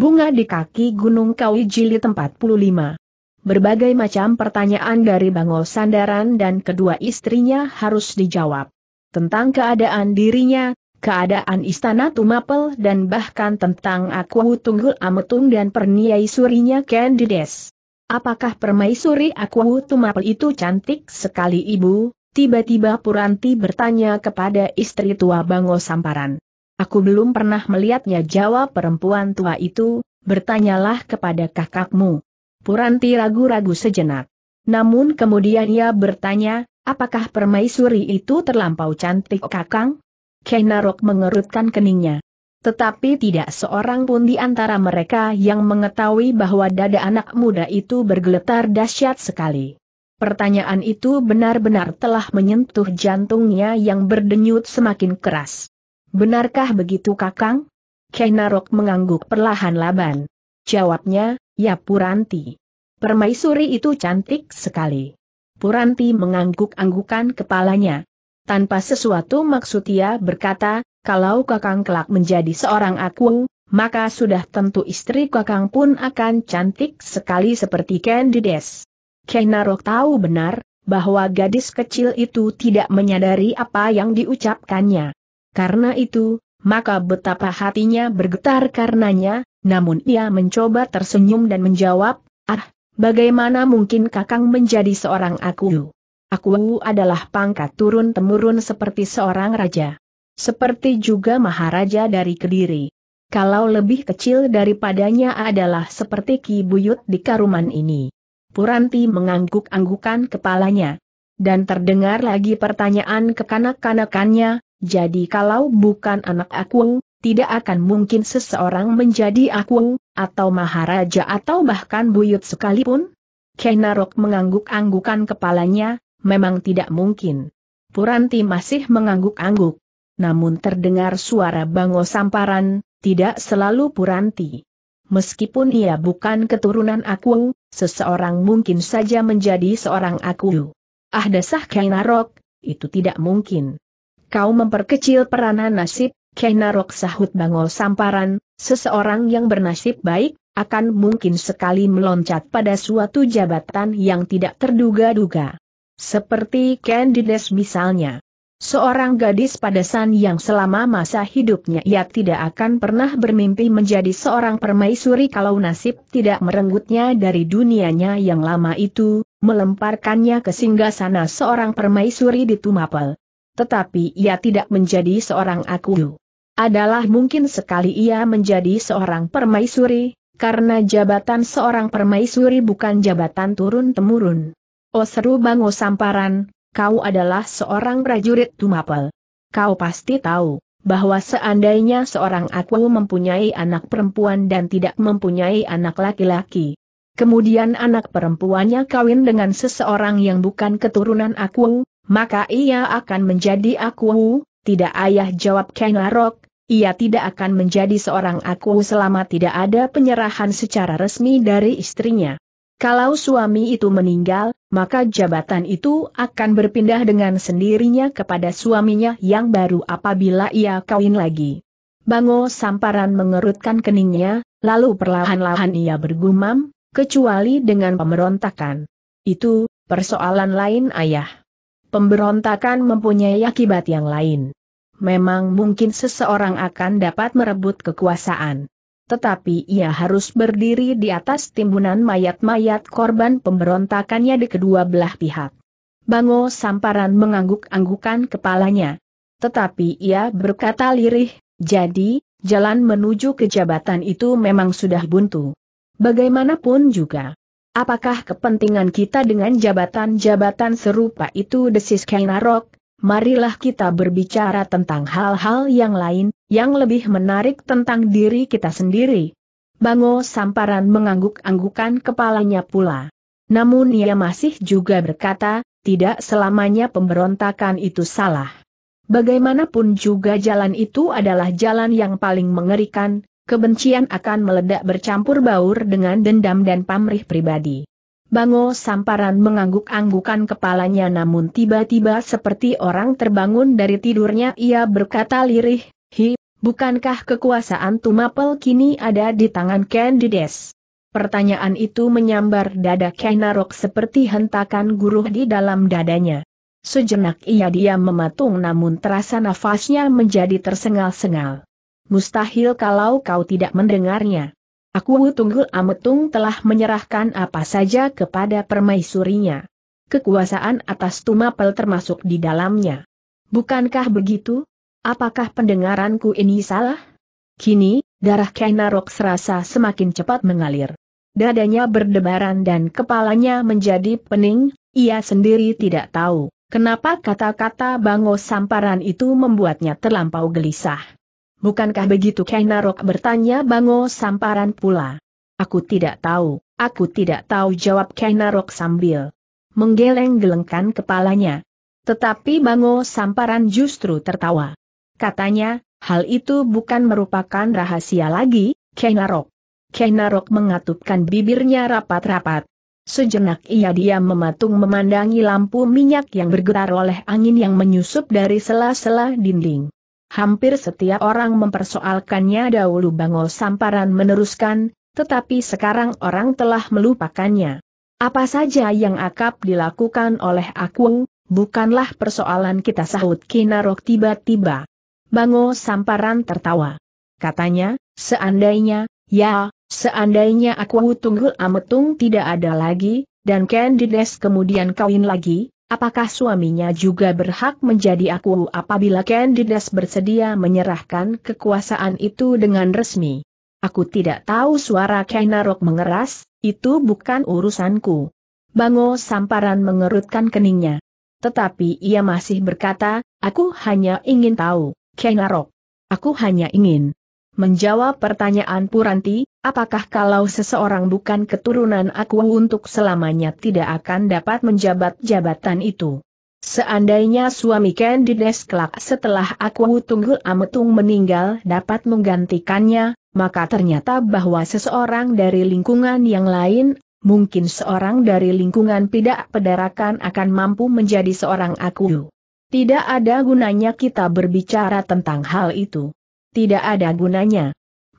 Bunga di kaki Gunung Kawi Jilid 45. Berbagai macam pertanyaan dari Bango Sandaran dan kedua istrinya harus dijawab. Tentang keadaan dirinya, keadaan istana Tumapel dan bahkan tentang Aku Tunggul Ametung dan perniai surinya Candides. Apakah permaisuri Aku Tumapel itu cantik sekali ibu? Tiba-tiba Puranti bertanya kepada istri tua Bango Samparan. Aku belum pernah melihatnya jawab perempuan tua itu, bertanyalah kepada kakakmu. Puranti ragu-ragu sejenak. Namun kemudian ia bertanya, apakah permaisuri itu terlampau cantik kakang? Kenarok mengerutkan keningnya. Tetapi tidak seorang pun di antara mereka yang mengetahui bahwa dada anak muda itu bergeletar dahsyat sekali. Pertanyaan itu benar-benar telah menyentuh jantungnya yang berdenyut semakin keras. Benarkah begitu Kakang? Kenarok mengangguk perlahan laban. Jawabnya, ya Puranti. Permaisuri itu cantik sekali. Puranti mengangguk-anggukan kepalanya. Tanpa sesuatu maksud ia berkata, kalau kakang kelak menjadi seorang aku, maka sudah tentu istri kakang pun akan cantik sekali seperti Candides. Kenarok tahu benar, bahwa gadis kecil itu tidak menyadari apa yang diucapkannya. Karena itu, maka betapa hatinya bergetar karenanya, namun ia mencoba tersenyum dan menjawab, ah, bagaimana mungkin kakang menjadi seorang aku? Aku adalah pangkat turun-temurun seperti seorang raja. Seperti juga Maharaja dari Kediri. Kalau lebih kecil daripadanya adalah seperti Ki Buyut di Karuman ini. Puranti mengangguk-anggukan kepalanya. Dan terdengar lagi pertanyaan kekanak-kanakannya, jadi kalau bukan anak Akung, tidak akan mungkin seseorang menjadi Akung, atau Maharaja atau bahkan Buyut sekalipun? Kenarok mengangguk-anggukan kepalanya, memang tidak mungkin. Puranti masih mengangguk-angguk. Namun terdengar suara bango samparan, tidak selalu Puranti. Meskipun ia bukan keturunan Akung, seseorang mungkin saja menjadi seorang Akung. Ah dasah Kenarok, itu tidak mungkin. Kau memperkecil peranan nasib, Kenarok sahut bangol samparan, seseorang yang bernasib baik, akan mungkin sekali meloncat pada suatu jabatan yang tidak terduga-duga. Seperti Candides misalnya. Seorang gadis padasan yang selama masa hidupnya ia tidak akan pernah bermimpi menjadi seorang permaisuri kalau nasib tidak merenggutnya dari dunianya yang lama itu, melemparkannya ke singgasana seorang permaisuri di Tumapel tetapi ia tidak menjadi seorang aku. Adalah mungkin sekali ia menjadi seorang permaisuri, karena jabatan seorang permaisuri bukan jabatan turun-temurun. Oh seru bango oh samparan, kau adalah seorang prajurit tumapel. Kau pasti tahu, bahwa seandainya seorang aku mempunyai anak perempuan dan tidak mempunyai anak laki-laki. Kemudian anak perempuannya kawin dengan seseorang yang bukan keturunan aku, maka ia akan menjadi aku, tidak ayah jawab Larok, ia tidak akan menjadi seorang aku selama tidak ada penyerahan secara resmi dari istrinya. Kalau suami itu meninggal, maka jabatan itu akan berpindah dengan sendirinya kepada suaminya yang baru apabila ia kawin lagi. Bango Samparan mengerutkan keningnya, lalu perlahan-lahan ia bergumam, kecuali dengan pemberontakan. Itu, persoalan lain ayah. Pemberontakan mempunyai akibat yang lain. Memang mungkin seseorang akan dapat merebut kekuasaan. Tetapi ia harus berdiri di atas timbunan mayat-mayat korban pemberontakannya di kedua belah pihak. Bango Samparan mengangguk-anggukan kepalanya. Tetapi ia berkata lirih, jadi, jalan menuju ke jabatan itu memang sudah buntu. Bagaimanapun juga, Apakah kepentingan kita dengan jabatan-jabatan serupa itu desis Kainarok? Marilah kita berbicara tentang hal-hal yang lain, yang lebih menarik tentang diri kita sendiri. Bango Samparan mengangguk-anggukan kepalanya pula. Namun ia masih juga berkata, tidak selamanya pemberontakan itu salah. Bagaimanapun juga jalan itu adalah jalan yang paling mengerikan, kebencian akan meledak bercampur baur dengan dendam dan pamrih pribadi. Bango Samparan mengangguk-anggukan kepalanya namun tiba-tiba seperti orang terbangun dari tidurnya ia berkata lirih, Hi, bukankah kekuasaan Tumapel kini ada di tangan Candides? Pertanyaan itu menyambar dada Kainarok seperti hentakan guruh di dalam dadanya. Sejenak ia diam mematung namun terasa nafasnya menjadi tersengal-sengal. Mustahil kalau kau tidak mendengarnya. Aku Tunggul Ametung telah menyerahkan apa saja kepada permaisurinya. Kekuasaan atas Tumapel termasuk di dalamnya. Bukankah begitu? Apakah pendengaranku ini salah? Kini, darah Kainarok serasa semakin cepat mengalir. Dadanya berdebaran dan kepalanya menjadi pening, ia sendiri tidak tahu, kenapa kata-kata Bango Samparan itu membuatnya terlampau gelisah. Bukankah begitu Kainarok bertanya Bango Samparan pula? Aku tidak tahu, aku tidak tahu jawab Kainarok sambil menggeleng-gelengkan kepalanya. Tetapi Bango Samparan justru tertawa. Katanya, hal itu bukan merupakan rahasia lagi, Kainarok. Kainarok mengatupkan bibirnya rapat-rapat. Sejenak ia diam mematung memandangi lampu minyak yang bergetar oleh angin yang menyusup dari sela-sela dinding. Hampir setiap orang mempersoalkannya dahulu Bangol Samparan meneruskan, tetapi sekarang orang telah melupakannya. Apa saja yang akap dilakukan oleh aku, bukanlah persoalan kita sahut Kinarok tiba-tiba. Bangol Samparan tertawa. Katanya, seandainya, ya, seandainya aku tunggu ametung tidak ada lagi, dan Candides kemudian kawin lagi, Apakah suaminya juga berhak menjadi aku apabila Candidas bersedia menyerahkan kekuasaan itu dengan resmi? Aku tidak tahu suara Kainarok mengeras, itu bukan urusanku. Bango Samparan mengerutkan keningnya. Tetapi ia masih berkata, aku hanya ingin tahu, Kainarok. Aku hanya ingin. Menjawab pertanyaan Puranti, apakah kalau seseorang bukan keturunan aku untuk selamanya tidak akan dapat menjabat jabatan itu? Seandainya suami Candides kelak setelah aku Tunggul Ametung meninggal dapat menggantikannya, maka ternyata bahwa seseorang dari lingkungan yang lain, mungkin seorang dari lingkungan tidak pedarakan akan mampu menjadi seorang aku. Tidak ada gunanya kita berbicara tentang hal itu tidak ada gunanya.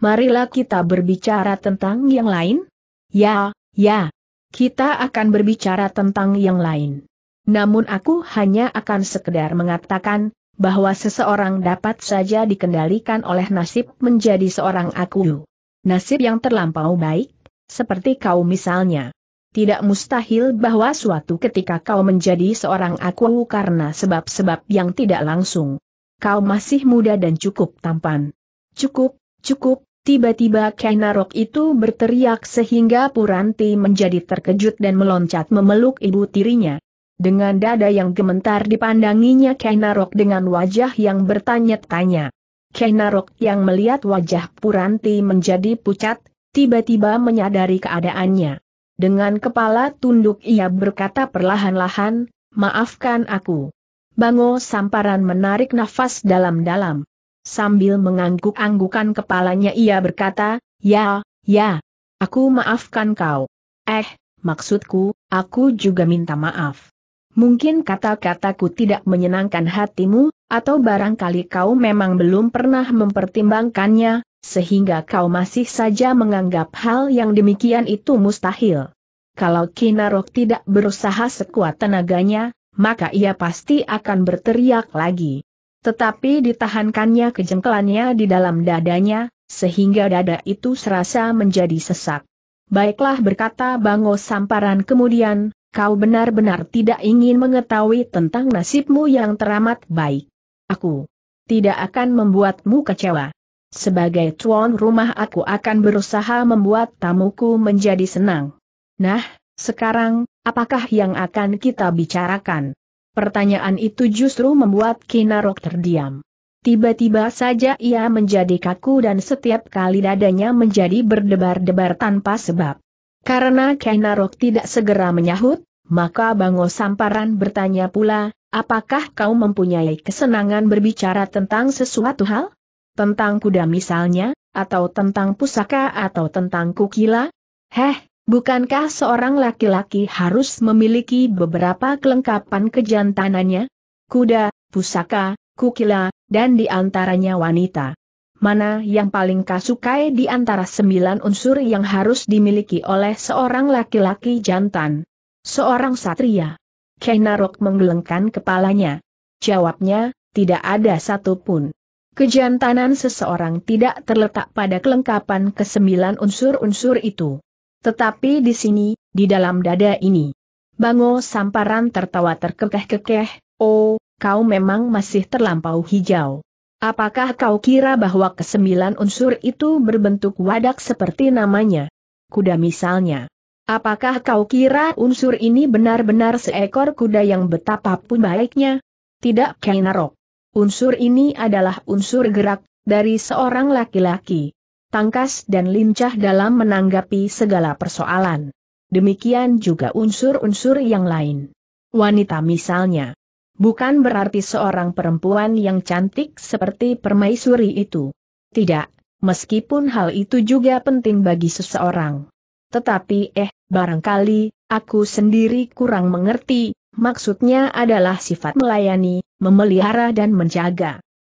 Marilah kita berbicara tentang yang lain. Ya, ya. Kita akan berbicara tentang yang lain. Namun aku hanya akan sekedar mengatakan, bahwa seseorang dapat saja dikendalikan oleh nasib menjadi seorang aku. Nasib yang terlampau baik, seperti kau misalnya. Tidak mustahil bahwa suatu ketika kau menjadi seorang aku karena sebab-sebab yang tidak langsung kau masih muda dan cukup tampan. Cukup, cukup, tiba-tiba Kainarok itu berteriak sehingga Puranti menjadi terkejut dan meloncat memeluk ibu tirinya. Dengan dada yang gementar dipandanginya Kainarok dengan wajah yang bertanya-tanya. Kainarok yang melihat wajah Puranti menjadi pucat, tiba-tiba menyadari keadaannya. Dengan kepala tunduk ia berkata perlahan-lahan, maafkan aku. Bango Samparan menarik nafas dalam-dalam. Sambil mengangguk-anggukan kepalanya ia berkata, Ya, ya, aku maafkan kau. Eh, maksudku, aku juga minta maaf. Mungkin kata-kataku tidak menyenangkan hatimu, atau barangkali kau memang belum pernah mempertimbangkannya, sehingga kau masih saja menganggap hal yang demikian itu mustahil. Kalau Kinarok tidak berusaha sekuat tenaganya, maka ia pasti akan berteriak lagi. Tetapi ditahankannya kejengkelannya di dalam dadanya, sehingga dada itu serasa menjadi sesak. Baiklah berkata Bango Samparan kemudian, kau benar-benar tidak ingin mengetahui tentang nasibmu yang teramat baik. Aku tidak akan membuatmu kecewa. Sebagai tuan rumah aku akan berusaha membuat tamuku menjadi senang. Nah, sekarang, apakah yang akan kita bicarakan? Pertanyaan itu justru membuat Kinarok terdiam. Tiba-tiba saja ia menjadi kaku dan setiap kali dadanya menjadi berdebar-debar tanpa sebab. Karena Kinarok tidak segera menyahut, maka Bango Samparan bertanya pula, apakah kau mempunyai kesenangan berbicara tentang sesuatu hal? Tentang kuda misalnya, atau tentang pusaka atau tentang kukila? Heh, Bukankah seorang laki-laki harus memiliki beberapa kelengkapan kejantanannya? Kuda, pusaka, kukila, dan di antaranya wanita. Mana yang paling kasukai di antara sembilan unsur yang harus dimiliki oleh seorang laki-laki jantan? Seorang satria. Kenarok menggelengkan kepalanya. Jawabnya, tidak ada satupun. Kejantanan seseorang tidak terletak pada kelengkapan kesembilan unsur-unsur itu. Tetapi di sini, di dalam dada ini. Bango Samparan tertawa terkekeh-kekeh, oh, kau memang masih terlampau hijau. Apakah kau kira bahwa kesembilan unsur itu berbentuk wadak seperti namanya? Kuda misalnya. Apakah kau kira unsur ini benar-benar seekor kuda yang betapapun baiknya? Tidak Kainarok. Unsur ini adalah unsur gerak, dari seorang laki-laki tangkas dan lincah dalam menanggapi segala persoalan. Demikian juga unsur-unsur yang lain. Wanita misalnya. Bukan berarti seorang perempuan yang cantik seperti permaisuri itu. Tidak, meskipun hal itu juga penting bagi seseorang. Tetapi eh, barangkali, aku sendiri kurang mengerti, maksudnya adalah sifat melayani, memelihara dan menjaga.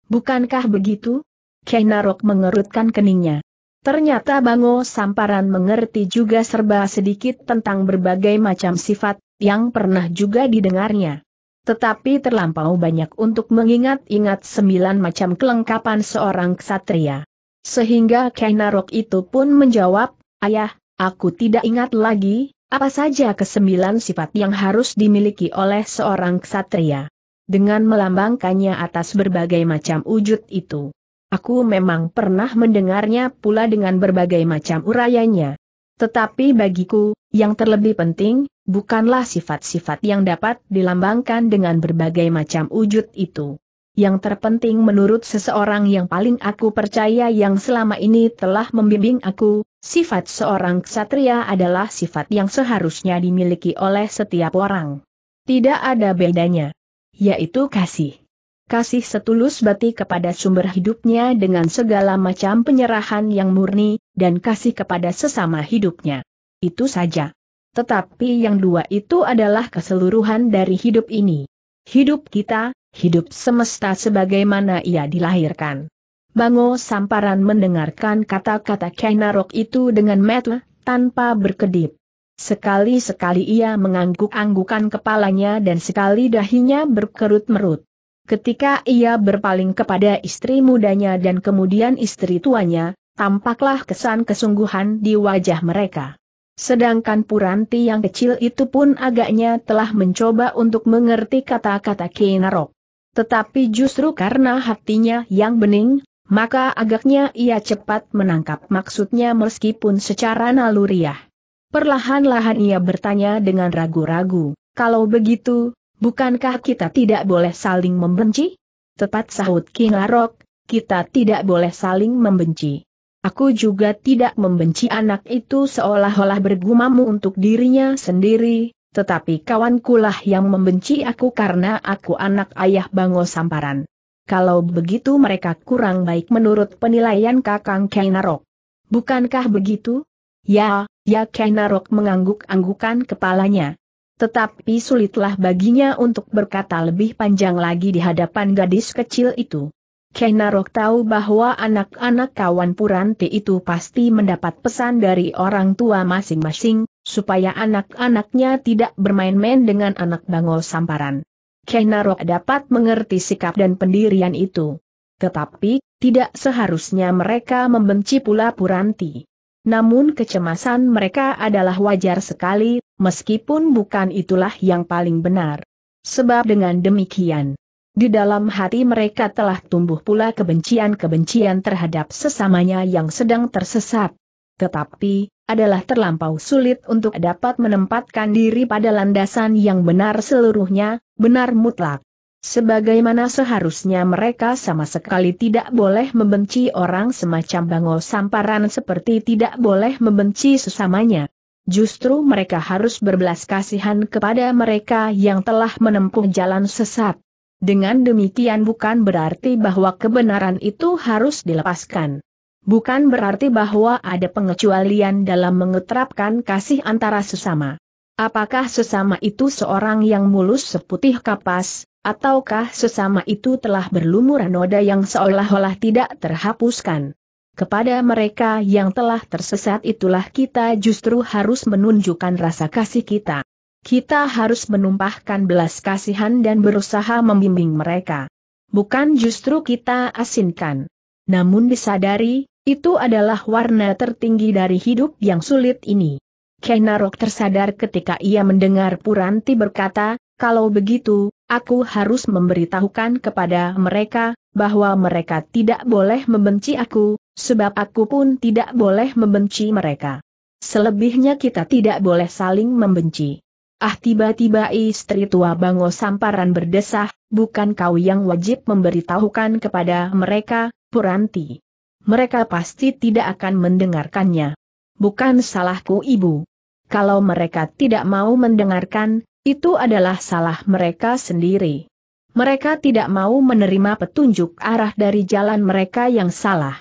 Bukankah begitu? Keh Narok mengerutkan keningnya. Ternyata Bango Samparan mengerti juga serba sedikit tentang berbagai macam sifat, yang pernah juga didengarnya. Tetapi terlampau banyak untuk mengingat-ingat sembilan macam kelengkapan seorang ksatria. Sehingga Kainarok itu pun menjawab, Ayah, aku tidak ingat lagi, apa saja kesembilan sifat yang harus dimiliki oleh seorang ksatria. Dengan melambangkannya atas berbagai macam wujud itu. Aku memang pernah mendengarnya pula dengan berbagai macam urayanya. Tetapi bagiku, yang terlebih penting, bukanlah sifat-sifat yang dapat dilambangkan dengan berbagai macam wujud itu. Yang terpenting menurut seseorang yang paling aku percaya yang selama ini telah membimbing aku, sifat seorang ksatria adalah sifat yang seharusnya dimiliki oleh setiap orang. Tidak ada bedanya. Yaitu kasih kasih setulus bati kepada sumber hidupnya dengan segala macam penyerahan yang murni, dan kasih kepada sesama hidupnya. Itu saja. Tetapi yang dua itu adalah keseluruhan dari hidup ini. Hidup kita, hidup semesta sebagaimana ia dilahirkan. Bango Samparan mendengarkan kata-kata Kainarok itu dengan mata tanpa berkedip. Sekali-sekali ia mengangguk-anggukan kepalanya dan sekali dahinya berkerut-merut. Ketika ia berpaling kepada istri mudanya dan kemudian istri tuanya, tampaklah kesan kesungguhan di wajah mereka. Sedangkan Puranti yang kecil itu pun agaknya telah mencoba untuk mengerti kata-kata Kinarok. Tetapi justru karena hatinya yang bening, maka agaknya ia cepat menangkap maksudnya meskipun secara naluriah. Perlahan-lahan ia bertanya dengan ragu-ragu, kalau begitu, Bukankah kita tidak boleh saling membenci? Tepat sahut King Arok, kita tidak boleh saling membenci. Aku juga tidak membenci anak itu seolah-olah bergumam untuk dirinya sendiri, tetapi kawankulah yang membenci aku karena aku anak ayah Bango Samparan. Kalau begitu mereka kurang baik menurut penilaian Kakang Kainarok. Bukankah begitu? Ya, ya Kainarok mengangguk-anggukan kepalanya tetapi sulitlah baginya untuk berkata lebih panjang lagi di hadapan gadis kecil itu. Kenarok tahu bahwa anak-anak kawan Puranti itu pasti mendapat pesan dari orang tua masing-masing, supaya anak-anaknya tidak bermain-main dengan anak bangol samparan. Kenarok dapat mengerti sikap dan pendirian itu. Tetapi, tidak seharusnya mereka membenci pula Puranti. Namun kecemasan mereka adalah wajar sekali, meskipun bukan itulah yang paling benar. Sebab dengan demikian, di dalam hati mereka telah tumbuh pula kebencian-kebencian terhadap sesamanya yang sedang tersesat. Tetapi, adalah terlampau sulit untuk dapat menempatkan diri pada landasan yang benar seluruhnya, benar mutlak. Sebagaimana seharusnya mereka sama sekali tidak boleh membenci orang semacam bangau samparan seperti tidak boleh membenci sesamanya justru mereka harus berbelas kasihan kepada mereka yang telah menempuh jalan sesat. Dengan demikian bukan berarti bahwa kebenaran itu harus dilepaskan. Bukan berarti bahwa ada pengecualian dalam mengeterapkan kasih antara sesama. Apakah sesama itu seorang yang mulus seputih kapas, ataukah sesama itu telah berlumuran noda yang seolah-olah tidak terhapuskan? Kepada mereka yang telah tersesat itulah kita justru harus menunjukkan rasa kasih kita. Kita harus menumpahkan belas kasihan dan berusaha membimbing mereka. Bukan justru kita asinkan. Namun disadari, itu adalah warna tertinggi dari hidup yang sulit ini. Kenarok tersadar ketika ia mendengar Puranti berkata, kalau begitu, aku harus memberitahukan kepada mereka, bahwa mereka tidak boleh membenci aku, sebab aku pun tidak boleh membenci mereka. Selebihnya kita tidak boleh saling membenci. Ah tiba-tiba istri tua Bango Samparan berdesah, bukan kau yang wajib memberitahukan kepada mereka, Puranti. Mereka pasti tidak akan mendengarkannya. Bukan salahku ibu. Kalau mereka tidak mau mendengarkan, itu adalah salah mereka sendiri. Mereka tidak mau menerima petunjuk arah dari jalan mereka yang salah.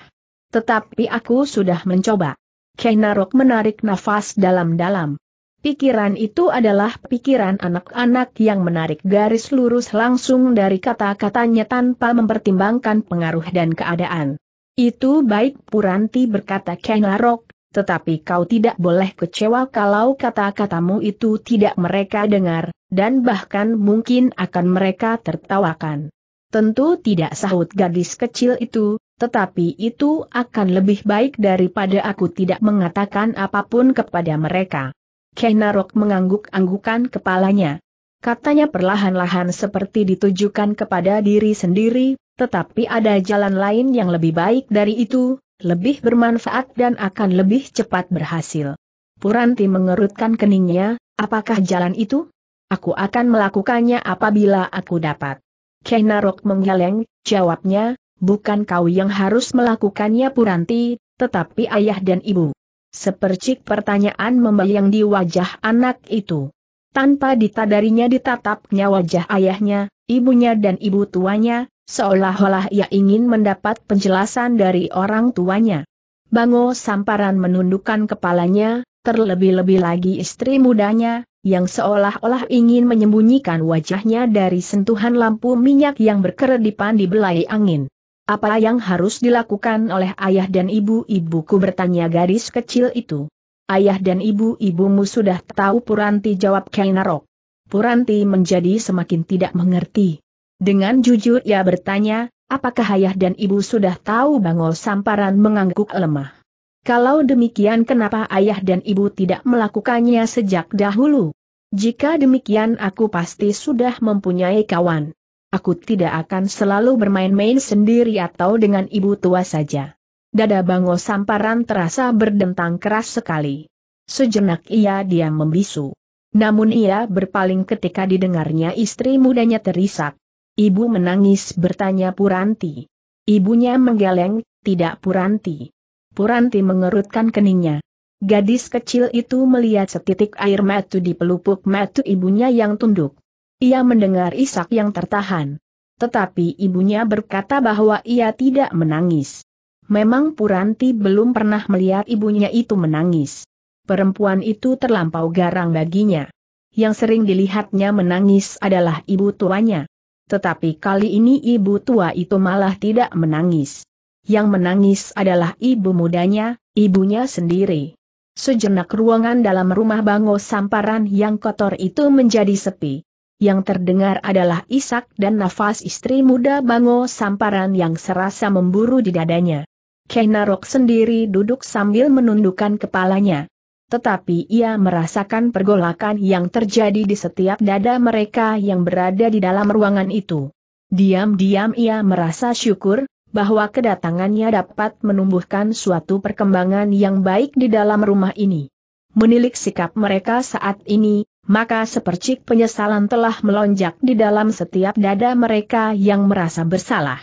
Tetapi aku sudah mencoba. Kenarok menarik nafas dalam-dalam. Pikiran itu adalah pikiran anak-anak yang menarik garis lurus langsung dari kata-katanya tanpa mempertimbangkan pengaruh dan keadaan. Itu baik Puranti berkata Kenarok, tetapi kau tidak boleh kecewa kalau kata-katamu itu tidak mereka dengar, dan bahkan mungkin akan mereka tertawakan. Tentu tidak sahut gadis kecil itu, tetapi itu akan lebih baik daripada aku tidak mengatakan apapun kepada mereka. Kenarok mengangguk-anggukan kepalanya. Katanya perlahan-lahan seperti ditujukan kepada diri sendiri, tetapi ada jalan lain yang lebih baik dari itu, lebih bermanfaat dan akan lebih cepat berhasil. Puranti mengerutkan keningnya, apakah jalan itu? Aku akan melakukannya apabila aku dapat. Kenarok menggeleng, jawabnya, bukan kau yang harus melakukannya Puranti, tetapi ayah dan ibu. Sepercik pertanyaan membayang di wajah anak itu. Tanpa ditadarinya ditatapnya wajah ayahnya, ibunya dan ibu tuanya, seolah-olah ia ingin mendapat penjelasan dari orang tuanya. Bango Samparan menundukkan kepalanya, terlebih-lebih lagi istri mudanya, yang seolah-olah ingin menyembunyikan wajahnya dari sentuhan lampu minyak yang berkeredipan di belai angin. Apa yang harus dilakukan oleh ayah dan ibu-ibuku bertanya garis kecil itu. Ayah dan ibu-ibumu sudah tahu Puranti jawab Kainarok. Puranti menjadi semakin tidak mengerti. Dengan jujur ia bertanya, apakah ayah dan ibu sudah tahu Bangol Samparan mengangguk lemah? Kalau demikian kenapa ayah dan ibu tidak melakukannya sejak dahulu? Jika demikian aku pasti sudah mempunyai kawan. Aku tidak akan selalu bermain-main sendiri atau dengan ibu tua saja. Dada Bango Samparan terasa berdentang keras sekali. Sejenak ia diam membisu. Namun ia berpaling ketika didengarnya istri mudanya terisak. Ibu menangis bertanya Puranti. Ibunya menggeleng, tidak Puranti. Puranti mengerutkan keningnya. Gadis kecil itu melihat setitik air matu di pelupuk matu ibunya yang tunduk. Ia mendengar isak yang tertahan. Tetapi ibunya berkata bahwa ia tidak menangis. Memang Puranti belum pernah melihat ibunya itu menangis. Perempuan itu terlampau garang baginya. Yang sering dilihatnya menangis adalah ibu tuanya. Tetapi kali ini ibu tua itu malah tidak menangis. Yang menangis adalah ibu mudanya, ibunya sendiri. Sejenak ruangan dalam rumah Bango Samparan yang kotor itu menjadi sepi. Yang terdengar adalah isak dan nafas istri muda Bango Samparan yang serasa memburu di dadanya. Kenarok sendiri duduk sambil menundukkan kepalanya tetapi ia merasakan pergolakan yang terjadi di setiap dada mereka yang berada di dalam ruangan itu. Diam-diam ia merasa syukur, bahwa kedatangannya dapat menumbuhkan suatu perkembangan yang baik di dalam rumah ini. Menilik sikap mereka saat ini, maka sepercik penyesalan telah melonjak di dalam setiap dada mereka yang merasa bersalah.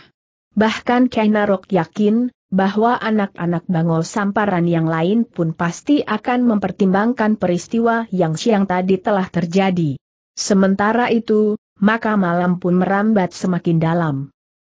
Bahkan Kainarok yakin, bahwa anak-anak bangol Samparan yang lain pun pasti akan mempertimbangkan peristiwa yang siang tadi telah terjadi. Sementara itu, maka malam pun merambat semakin dalam.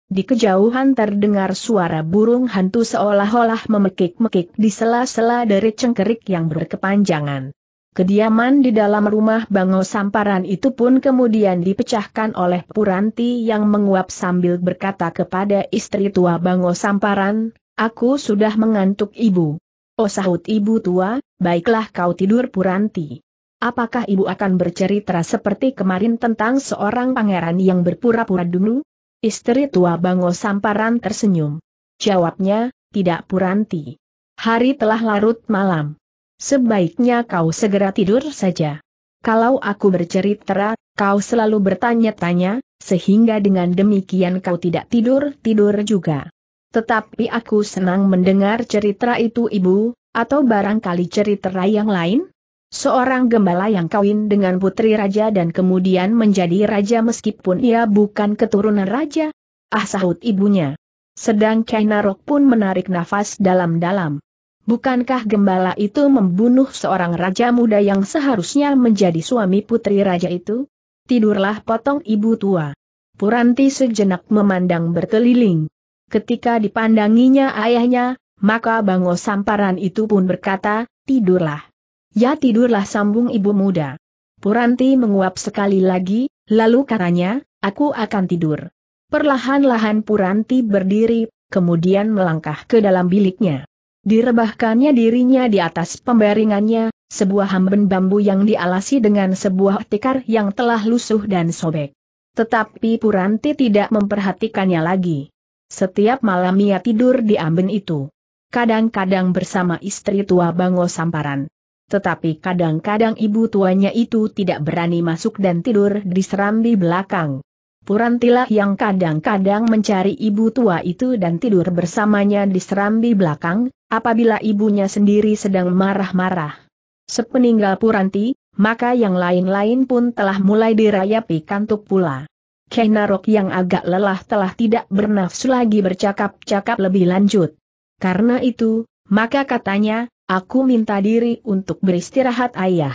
Di kejauhan terdengar suara burung hantu seolah-olah memekik-mekik di sela-sela dari cengkerik yang berkepanjangan. Kediaman di dalam rumah Bango Samparan itu pun kemudian dipecahkan oleh Puranti yang menguap sambil berkata kepada istri tua Bango Samparan, Aku sudah mengantuk ibu. Oh sahut ibu tua, baiklah kau tidur Puranti. Apakah ibu akan bercerita seperti kemarin tentang seorang pangeran yang berpura-pura dulu? Istri tua Bango Samparan tersenyum. Jawabnya, tidak Puranti. Hari telah larut malam. Sebaiknya kau segera tidur saja. Kalau aku bercerita, kau selalu bertanya-tanya, sehingga dengan demikian kau tidak tidur-tidur juga. Tetapi aku senang mendengar cerita itu ibu, atau barangkali cerita yang lain? Seorang gembala yang kawin dengan putri raja dan kemudian menjadi raja meskipun ia bukan keturunan raja? Ah sahut ibunya. Sedang Kainarok pun menarik nafas dalam-dalam. Bukankah gembala itu membunuh seorang raja muda yang seharusnya menjadi suami putri raja itu? Tidurlah potong ibu tua. Puranti sejenak memandang berkeliling. Ketika dipandanginya ayahnya, maka bangau Samparan itu pun berkata, tidurlah. Ya tidurlah sambung ibu muda. Puranti menguap sekali lagi, lalu katanya, aku akan tidur. Perlahan-lahan Puranti berdiri, kemudian melangkah ke dalam biliknya. Direbahkannya dirinya di atas pembaringannya, sebuah hamben bambu yang dialasi dengan sebuah tikar yang telah lusuh dan sobek. Tetapi Puranti tidak memperhatikannya lagi. Setiap malam ia tidur di amben itu. Kadang-kadang bersama istri tua Bango Samparan. Tetapi kadang-kadang ibu tuanya itu tidak berani masuk dan tidur di serambi belakang. Purantilah yang kadang-kadang mencari ibu tua itu dan tidur bersamanya di serambi belakang, apabila ibunya sendiri sedang marah-marah. Sepeninggal Puranti, maka yang lain-lain pun telah mulai dirayapi kantuk pula. Kenarok yang agak lelah telah tidak bernafsu lagi bercakap-cakap lebih lanjut. Karena itu, maka katanya, aku minta diri untuk beristirahat ayah.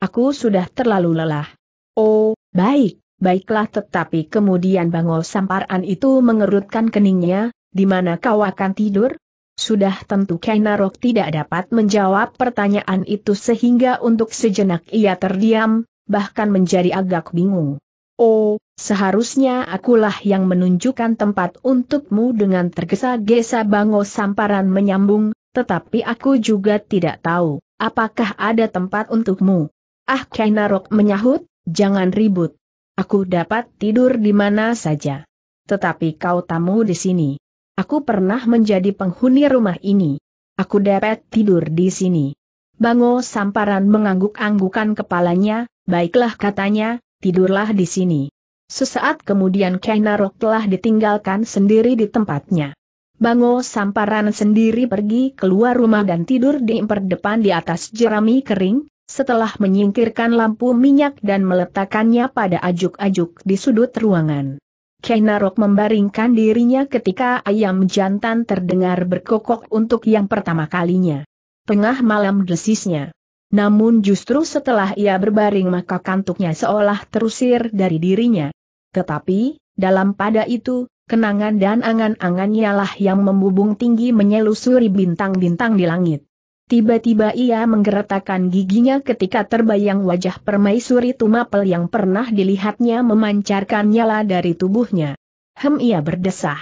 Aku sudah terlalu lelah. Oh, baik, baiklah tetapi kemudian bangol Samparan itu mengerutkan keningnya, di mana kau akan tidur? Sudah tentu Kainarok tidak dapat menjawab pertanyaan itu sehingga untuk sejenak ia terdiam, bahkan menjadi agak bingung. Oh, Seharusnya akulah yang menunjukkan tempat untukmu dengan tergesa-gesa Bango Samparan menyambung, tetapi aku juga tidak tahu, apakah ada tempat untukmu. Ah Kainarok menyahut, jangan ribut. Aku dapat tidur di mana saja. Tetapi kau tamu di sini. Aku pernah menjadi penghuni rumah ini. Aku dapat tidur di sini. Bango Samparan mengangguk-anggukan kepalanya, baiklah katanya, tidurlah di sini. Sesaat kemudian Kainarok telah ditinggalkan sendiri di tempatnya. Bango Samparan sendiri pergi keluar rumah dan tidur di emper depan di atas jerami kering, setelah menyingkirkan lampu minyak dan meletakkannya pada ajuk-ajuk di sudut ruangan. Kainarok membaringkan dirinya ketika ayam jantan terdengar berkokok untuk yang pertama kalinya. Tengah malam desisnya. Namun justru setelah ia berbaring maka kantuknya seolah terusir dari dirinya, tetapi, dalam pada itu, kenangan dan angan-angannya lah yang membubung tinggi menyelusuri bintang-bintang di langit. Tiba-tiba ia menggeretakkan giginya ketika terbayang wajah permaisuri tumapel yang pernah dilihatnya memancarkan nyala dari tubuhnya. Hem ia berdesah.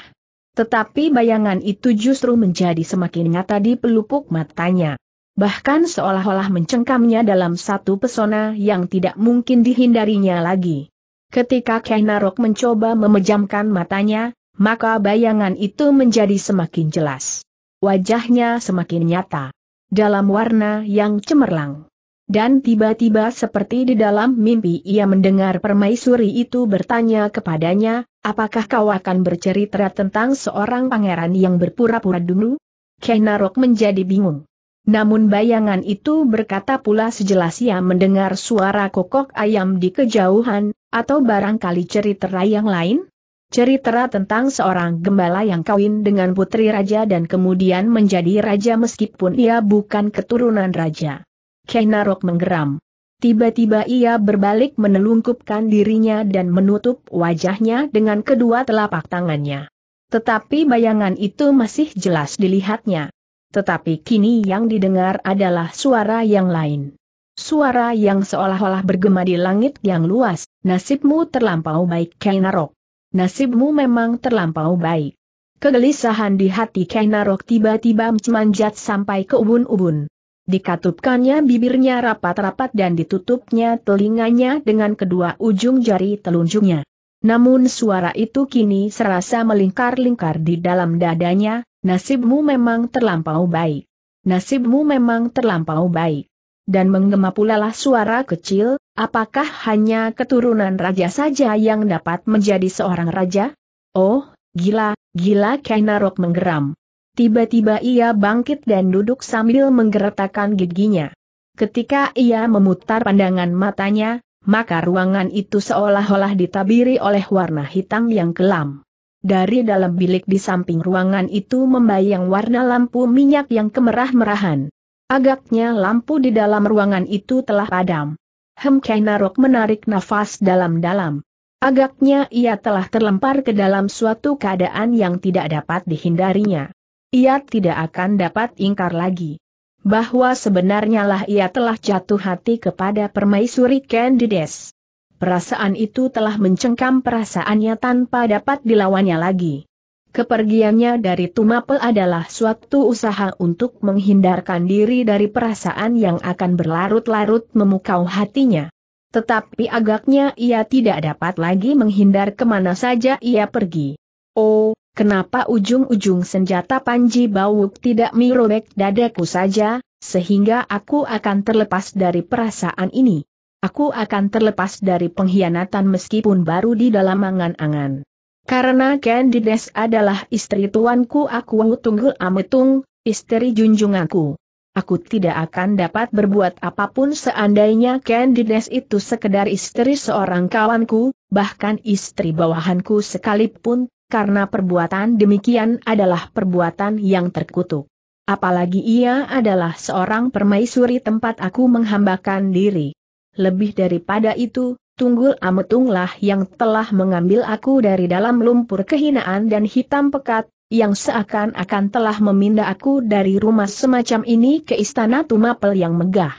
Tetapi bayangan itu justru menjadi semakin nyata di pelupuk matanya. Bahkan seolah-olah mencengkamnya dalam satu pesona yang tidak mungkin dihindarinya lagi. Ketika Kainarok mencoba memejamkan matanya, maka bayangan itu menjadi semakin jelas. Wajahnya semakin nyata. Dalam warna yang cemerlang. Dan tiba-tiba seperti di dalam mimpi ia mendengar permaisuri itu bertanya kepadanya, apakah kau akan bercerita tentang seorang pangeran yang berpura-pura dulu? Kainarok menjadi bingung. Namun bayangan itu berkata pula sejelas ia mendengar suara kokok ayam di kejauhan, atau barangkali cerita yang lain? Cerita tentang seorang gembala yang kawin dengan putri raja dan kemudian menjadi raja meskipun ia bukan keturunan raja. Kainarok menggeram. Tiba-tiba ia berbalik menelungkupkan dirinya dan menutup wajahnya dengan kedua telapak tangannya. Tetapi bayangan itu masih jelas dilihatnya. Tetapi kini yang didengar adalah suara yang lain. Suara yang seolah-olah bergema di langit yang luas, Nasibmu terlampau baik Kainarok. Nasibmu memang terlampau baik. Kegelisahan di hati Kainarok tiba-tiba mencemanjat sampai ke ubun-ubun. Dikatupkannya bibirnya rapat-rapat dan ditutupnya telinganya dengan kedua ujung jari telunjuknya. Namun suara itu kini serasa melingkar-lingkar di dalam dadanya, nasibmu memang terlampau baik. Nasibmu memang terlampau baik. Dan menggema lah suara kecil, Apakah hanya keturunan raja saja yang dapat menjadi seorang raja? Oh, gila, gila Kainarok menggeram. Tiba-tiba ia bangkit dan duduk sambil menggeretakkan giginya. Ketika ia memutar pandangan matanya, maka ruangan itu seolah-olah ditabiri oleh warna hitam yang kelam. Dari dalam bilik di samping ruangan itu membayang warna lampu minyak yang kemerah-merahan. Agaknya lampu di dalam ruangan itu telah padam. Hem Kainarok menarik nafas dalam-dalam. Agaknya ia telah terlempar ke dalam suatu keadaan yang tidak dapat dihindarinya. Ia tidak akan dapat ingkar lagi. Bahwa sebenarnya lah ia telah jatuh hati kepada permaisuri Candides. Perasaan itu telah mencengkam perasaannya tanpa dapat dilawannya lagi. Kepergiannya dari Tumapel adalah suatu usaha untuk menghindarkan diri dari perasaan yang akan berlarut-larut memukau hatinya. Tetapi agaknya ia tidak dapat lagi menghindar kemana saja ia pergi. Oh, kenapa ujung-ujung senjata Panji Bawuk tidak mirobek dadaku saja, sehingga aku akan terlepas dari perasaan ini. Aku akan terlepas dari pengkhianatan meskipun baru di dalam angan-angan. Karena Candides adalah istri tuanku aku tunggu ametung, istri junjunganku. Aku tidak akan dapat berbuat apapun seandainya Candides itu sekedar istri seorang kawanku, bahkan istri bawahanku sekalipun, karena perbuatan demikian adalah perbuatan yang terkutuk. Apalagi ia adalah seorang permaisuri tempat aku menghambakan diri. Lebih daripada itu, Tunggul Ametunglah yang telah mengambil aku dari dalam lumpur kehinaan dan hitam pekat, yang seakan-akan telah memindah aku dari rumah semacam ini ke istana Tumapel yang megah.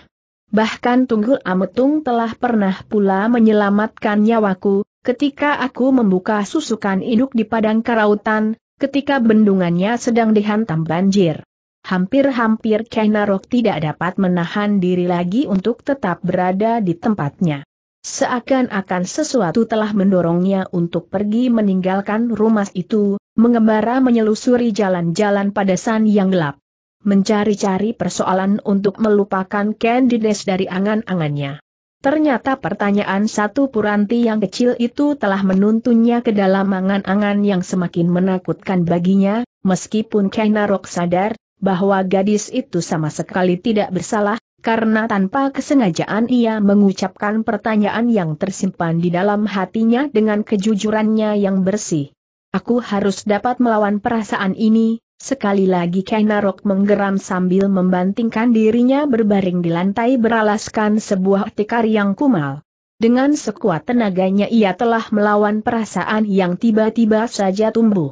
Bahkan Tunggul Ametung telah pernah pula menyelamatkan nyawaku, ketika aku membuka susukan induk di padang karautan, ketika bendungannya sedang dihantam banjir. Hampir-hampir Kainarok tidak dapat menahan diri lagi untuk tetap berada di tempatnya. Seakan-akan sesuatu telah mendorongnya untuk pergi meninggalkan rumah itu, mengembara menyelusuri jalan-jalan pada padasan yang gelap. Mencari-cari persoalan untuk melupakan Candides dari angan-angannya. Ternyata pertanyaan satu Puranti yang kecil itu telah menuntunnya ke dalam angan-angan yang semakin menakutkan baginya, meskipun Kainarok sadar, bahwa gadis itu sama sekali tidak bersalah, karena tanpa kesengajaan ia mengucapkan pertanyaan yang tersimpan di dalam hatinya dengan kejujurannya yang bersih. Aku harus dapat melawan perasaan ini, sekali lagi Kainarok menggeram sambil membantingkan dirinya berbaring di lantai beralaskan sebuah tikar yang kumal. Dengan sekuat tenaganya ia telah melawan perasaan yang tiba-tiba saja tumbuh.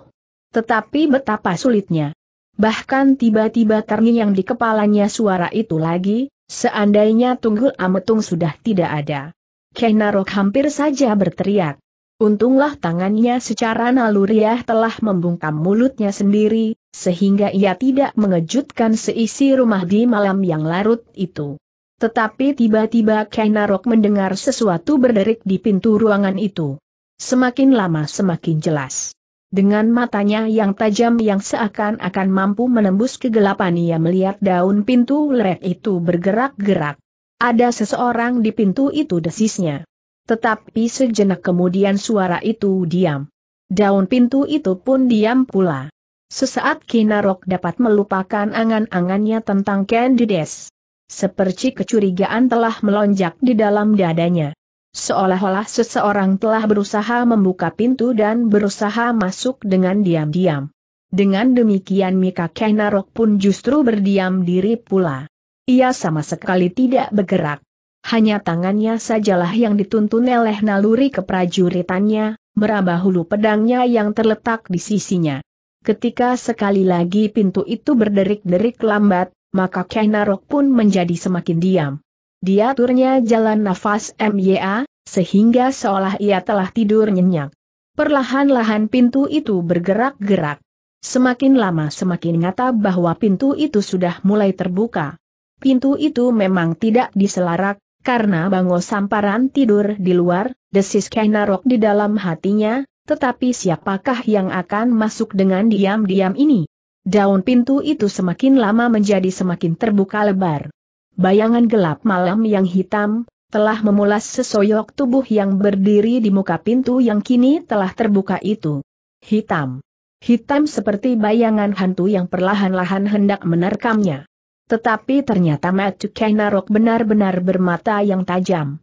Tetapi betapa sulitnya. Bahkan tiba-tiba terngiang di kepalanya suara itu lagi, Seandainya Tunggul Ametung sudah tidak ada. Kenarok hampir saja berteriak. Untunglah tangannya secara naluriah telah membungkam mulutnya sendiri, sehingga ia tidak mengejutkan seisi rumah di malam yang larut itu. Tetapi tiba-tiba Kenarok mendengar sesuatu berderik di pintu ruangan itu. Semakin lama semakin jelas. Dengan matanya yang tajam yang seakan-akan mampu menembus kegelapan ia melihat daun pintu lerek itu bergerak-gerak. Ada seseorang di pintu itu desisnya. Tetapi sejenak kemudian suara itu diam. Daun pintu itu pun diam pula. Sesaat Kinarok dapat melupakan angan-angannya tentang Candides. Seperti kecurigaan telah melonjak di dalam dadanya. Seolah-olah seseorang telah berusaha membuka pintu dan berusaha masuk dengan diam-diam. Dengan demikian Mika Kenarok pun justru berdiam diri pula. Ia sama sekali tidak bergerak. Hanya tangannya sajalah yang dituntun oleh naluri keprajuritannya, meraba hulu pedangnya yang terletak di sisinya. Ketika sekali lagi pintu itu berderik-derik lambat, maka Kenarok pun menjadi semakin diam. Diaturnya jalan nafas MYA, sehingga seolah ia telah tidur nyenyak. Perlahan-lahan pintu itu bergerak-gerak. Semakin lama semakin nyata bahwa pintu itu sudah mulai terbuka. Pintu itu memang tidak diselarak, karena Bango Samparan tidur di luar, desis Kainarok di dalam hatinya, tetapi siapakah yang akan masuk dengan diam-diam ini? Daun pintu itu semakin lama menjadi semakin terbuka lebar bayangan gelap malam yang hitam, telah memulas sesoyok tubuh yang berdiri di muka pintu yang kini telah terbuka itu. Hitam. Hitam seperti bayangan hantu yang perlahan-lahan hendak menerkamnya. Tetapi ternyata Matthew Kainarok benar-benar bermata yang tajam.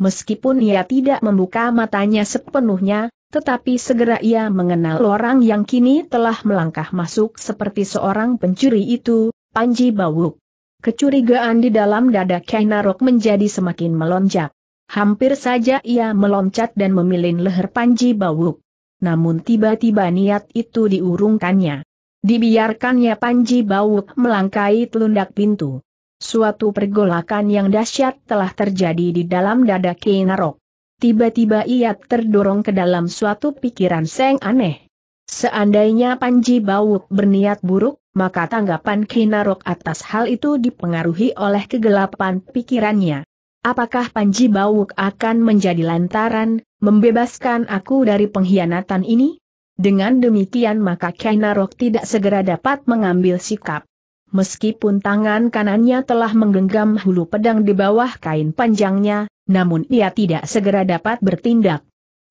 Meskipun ia tidak membuka matanya sepenuhnya, tetapi segera ia mengenal orang yang kini telah melangkah masuk seperti seorang pencuri itu, Panji Bawuk. Kecurigaan di dalam dada Kainarok menjadi semakin melonjak. Hampir saja ia meloncat dan memilin leher Panji Bawuk. Namun tiba-tiba niat itu diurungkannya. Dibiarkannya Panji Bawuk melangkai telundak pintu. Suatu pergolakan yang dahsyat telah terjadi di dalam dada Kainarok. Tiba-tiba ia terdorong ke dalam suatu pikiran seng aneh. Seandainya Panji Bawuk berniat buruk, maka tanggapan Kinarok atas hal itu dipengaruhi oleh kegelapan pikirannya. Apakah Panji Bawuk akan menjadi lantaran, membebaskan aku dari pengkhianatan ini? Dengan demikian maka Kinarok tidak segera dapat mengambil sikap. Meskipun tangan kanannya telah menggenggam hulu pedang di bawah kain panjangnya, namun ia tidak segera dapat bertindak.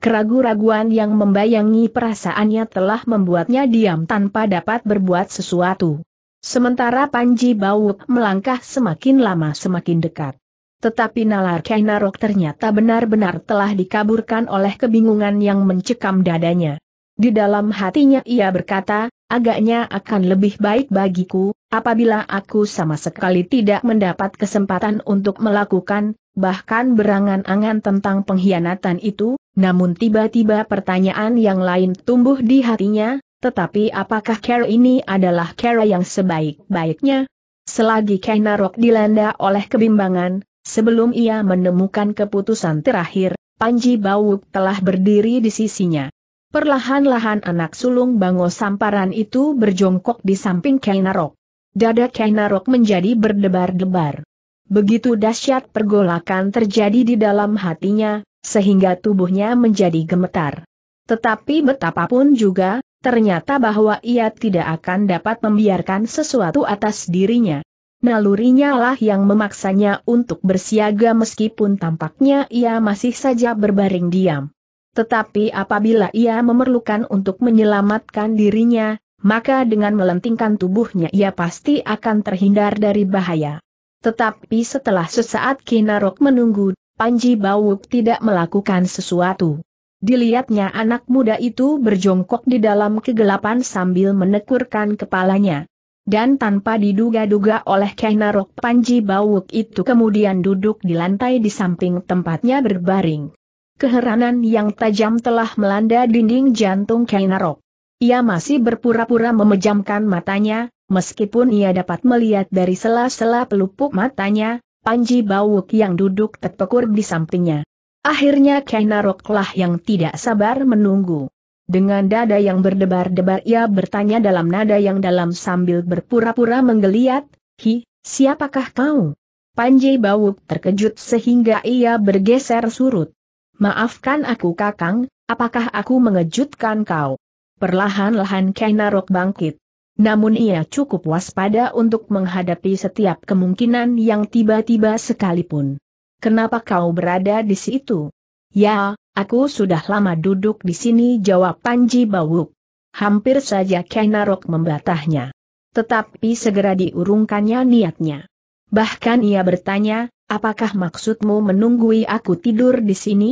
Keragu-raguan yang membayangi perasaannya telah membuatnya diam tanpa dapat berbuat sesuatu. Sementara Panji Bawuk melangkah semakin lama semakin dekat. Tetapi nalar Kainarok ternyata benar-benar telah dikaburkan oleh kebingungan yang mencekam dadanya. Di dalam hatinya ia berkata, agaknya akan lebih baik bagiku, apabila aku sama sekali tidak mendapat kesempatan untuk melakukan bahkan berangan-angan tentang pengkhianatan itu, namun tiba-tiba pertanyaan yang lain tumbuh di hatinya, tetapi apakah Kera ini adalah Kera yang sebaik-baiknya? Selagi Kainarok dilanda oleh kebimbangan, sebelum ia menemukan keputusan terakhir, Panji Bawuk telah berdiri di sisinya. Perlahan-lahan anak sulung Bango Samparan itu berjongkok di samping Kainarok. Dada Kainarok menjadi berdebar-debar. Begitu dahsyat pergolakan terjadi di dalam hatinya, sehingga tubuhnya menjadi gemetar. Tetapi betapapun juga, ternyata bahwa ia tidak akan dapat membiarkan sesuatu atas dirinya. Nalurinya lah yang memaksanya untuk bersiaga meskipun tampaknya ia masih saja berbaring diam. Tetapi apabila ia memerlukan untuk menyelamatkan dirinya, maka dengan melentingkan tubuhnya ia pasti akan terhindar dari bahaya. Tetapi setelah sesaat Kinarok menunggu, Panji Bawuk tidak melakukan sesuatu. Dilihatnya anak muda itu berjongkok di dalam kegelapan sambil menekurkan kepalanya. Dan tanpa diduga-duga oleh Kinarok Panji Bawuk itu kemudian duduk di lantai di samping tempatnya berbaring. Keheranan yang tajam telah melanda dinding jantung Kinarok. Ia masih berpura-pura memejamkan matanya, Meskipun ia dapat melihat dari sela-sela pelupuk matanya, Panji Bawuk yang duduk terpekur di sampingnya. Akhirnya Kainaroklah yang tidak sabar menunggu. Dengan dada yang berdebar-debar ia bertanya dalam nada yang dalam sambil berpura-pura menggeliat, Hi, siapakah kau? Panji Bawuk terkejut sehingga ia bergeser surut. Maafkan aku kakang, apakah aku mengejutkan kau? Perlahan-lahan Kainarok bangkit. Namun ia cukup waspada untuk menghadapi setiap kemungkinan yang tiba-tiba sekalipun. Kenapa kau berada di situ? Ya, aku sudah lama duduk di sini jawab Panji Bawuk. Hampir saja Kainarok membatahnya. Tetapi segera diurungkannya niatnya. Bahkan ia bertanya, apakah maksudmu menunggui aku tidur di sini?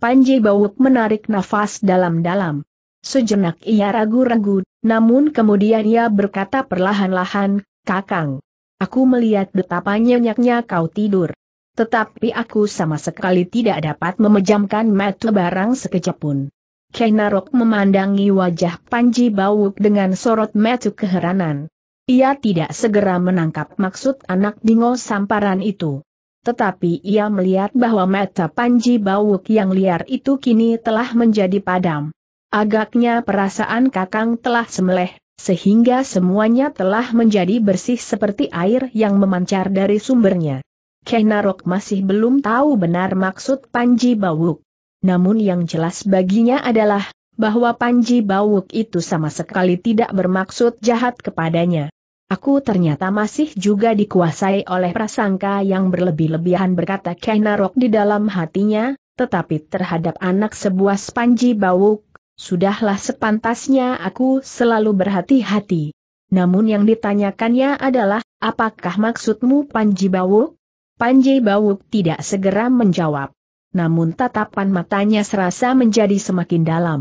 Panji Bawuk menarik nafas dalam-dalam. Sejenak ia ragu-ragu, namun kemudian ia berkata perlahan-lahan, Kakang, aku melihat betapa nyenyaknya kau tidur. Tetapi aku sama sekali tidak dapat memejamkan mata barang sekejap pun. Kenarok memandangi wajah Panji Bawuk dengan sorot mata keheranan. Ia tidak segera menangkap maksud anak dingo samparan itu. Tetapi ia melihat bahwa mata Panji Bawuk yang liar itu kini telah menjadi padam. Agaknya perasaan kakang telah semeleh, sehingga semuanya telah menjadi bersih seperti air yang memancar dari sumbernya. Kenarok masih belum tahu benar maksud Panji Bawuk. Namun yang jelas baginya adalah, bahwa Panji Bawuk itu sama sekali tidak bermaksud jahat kepadanya. Aku ternyata masih juga dikuasai oleh prasangka yang berlebih-lebihan berkata Kenarok di dalam hatinya, tetapi terhadap anak sebuah Panji Bawuk, Sudahlah sepantasnya aku selalu berhati-hati. Namun yang ditanyakannya adalah, apakah maksudmu Panji Bawuk? Panji Bawuk tidak segera menjawab. Namun tatapan matanya serasa menjadi semakin dalam.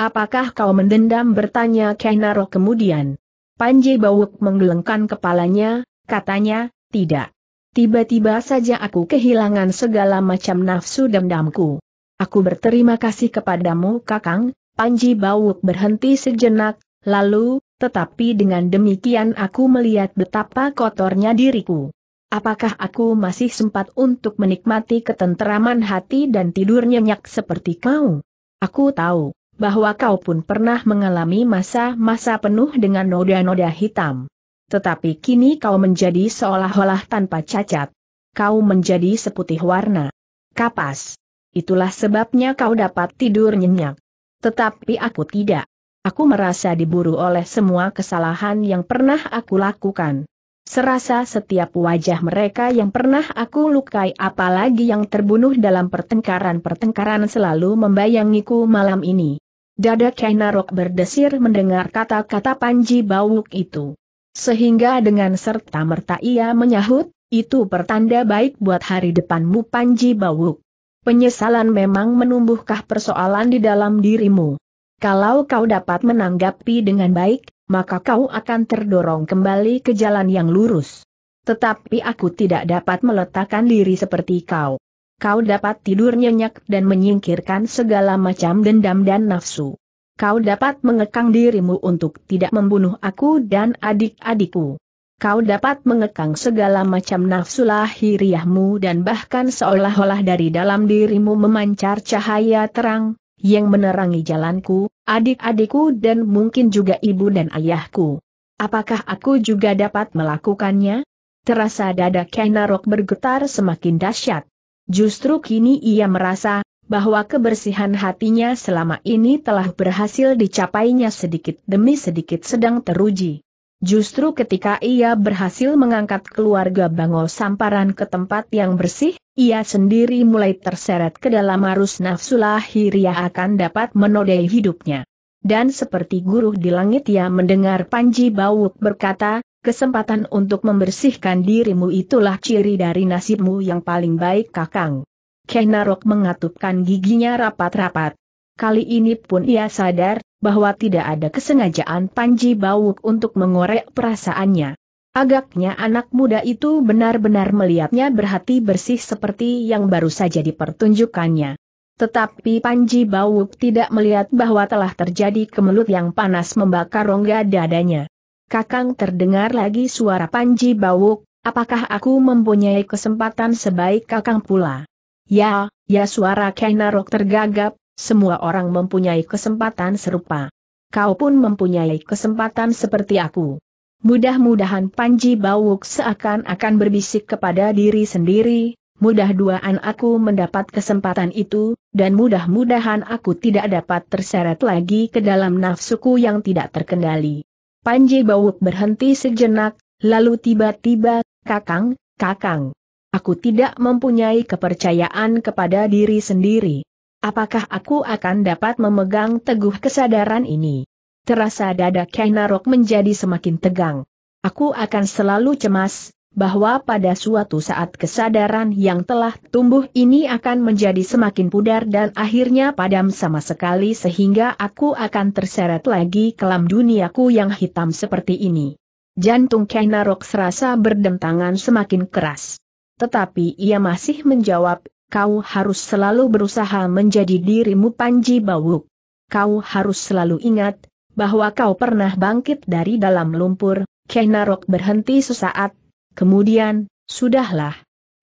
Apakah kau mendendam bertanya Kainaro kemudian? Panji Bawuk menggelengkan kepalanya, katanya, tidak. Tiba-tiba saja aku kehilangan segala macam nafsu dendamku. Aku berterima kasih kepadamu Kakang, Panji bauk berhenti sejenak, lalu, tetapi dengan demikian aku melihat betapa kotornya diriku. Apakah aku masih sempat untuk menikmati ketenteraman hati dan tidur nyenyak seperti kau? Aku tahu bahwa kau pun pernah mengalami masa-masa penuh dengan noda-noda hitam. Tetapi kini kau menjadi seolah-olah tanpa cacat. Kau menjadi seputih warna. Kapas. Itulah sebabnya kau dapat tidur nyenyak. Tetapi aku tidak. Aku merasa diburu oleh semua kesalahan yang pernah aku lakukan. Serasa setiap wajah mereka yang pernah aku lukai apalagi yang terbunuh dalam pertengkaran-pertengkaran selalu membayangiku malam ini. Dada Kainarok berdesir mendengar kata-kata Panji Bawuk itu. Sehingga dengan serta-merta ia menyahut, itu pertanda baik buat hari depanmu Panji Bawuk. Penyesalan memang menumbuhkah persoalan di dalam dirimu. Kalau kau dapat menanggapi dengan baik, maka kau akan terdorong kembali ke jalan yang lurus. Tetapi aku tidak dapat meletakkan diri seperti kau. Kau dapat tidur nyenyak dan menyingkirkan segala macam dendam dan nafsu. Kau dapat mengekang dirimu untuk tidak membunuh aku dan adik-adikku kau dapat mengekang segala macam nafsu lahiriahmu dan bahkan seolah-olah dari dalam dirimu memancar cahaya terang, yang menerangi jalanku, adik-adikku dan mungkin juga ibu dan ayahku. Apakah aku juga dapat melakukannya? Terasa dada Kenarok bergetar semakin dahsyat. Justru kini ia merasa, bahwa kebersihan hatinya selama ini telah berhasil dicapainya sedikit demi sedikit sedang teruji. Justru ketika ia berhasil mengangkat keluarga Bangol Samparan ke tempat yang bersih, ia sendiri mulai terseret ke dalam arus nafsu lahiriah akan dapat menodai hidupnya. Dan seperti guru di langit ia mendengar Panji Bawuk berkata, kesempatan untuk membersihkan dirimu itulah ciri dari nasibmu yang paling baik kakang. Kenarok mengatupkan giginya rapat-rapat. Kali ini pun ia sadar bahwa tidak ada kesengajaan Panji Bawuk untuk mengorek perasaannya. Agaknya anak muda itu benar-benar melihatnya berhati bersih seperti yang baru saja dipertunjukkannya. Tetapi Panji Bawuk tidak melihat bahwa telah terjadi kemelut yang panas membakar rongga dadanya. Kakang terdengar lagi suara Panji Bawuk, apakah aku mempunyai kesempatan sebaik kakang pula? Ya, ya suara Kainarok tergagap, semua orang mempunyai kesempatan serupa. Kau pun mempunyai kesempatan seperti aku. Mudah-mudahan Panji Bawuk seakan-akan berbisik kepada diri sendiri, mudah-duaan aku mendapat kesempatan itu, dan mudah-mudahan aku tidak dapat terseret lagi ke dalam nafsuku yang tidak terkendali. Panji Bawuk berhenti sejenak, lalu tiba-tiba, kakang, kakang. Aku tidak mempunyai kepercayaan kepada diri sendiri. Apakah aku akan dapat memegang teguh kesadaran ini? Terasa dada Kainarok menjadi semakin tegang. Aku akan selalu cemas, bahwa pada suatu saat kesadaran yang telah tumbuh ini akan menjadi semakin pudar dan akhirnya padam sama sekali sehingga aku akan terseret lagi kelam duniaku yang hitam seperti ini. Jantung Kainarok serasa berdentangan semakin keras. Tetapi ia masih menjawab, Kau harus selalu berusaha menjadi dirimu Panji Bawuk. Kau harus selalu ingat, bahwa kau pernah bangkit dari dalam lumpur, Kenarok berhenti sesaat, kemudian, sudahlah.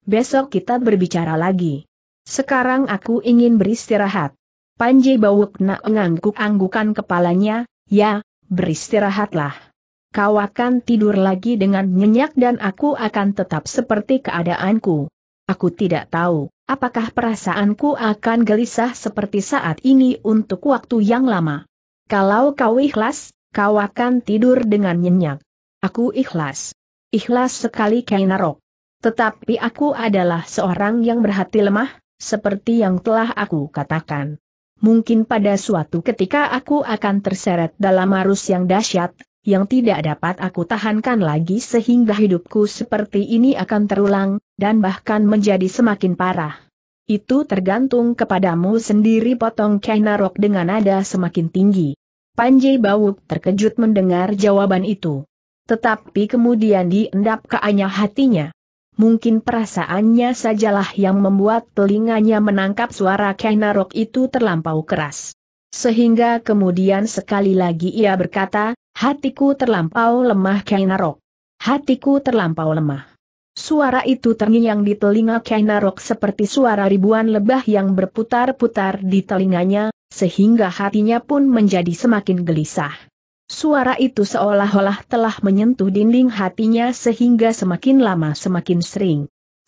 Besok kita berbicara lagi. Sekarang aku ingin beristirahat. Panji Bawuk nak mengangguk anggukan kepalanya, ya, beristirahatlah. Kau akan tidur lagi dengan nyenyak dan aku akan tetap seperti keadaanku. Aku tidak tahu Apakah perasaanku akan gelisah seperti saat ini untuk waktu yang lama? Kalau kau ikhlas, kau akan tidur dengan nyenyak. Aku ikhlas. Ikhlas sekali Kainarok. Tetapi aku adalah seorang yang berhati lemah, seperti yang telah aku katakan. Mungkin pada suatu ketika aku akan terseret dalam arus yang dahsyat, yang tidak dapat aku tahankan lagi sehingga hidupku seperti ini akan terulang, dan bahkan menjadi semakin parah. Itu tergantung kepadamu sendiri potong Kainarok dengan nada semakin tinggi. Panji Bawuk terkejut mendengar jawaban itu. Tetapi kemudian diendap keanya hatinya. Mungkin perasaannya sajalah yang membuat telinganya menangkap suara Kainarok itu terlampau keras. Sehingga kemudian sekali lagi ia berkata, Hatiku terlampau lemah Kainarok. Hatiku terlampau lemah. Suara itu terngiang di telinga Kainarok seperti suara ribuan lebah yang berputar-putar di telinganya, sehingga hatinya pun menjadi semakin gelisah. Suara itu seolah-olah telah menyentuh dinding hatinya sehingga semakin lama semakin sering.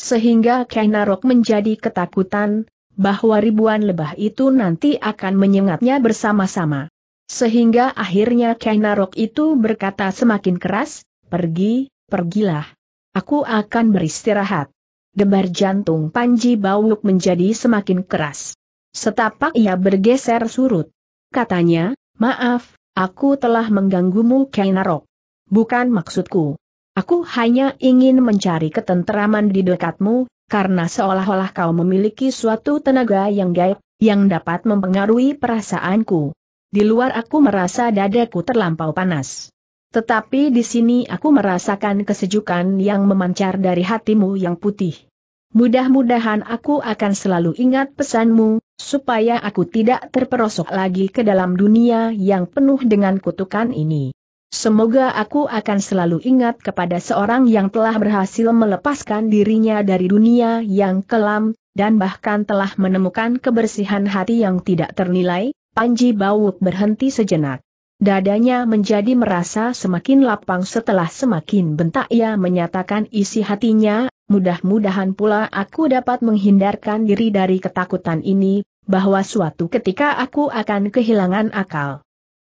Sehingga Kainarok menjadi ketakutan, bahwa ribuan lebah itu nanti akan menyengatnya bersama-sama. Sehingga akhirnya Kainarok itu berkata semakin keras, pergi, pergilah. Aku akan beristirahat. Debar jantung Panji Bauluk menjadi semakin keras. Setapak ia bergeser surut. Katanya, maaf, aku telah mengganggumu Kainarok. Bukan maksudku. Aku hanya ingin mencari ketenteraman di dekatmu, karena seolah-olah kau memiliki suatu tenaga yang gaib, yang dapat mempengaruhi perasaanku. Di luar aku merasa dadaku terlampau panas. Tetapi di sini aku merasakan kesejukan yang memancar dari hatimu yang putih. Mudah-mudahan aku akan selalu ingat pesanmu, supaya aku tidak terperosok lagi ke dalam dunia yang penuh dengan kutukan ini. Semoga aku akan selalu ingat kepada seorang yang telah berhasil melepaskan dirinya dari dunia yang kelam, dan bahkan telah menemukan kebersihan hati yang tidak ternilai, Panji Bawuk berhenti sejenak. Dadanya menjadi merasa semakin lapang setelah semakin bentak ia menyatakan isi hatinya, mudah-mudahan pula aku dapat menghindarkan diri dari ketakutan ini, bahwa suatu ketika aku akan kehilangan akal.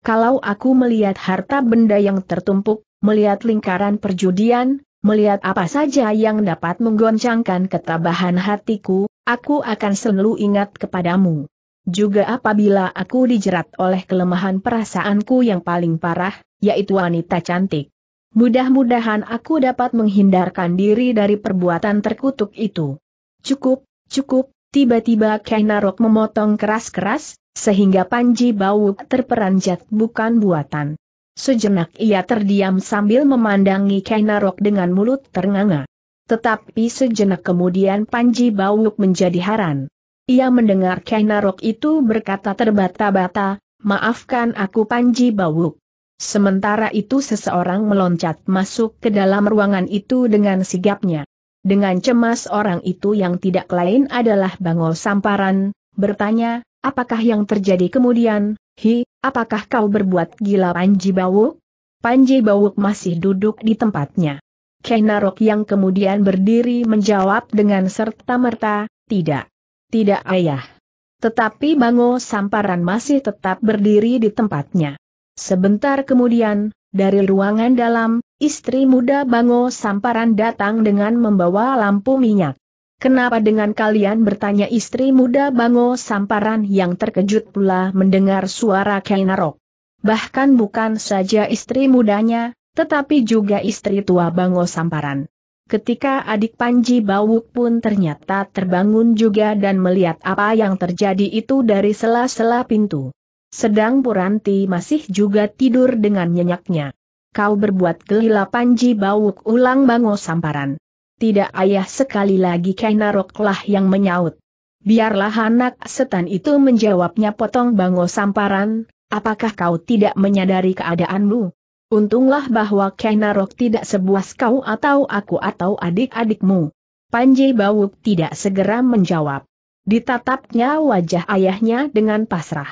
Kalau aku melihat harta benda yang tertumpuk, melihat lingkaran perjudian, melihat apa saja yang dapat menggoncangkan ketabahan hatiku, aku akan selalu ingat kepadamu. Juga apabila aku dijerat oleh kelemahan perasaanku yang paling parah, yaitu wanita cantik. Mudah-mudahan aku dapat menghindarkan diri dari perbuatan terkutuk itu. Cukup, cukup, tiba-tiba Kainarok memotong keras-keras, sehingga Panji bau terperanjat bukan buatan. Sejenak ia terdiam sambil memandangi Kainarok dengan mulut ternganga. Tetapi sejenak kemudian Panji Bauk menjadi haran. Ia mendengar Kainarok itu berkata terbata-bata, maafkan aku Panji Bawuk. Sementara itu seseorang meloncat masuk ke dalam ruangan itu dengan sigapnya. Dengan cemas orang itu yang tidak lain adalah Bangol Samparan, bertanya, apakah yang terjadi kemudian, Hi, apakah kau berbuat gila Panji Bawuk? Panji Bawuk masih duduk di tempatnya. Kainarok yang kemudian berdiri menjawab dengan serta-merta, tidak. Tidak ayah. Tetapi Bango Samparan masih tetap berdiri di tempatnya. Sebentar kemudian, dari ruangan dalam, istri muda Bango Samparan datang dengan membawa lampu minyak. Kenapa dengan kalian bertanya istri muda Bango Samparan yang terkejut pula mendengar suara Kainarok. Bahkan bukan saja istri mudanya, tetapi juga istri tua Bango Samparan. Ketika adik Panji Bawuk pun ternyata terbangun juga dan melihat apa yang terjadi itu dari sela-sela pintu. Sedang Puranti masih juga tidur dengan nyenyaknya. Kau berbuat gelila Panji Bawuk ulang bangau samparan. Tidak ayah sekali lagi Kainaroklah yang menyaut. Biarlah anak setan itu menjawabnya potong bangau samparan, apakah kau tidak menyadari keadaanmu? Untunglah bahwa Kainarok tidak sebuas kau atau aku atau adik-adikmu. Panji Bawuk tidak segera menjawab. Ditatapnya wajah ayahnya dengan pasrah.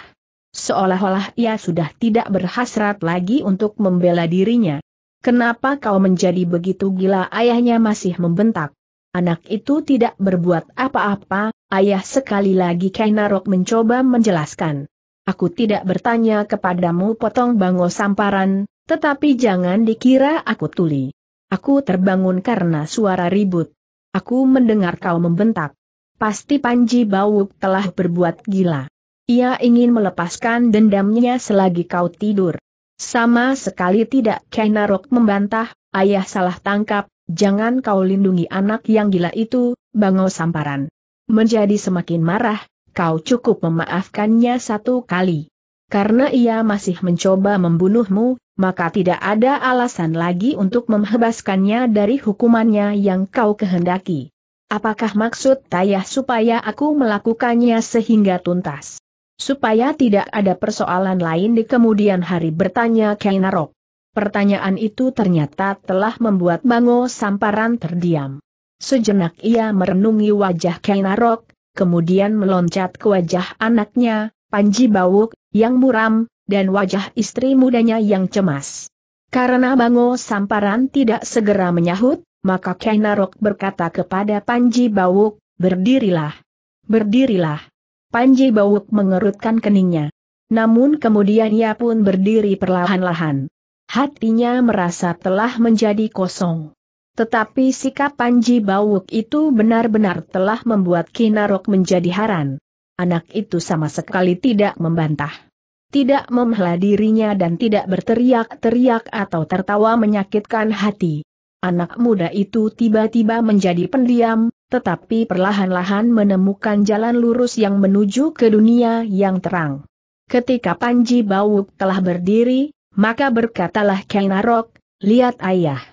Seolah-olah ia sudah tidak berhasrat lagi untuk membela dirinya. Kenapa kau menjadi begitu gila ayahnya masih membentak. Anak itu tidak berbuat apa-apa, ayah sekali lagi Kainarok mencoba menjelaskan. Aku tidak bertanya kepadamu potong bango samparan, tetapi jangan dikira aku tuli. Aku terbangun karena suara ribut. Aku mendengar kau membentak. Pasti Panji Bawuk telah berbuat gila. Ia ingin melepaskan dendamnya selagi kau tidur. Sama sekali tidak Kenarok membantah, ayah salah tangkap, jangan kau lindungi anak yang gila itu, bangau samparan. Menjadi semakin marah, kau cukup memaafkannya satu kali. Karena ia masih mencoba membunuhmu, maka tidak ada alasan lagi untuk membebaskannya dari hukumannya yang kau kehendaki. Apakah maksud Tayah supaya aku melakukannya sehingga tuntas? Supaya tidak ada persoalan lain di kemudian hari bertanya Kainarok. Pertanyaan itu ternyata telah membuat Bango Samparan terdiam. Sejenak ia merenungi wajah Kainarok, kemudian meloncat ke wajah anaknya, Panji Bawuk, yang muram, dan wajah istri mudanya yang cemas. Karena Bango Samparan tidak segera menyahut, maka Kainarok berkata kepada Panji Bawuk, berdirilah. Berdirilah. Panji Bawuk mengerutkan keningnya. Namun kemudian ia pun berdiri perlahan-lahan. Hatinya merasa telah menjadi kosong. Tetapi sikap Panji Bawuk itu benar-benar telah membuat Kinarok menjadi haran. Anak itu sama sekali tidak membantah. Tidak memhela dirinya dan tidak berteriak-teriak atau tertawa menyakitkan hati. Anak muda itu tiba-tiba menjadi pendiam, tetapi perlahan-lahan menemukan jalan lurus yang menuju ke dunia yang terang. Ketika Panji Bawuk telah berdiri, maka berkatalah Kainarok, lihat ayah.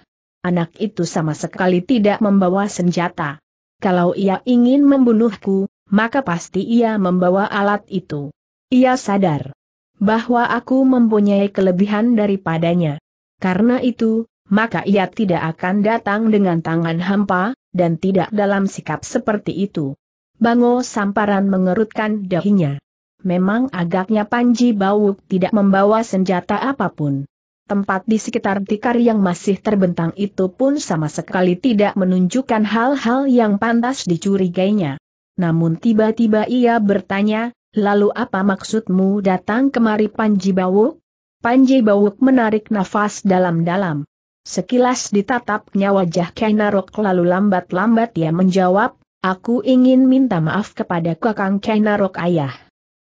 Anak itu sama sekali tidak membawa senjata. Kalau ia ingin membunuhku, maka pasti ia membawa alat itu. Ia sadar bahwa aku mempunyai kelebihan daripadanya. Karena itu, maka ia tidak akan datang dengan tangan hampa, dan tidak dalam sikap seperti itu. Bango Samparan mengerutkan dahinya. Memang agaknya Panji Bawuk tidak membawa senjata apapun. Tempat di sekitar tikar yang masih terbentang itu pun sama sekali tidak menunjukkan hal-hal yang pantas dicurigainya namun tiba-tiba ia bertanya, lalu apa maksudmu datang kemari Panji Bawuk? Panji Bawuk menarik nafas dalam-dalam. Sekilas ditatapnya wajah Kainarok lalu lambat-lambat ia menjawab, aku ingin minta maaf kepada kakang Kainarok ayah.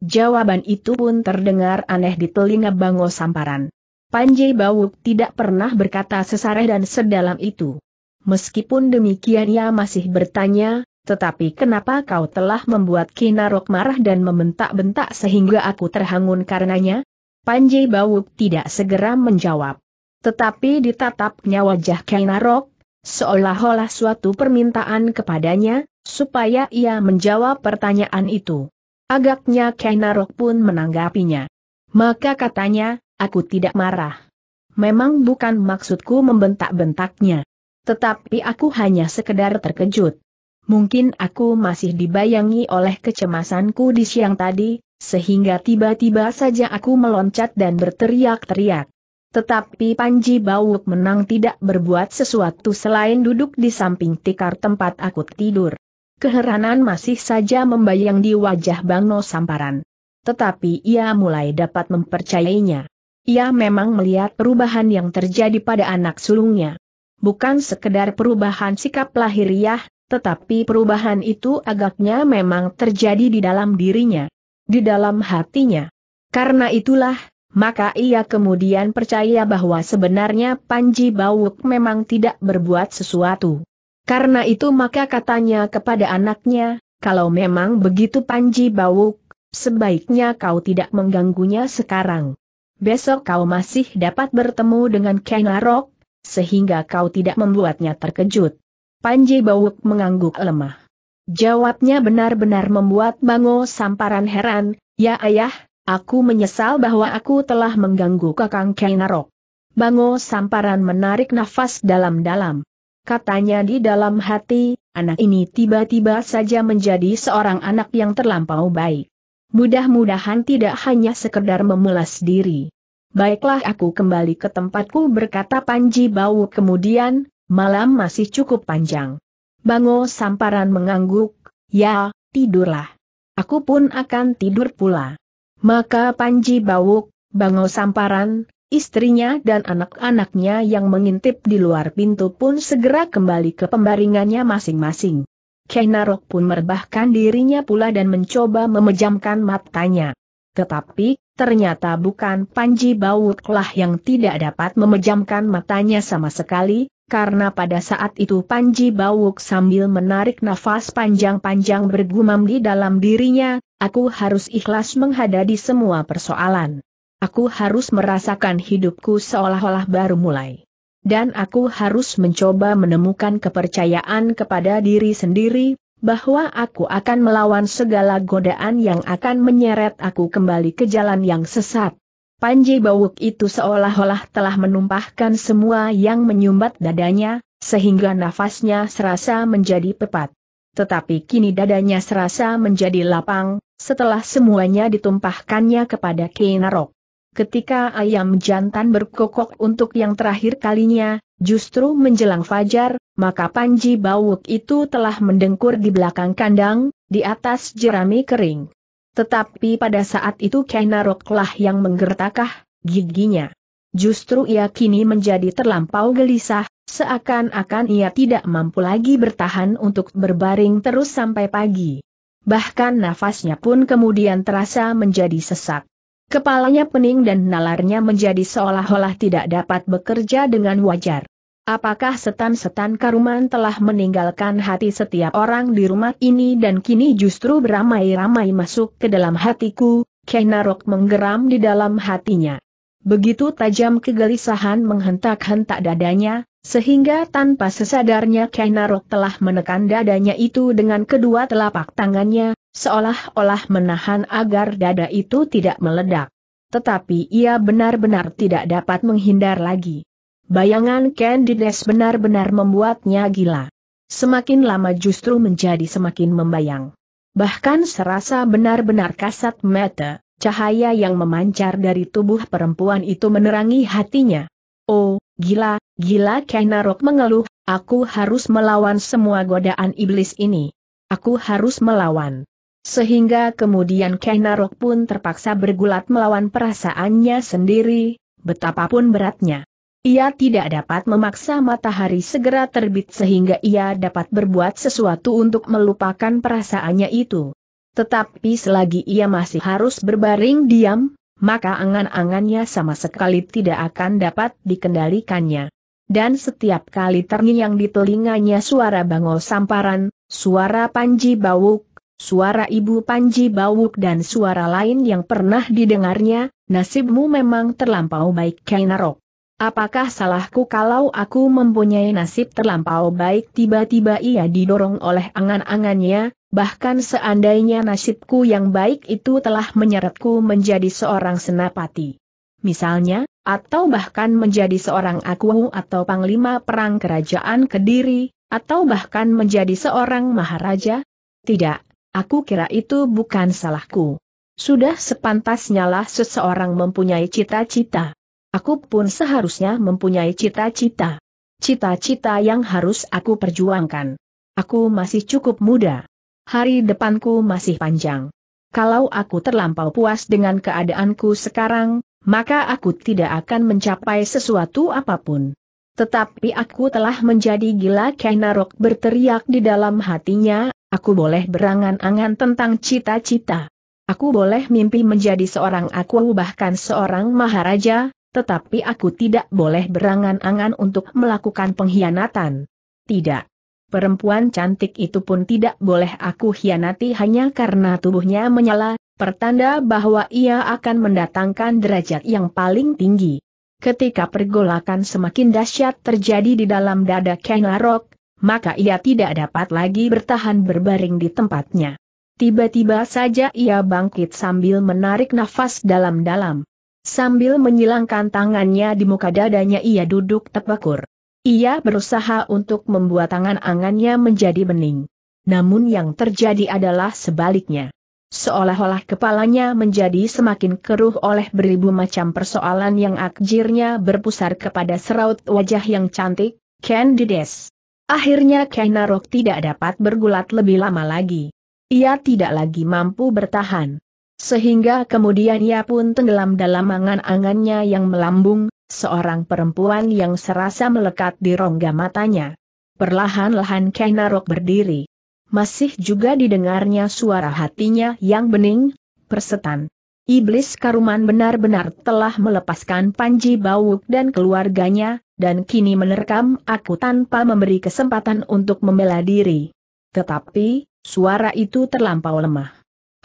Jawaban itu pun terdengar aneh di telinga Bango Samparan. Panji Bawuk tidak pernah berkata sesareh dan sedalam itu. Meskipun demikian ia masih bertanya, tetapi kenapa kau telah membuat Kinarok marah dan membentak-bentak sehingga aku terhangun karenanya? Panji Bawuk tidak segera menjawab. Tetapi ditatapnya wajah Kinarok, seolah-olah suatu permintaan kepadanya, supaya ia menjawab pertanyaan itu. Agaknya Kinarok pun menanggapinya. Maka katanya, aku tidak marah. Memang bukan maksudku membentak-bentaknya. Tetapi aku hanya sekedar terkejut. Mungkin aku masih dibayangi oleh kecemasanku di siang tadi, sehingga tiba-tiba saja aku meloncat dan berteriak-teriak. Tetapi Panji Bawuk menang tidak berbuat sesuatu selain duduk di samping tikar tempat aku tidur. Keheranan masih saja membayang di wajah Bang No Samparan. Tetapi ia mulai dapat mempercayainya. Ia memang melihat perubahan yang terjadi pada anak sulungnya. Bukan sekedar perubahan sikap lahiriah, tetapi perubahan itu agaknya memang terjadi di dalam dirinya, di dalam hatinya. Karena itulah, maka ia kemudian percaya bahwa sebenarnya Panji Bawuk memang tidak berbuat sesuatu. Karena itu maka katanya kepada anaknya, kalau memang begitu Panji Bawuk, sebaiknya kau tidak mengganggunya sekarang. Besok kau masih dapat bertemu dengan Kenarok, sehingga kau tidak membuatnya terkejut. Panji Bawuk mengangguk lemah. Jawabnya benar-benar membuat Bango Samparan heran, ya ayah, aku menyesal bahwa aku telah mengganggu kakang Kainarok. Bango Samparan menarik nafas dalam-dalam. Katanya di dalam hati, anak ini tiba-tiba saja menjadi seorang anak yang terlampau baik. Mudah-mudahan tidak hanya sekedar memulas diri. Baiklah aku kembali ke tempatku berkata Panji Bawuk kemudian, Malam masih cukup panjang. Bango Samparan mengangguk, ya, tidurlah. Aku pun akan tidur pula. Maka Panji Bawuk, Bango Samparan, istrinya dan anak-anaknya yang mengintip di luar pintu pun segera kembali ke pembaringannya masing-masing. Kenarok pun merebahkan dirinya pula dan mencoba memejamkan matanya. Tetapi, ternyata bukan Panji Bawuklah yang tidak dapat memejamkan matanya sama sekali, karena pada saat itu Panji Bawuk sambil menarik nafas panjang-panjang bergumam di dalam dirinya, aku harus ikhlas menghadapi semua persoalan. Aku harus merasakan hidupku seolah-olah baru mulai. Dan aku harus mencoba menemukan kepercayaan kepada diri sendiri, bahwa aku akan melawan segala godaan yang akan menyeret aku kembali ke jalan yang sesat. Panji Bawuk itu seolah-olah telah menumpahkan semua yang menyumbat dadanya, sehingga nafasnya serasa menjadi pepat. Tetapi kini dadanya serasa menjadi lapang, setelah semuanya ditumpahkannya kepada Kinarok. Ketika ayam jantan berkokok untuk yang terakhir kalinya, justru menjelang fajar, maka Panji Bawuk itu telah mendengkur di belakang kandang, di atas jerami kering. Tetapi pada saat itu Kenaroklah yang menggertakah giginya. Justru ia kini menjadi terlampau gelisah, seakan-akan ia tidak mampu lagi bertahan untuk berbaring terus sampai pagi. Bahkan nafasnya pun kemudian terasa menjadi sesak. Kepalanya pening dan nalarnya menjadi seolah-olah tidak dapat bekerja dengan wajar. Apakah setan-setan karuman telah meninggalkan hati setiap orang di rumah ini dan kini justru beramai-ramai masuk ke dalam hatiku? Kenarok menggeram di dalam hatinya. Begitu tajam kegelisahan menghentak-hentak dadanya, sehingga tanpa sesadarnya Kenarok telah menekan dadanya itu dengan kedua telapak tangannya, seolah-olah menahan agar dada itu tidak meledak. Tetapi ia benar-benar tidak dapat menghindar lagi. Bayangan Candides benar-benar membuatnya gila. Semakin lama justru menjadi semakin membayang. Bahkan serasa benar-benar kasat mata, cahaya yang memancar dari tubuh perempuan itu menerangi hatinya. Oh, gila, gila Kenarok mengeluh, aku harus melawan semua godaan iblis ini. Aku harus melawan. Sehingga kemudian Kenarok pun terpaksa bergulat melawan perasaannya sendiri, betapapun beratnya. Ia tidak dapat memaksa matahari segera terbit sehingga ia dapat berbuat sesuatu untuk melupakan perasaannya itu. Tetapi selagi ia masih harus berbaring diam, maka angan-angannya sama sekali tidak akan dapat dikendalikannya. Dan setiap kali terngiang di telinganya suara bangau samparan, suara panji bawuk, suara ibu panji bawuk dan suara lain yang pernah didengarnya, nasibmu memang terlampau baik Kainarok. Apakah salahku kalau aku mempunyai nasib terlampau baik tiba-tiba ia didorong oleh angan-angannya, bahkan seandainya nasibku yang baik itu telah menyeretku menjadi seorang senapati. Misalnya, atau bahkan menjadi seorang aku atau panglima perang kerajaan Kediri, atau bahkan menjadi seorang maharaja? Tidak, aku kira itu bukan salahku. Sudah sepantasnya lah seseorang mempunyai cita-cita. Aku pun seharusnya mempunyai cita-cita. Cita-cita yang harus aku perjuangkan. Aku masih cukup muda. Hari depanku masih panjang. Kalau aku terlampau puas dengan keadaanku sekarang, maka aku tidak akan mencapai sesuatu apapun. Tetapi aku telah menjadi gila Kainarok berteriak di dalam hatinya, aku boleh berangan-angan tentang cita-cita. Aku boleh mimpi menjadi seorang aku bahkan seorang maharaja, tetapi aku tidak boleh berangan-angan untuk melakukan pengkhianatan. Tidak. Perempuan cantik itu pun tidak boleh aku hianati hanya karena tubuhnya menyala, pertanda bahwa ia akan mendatangkan derajat yang paling tinggi. Ketika pergolakan semakin dahsyat terjadi di dalam dada Kenarok, maka ia tidak dapat lagi bertahan berbaring di tempatnya. Tiba-tiba saja ia bangkit sambil menarik nafas dalam-dalam. Sambil menyilangkan tangannya di muka dadanya ia duduk tepakur. Ia berusaha untuk membuat tangan angannya menjadi bening. Namun yang terjadi adalah sebaliknya. Seolah-olah kepalanya menjadi semakin keruh oleh beribu macam persoalan yang akhirnya berpusar kepada seraut wajah yang cantik, Candides. Akhirnya Kainarok tidak dapat bergulat lebih lama lagi. Ia tidak lagi mampu bertahan. Sehingga kemudian ia pun tenggelam dalam angan-angannya yang melambung, seorang perempuan yang serasa melekat di rongga matanya. Perlahan-lahan Kenarok berdiri. Masih juga didengarnya suara hatinya yang bening, persetan. Iblis Karuman benar-benar telah melepaskan Panji Bawuk dan keluarganya, dan kini menerkam aku tanpa memberi kesempatan untuk membela diri. Tetapi, suara itu terlampau lemah.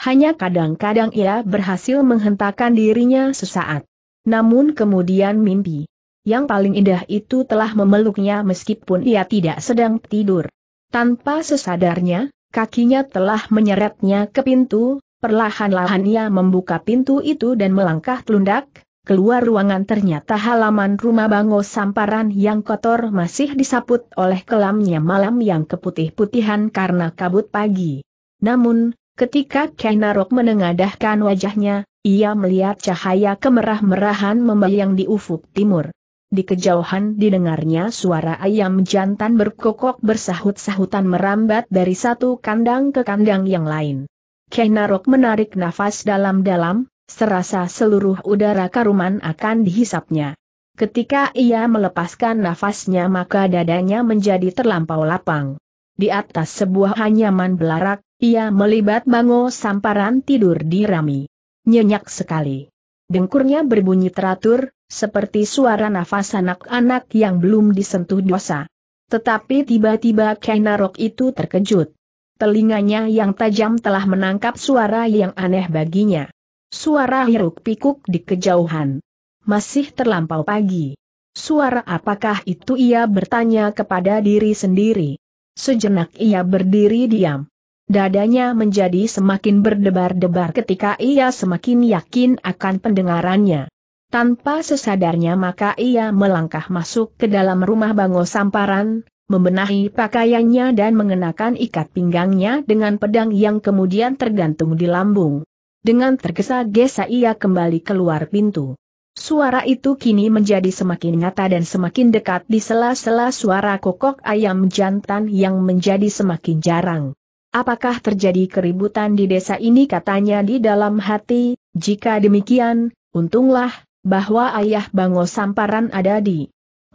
Hanya kadang-kadang ia berhasil menghentakkan dirinya sesaat. Namun kemudian mimpi yang paling indah itu telah memeluknya meskipun ia tidak sedang tidur. Tanpa sesadarnya, kakinya telah menyeretnya ke pintu, perlahan-lahan ia membuka pintu itu dan melangkah telundak, keluar ruangan ternyata halaman rumah Bango Samparan yang kotor masih disaput oleh kelamnya malam yang keputih-putihan karena kabut pagi. Namun, Ketika Kainarok menengadahkan wajahnya, ia melihat cahaya kemerah-merahan membayang di ufuk timur. Di kejauhan didengarnya suara ayam jantan berkokok bersahut-sahutan merambat dari satu kandang ke kandang yang lain. Kainarok menarik nafas dalam-dalam, serasa seluruh udara karuman akan dihisapnya. Ketika ia melepaskan nafasnya maka dadanya menjadi terlampau lapang. Di atas sebuah hanyaman belarak, ia melibat Bango Samparan tidur di rami. Nyenyak sekali. Dengkurnya berbunyi teratur, seperti suara nafas anak-anak yang belum disentuh dosa. Tetapi tiba-tiba Kainarok itu terkejut. Telinganya yang tajam telah menangkap suara yang aneh baginya. Suara hiruk-pikuk di kejauhan. Masih terlampau pagi. Suara apakah itu ia bertanya kepada diri sendiri. Sejenak ia berdiri diam. Dadanya menjadi semakin berdebar-debar ketika ia semakin yakin akan pendengarannya. Tanpa sesadarnya maka ia melangkah masuk ke dalam rumah Bango Samparan, membenahi pakaiannya dan mengenakan ikat pinggangnya dengan pedang yang kemudian tergantung di lambung. Dengan tergesa-gesa ia kembali keluar pintu. Suara itu kini menjadi semakin nyata dan semakin dekat di sela-sela suara kokok ayam jantan yang menjadi semakin jarang. Apakah terjadi keributan di desa ini katanya di dalam hati, jika demikian, untunglah, bahwa ayah Bango Samparan ada di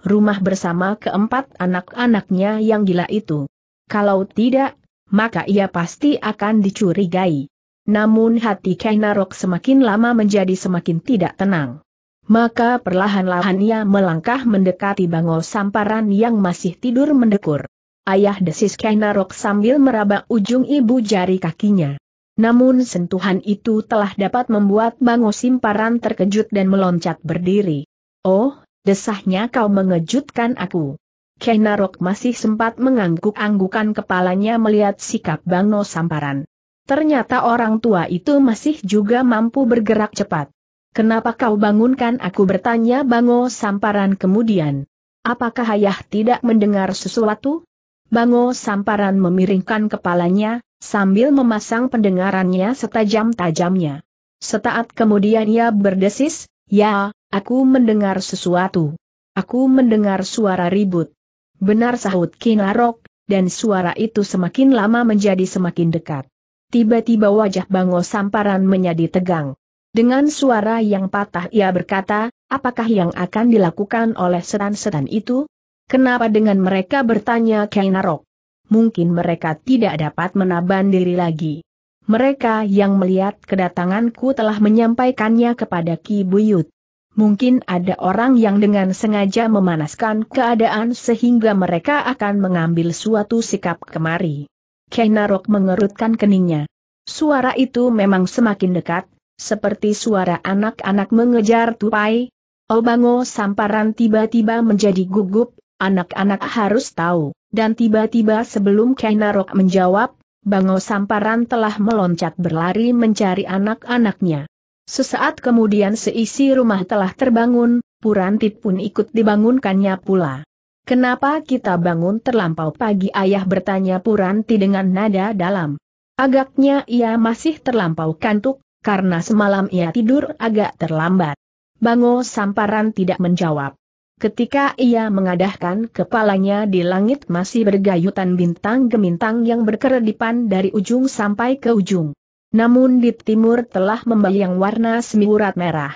rumah bersama keempat anak-anaknya yang gila itu. Kalau tidak, maka ia pasti akan dicurigai. Namun hati Kainarok semakin lama menjadi semakin tidak tenang. Maka perlahan-lahan ia melangkah mendekati Bango Samparan yang masih tidur mendekur. Ayah desis Kainarok sambil meraba ujung ibu jari kakinya. Namun sentuhan itu telah dapat membuat Bango Simparan terkejut dan meloncat berdiri. Oh, desahnya kau mengejutkan aku. Kainarok masih sempat mengangguk-anggukan kepalanya melihat sikap Bango Samparan. Ternyata orang tua itu masih juga mampu bergerak cepat. Kenapa kau bangunkan aku bertanya Bango Samparan kemudian. Apakah ayah tidak mendengar sesuatu? Bango Samparan memiringkan kepalanya, sambil memasang pendengarannya setajam-tajamnya. Setaat kemudian ia berdesis, ya, aku mendengar sesuatu. Aku mendengar suara ribut. Benar sahut Kinarok, dan suara itu semakin lama menjadi semakin dekat. Tiba-tiba wajah Bango Samparan menjadi tegang. Dengan suara yang patah ia berkata, apakah yang akan dilakukan oleh setan-setan itu? Kenapa dengan mereka bertanya Kainarok? Mungkin mereka tidak dapat menaban diri lagi. Mereka yang melihat kedatanganku telah menyampaikannya kepada Ki Buyut. Mungkin ada orang yang dengan sengaja memanaskan keadaan sehingga mereka akan mengambil suatu sikap kemari. Kainarok mengerutkan keningnya. Suara itu memang semakin dekat, seperti suara anak-anak mengejar tupai. Obango Samparan tiba-tiba menjadi gugup, Anak-anak harus tahu, dan tiba-tiba sebelum Kainarok menjawab, Bango Samparan telah meloncat berlari mencari anak-anaknya. Sesaat kemudian seisi rumah telah terbangun, Puranti pun ikut dibangunkannya pula. Kenapa kita bangun terlampau pagi ayah bertanya Puranti dengan nada dalam. Agaknya ia masih terlampau kantuk, karena semalam ia tidur agak terlambat. Bango Samparan tidak menjawab. Ketika ia mengadahkan kepalanya di langit masih bergayutan bintang gemintang yang berkeredipan dari ujung sampai ke ujung. Namun di timur telah membayang warna semiurat merah.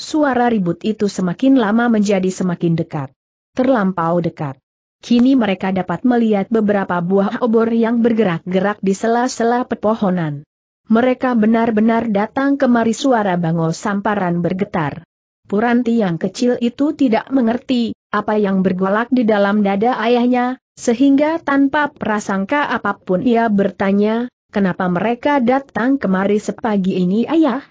Suara ribut itu semakin lama menjadi semakin dekat. Terlampau dekat. Kini mereka dapat melihat beberapa buah obor yang bergerak-gerak di sela-sela pepohonan. Mereka benar-benar datang kemari suara bangau samparan bergetar. Puranti yang kecil itu tidak mengerti apa yang bergolak di dalam dada ayahnya, sehingga tanpa prasangka apapun ia bertanya, kenapa mereka datang kemari sepagi ini ayah?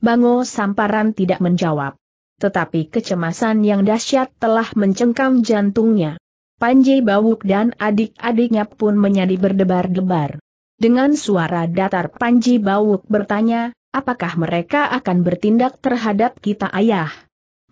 Bango Samparan tidak menjawab. Tetapi kecemasan yang dahsyat telah mencengkam jantungnya. Panji Bawuk dan adik-adiknya pun menjadi berdebar-debar. Dengan suara datar Panji Bawuk bertanya, Apakah mereka akan bertindak terhadap kita ayah?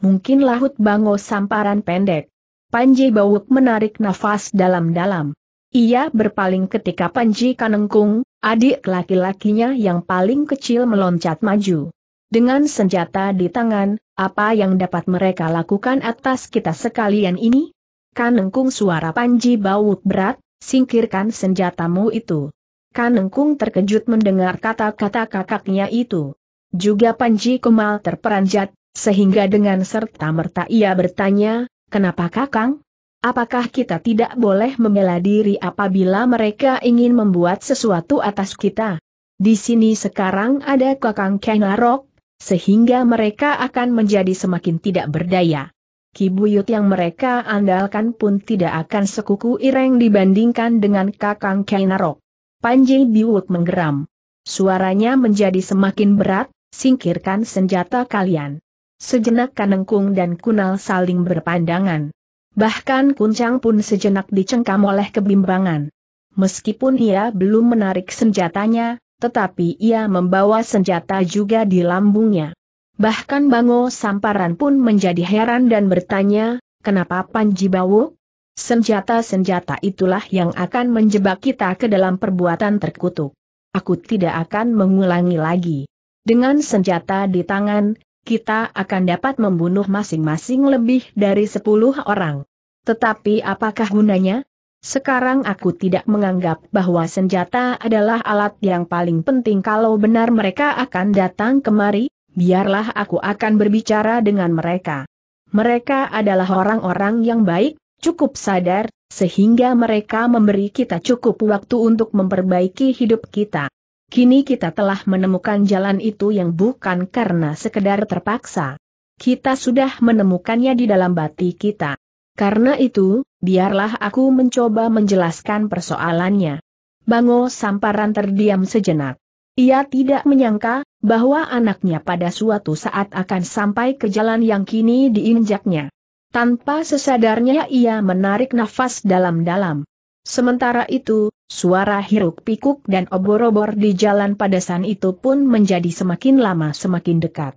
Mungkin lahut bango samparan pendek. Panji Bawuk menarik nafas dalam-dalam. Ia berpaling ketika Panji Kanengkung, adik laki-lakinya yang paling kecil meloncat maju. Dengan senjata di tangan, apa yang dapat mereka lakukan atas kita sekalian ini? Kanengkung suara Panji Bawuk berat, singkirkan senjatamu itu. Kanengkung terkejut mendengar kata-kata kakaknya itu. Juga Panji Kemal terperanjat, sehingga dengan serta-merta ia bertanya, kenapa kakang? Apakah kita tidak boleh membela diri apabila mereka ingin membuat sesuatu atas kita? Di sini sekarang ada kakang Kenarok, sehingga mereka akan menjadi semakin tidak berdaya. Kibuyut yang mereka andalkan pun tidak akan sekuku ireng dibandingkan dengan kakang Kenarok. Panji Biwut menggeram. Suaranya menjadi semakin berat, singkirkan senjata kalian. Sejenak Kanengkung dan Kunal saling berpandangan. Bahkan Kuncang pun sejenak dicengkam oleh kebimbangan. Meskipun ia belum menarik senjatanya, tetapi ia membawa senjata juga di lambungnya. Bahkan Bango Samparan pun menjadi heran dan bertanya, kenapa Panji Bawuk? Senjata-senjata itulah yang akan menjebak kita ke dalam perbuatan terkutuk. Aku tidak akan mengulangi lagi. Dengan senjata di tangan, kita akan dapat membunuh masing-masing lebih dari sepuluh orang. Tetapi apakah gunanya? Sekarang aku tidak menganggap bahwa senjata adalah alat yang paling penting kalau benar mereka akan datang kemari, biarlah aku akan berbicara dengan mereka. Mereka adalah orang-orang yang baik, cukup sadar, sehingga mereka memberi kita cukup waktu untuk memperbaiki hidup kita. Kini kita telah menemukan jalan itu yang bukan karena sekedar terpaksa. Kita sudah menemukannya di dalam bati kita. Karena itu, biarlah aku mencoba menjelaskan persoalannya. Bango Samparan terdiam sejenak. Ia tidak menyangka, bahwa anaknya pada suatu saat akan sampai ke jalan yang kini diinjaknya. Tanpa sesadarnya ia menarik nafas dalam-dalam. Sementara itu, suara hiruk-pikuk dan obor-obor di jalan padasan itu pun menjadi semakin lama semakin dekat.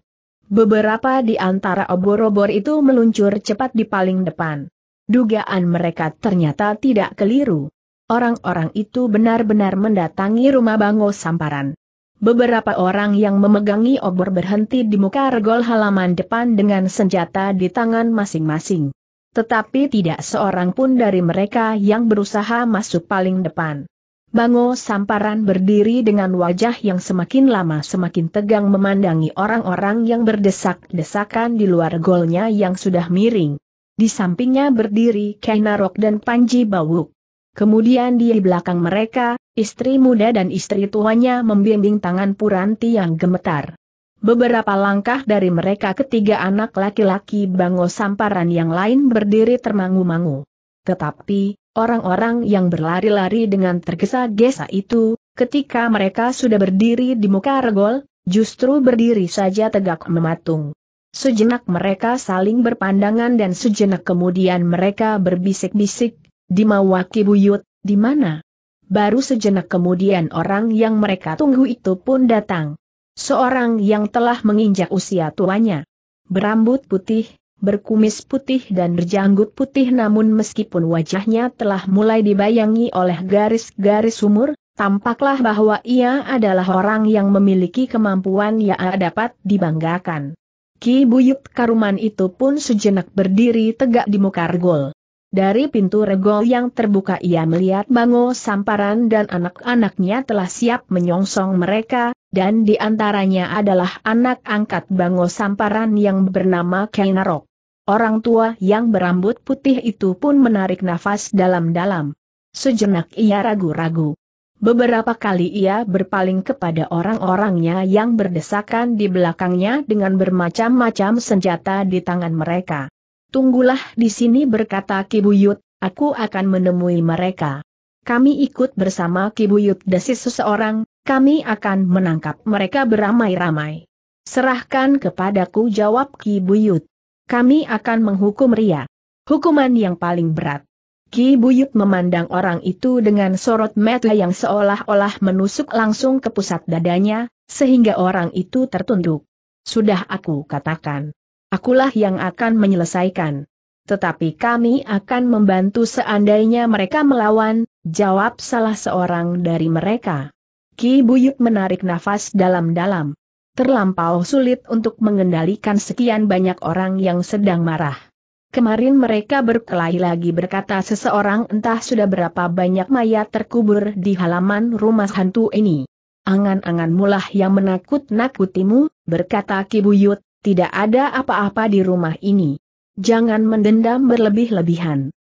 Beberapa di antara obor-obor itu meluncur cepat di paling depan. Dugaan mereka ternyata tidak keliru. Orang-orang itu benar-benar mendatangi rumah Bango Samparan. Beberapa orang yang memegangi obor berhenti di muka regol halaman depan dengan senjata di tangan masing-masing. Tetapi tidak seorang pun dari mereka yang berusaha masuk paling depan. Bango Samparan berdiri dengan wajah yang semakin lama semakin tegang memandangi orang-orang yang berdesak-desakan di luar golnya yang sudah miring. Di sampingnya berdiri Kainarok dan Panji Bawuk. Kemudian di belakang mereka, istri muda dan istri tuanya membimbing tangan Puranti yang gemetar. Beberapa langkah dari mereka ketiga anak laki-laki Bango Samparan yang lain berdiri termangu-mangu. Tetapi, orang-orang yang berlari-lari dengan tergesa-gesa itu, ketika mereka sudah berdiri di muka regol, justru berdiri saja tegak mematung. Sejenak mereka saling berpandangan dan sejenak kemudian mereka berbisik-bisik, di Mawaki Buyut, di mana? Baru sejenak kemudian orang yang mereka tunggu itu pun datang. Seorang yang telah menginjak usia tuanya. Berambut putih, berkumis putih dan berjanggut putih namun meskipun wajahnya telah mulai dibayangi oleh garis-garis umur, tampaklah bahwa ia adalah orang yang memiliki kemampuan yang dapat dibanggakan. Ki Buyut Karuman itu pun sejenak berdiri tegak di muka Argol. Dari pintu regol yang terbuka ia melihat Bango Samparan dan anak-anaknya telah siap menyongsong mereka, dan di antaranya adalah anak angkat Bango Samparan yang bernama Kainarok. Orang tua yang berambut putih itu pun menarik nafas dalam-dalam. Sejenak ia ragu-ragu. Beberapa kali ia berpaling kepada orang-orangnya yang berdesakan di belakangnya dengan bermacam-macam senjata di tangan mereka. Tunggulah di sini berkata Kibuyut, aku akan menemui mereka. Kami ikut bersama Kibuyut desis seseorang, kami akan menangkap mereka beramai-ramai. Serahkan kepadaku jawab Kibuyut. Kami akan menghukum Ria. Hukuman yang paling berat. Ki Buyut memandang orang itu dengan sorot mata yang seolah-olah menusuk langsung ke pusat dadanya, sehingga orang itu tertunduk. Sudah aku katakan. Akulah yang akan menyelesaikan. Tetapi kami akan membantu seandainya mereka melawan, jawab salah seorang dari mereka. Ki Buyut menarik nafas dalam-dalam. Terlampau sulit untuk mengendalikan sekian banyak orang yang sedang marah. Kemarin mereka berkelahi lagi berkata seseorang entah sudah berapa banyak mayat terkubur di halaman rumah hantu ini. Angan-angan mulah yang menakut-nakutimu, berkata Ki Buyut. Tidak ada apa-apa di rumah ini. Jangan mendendam berlebih-lebihan.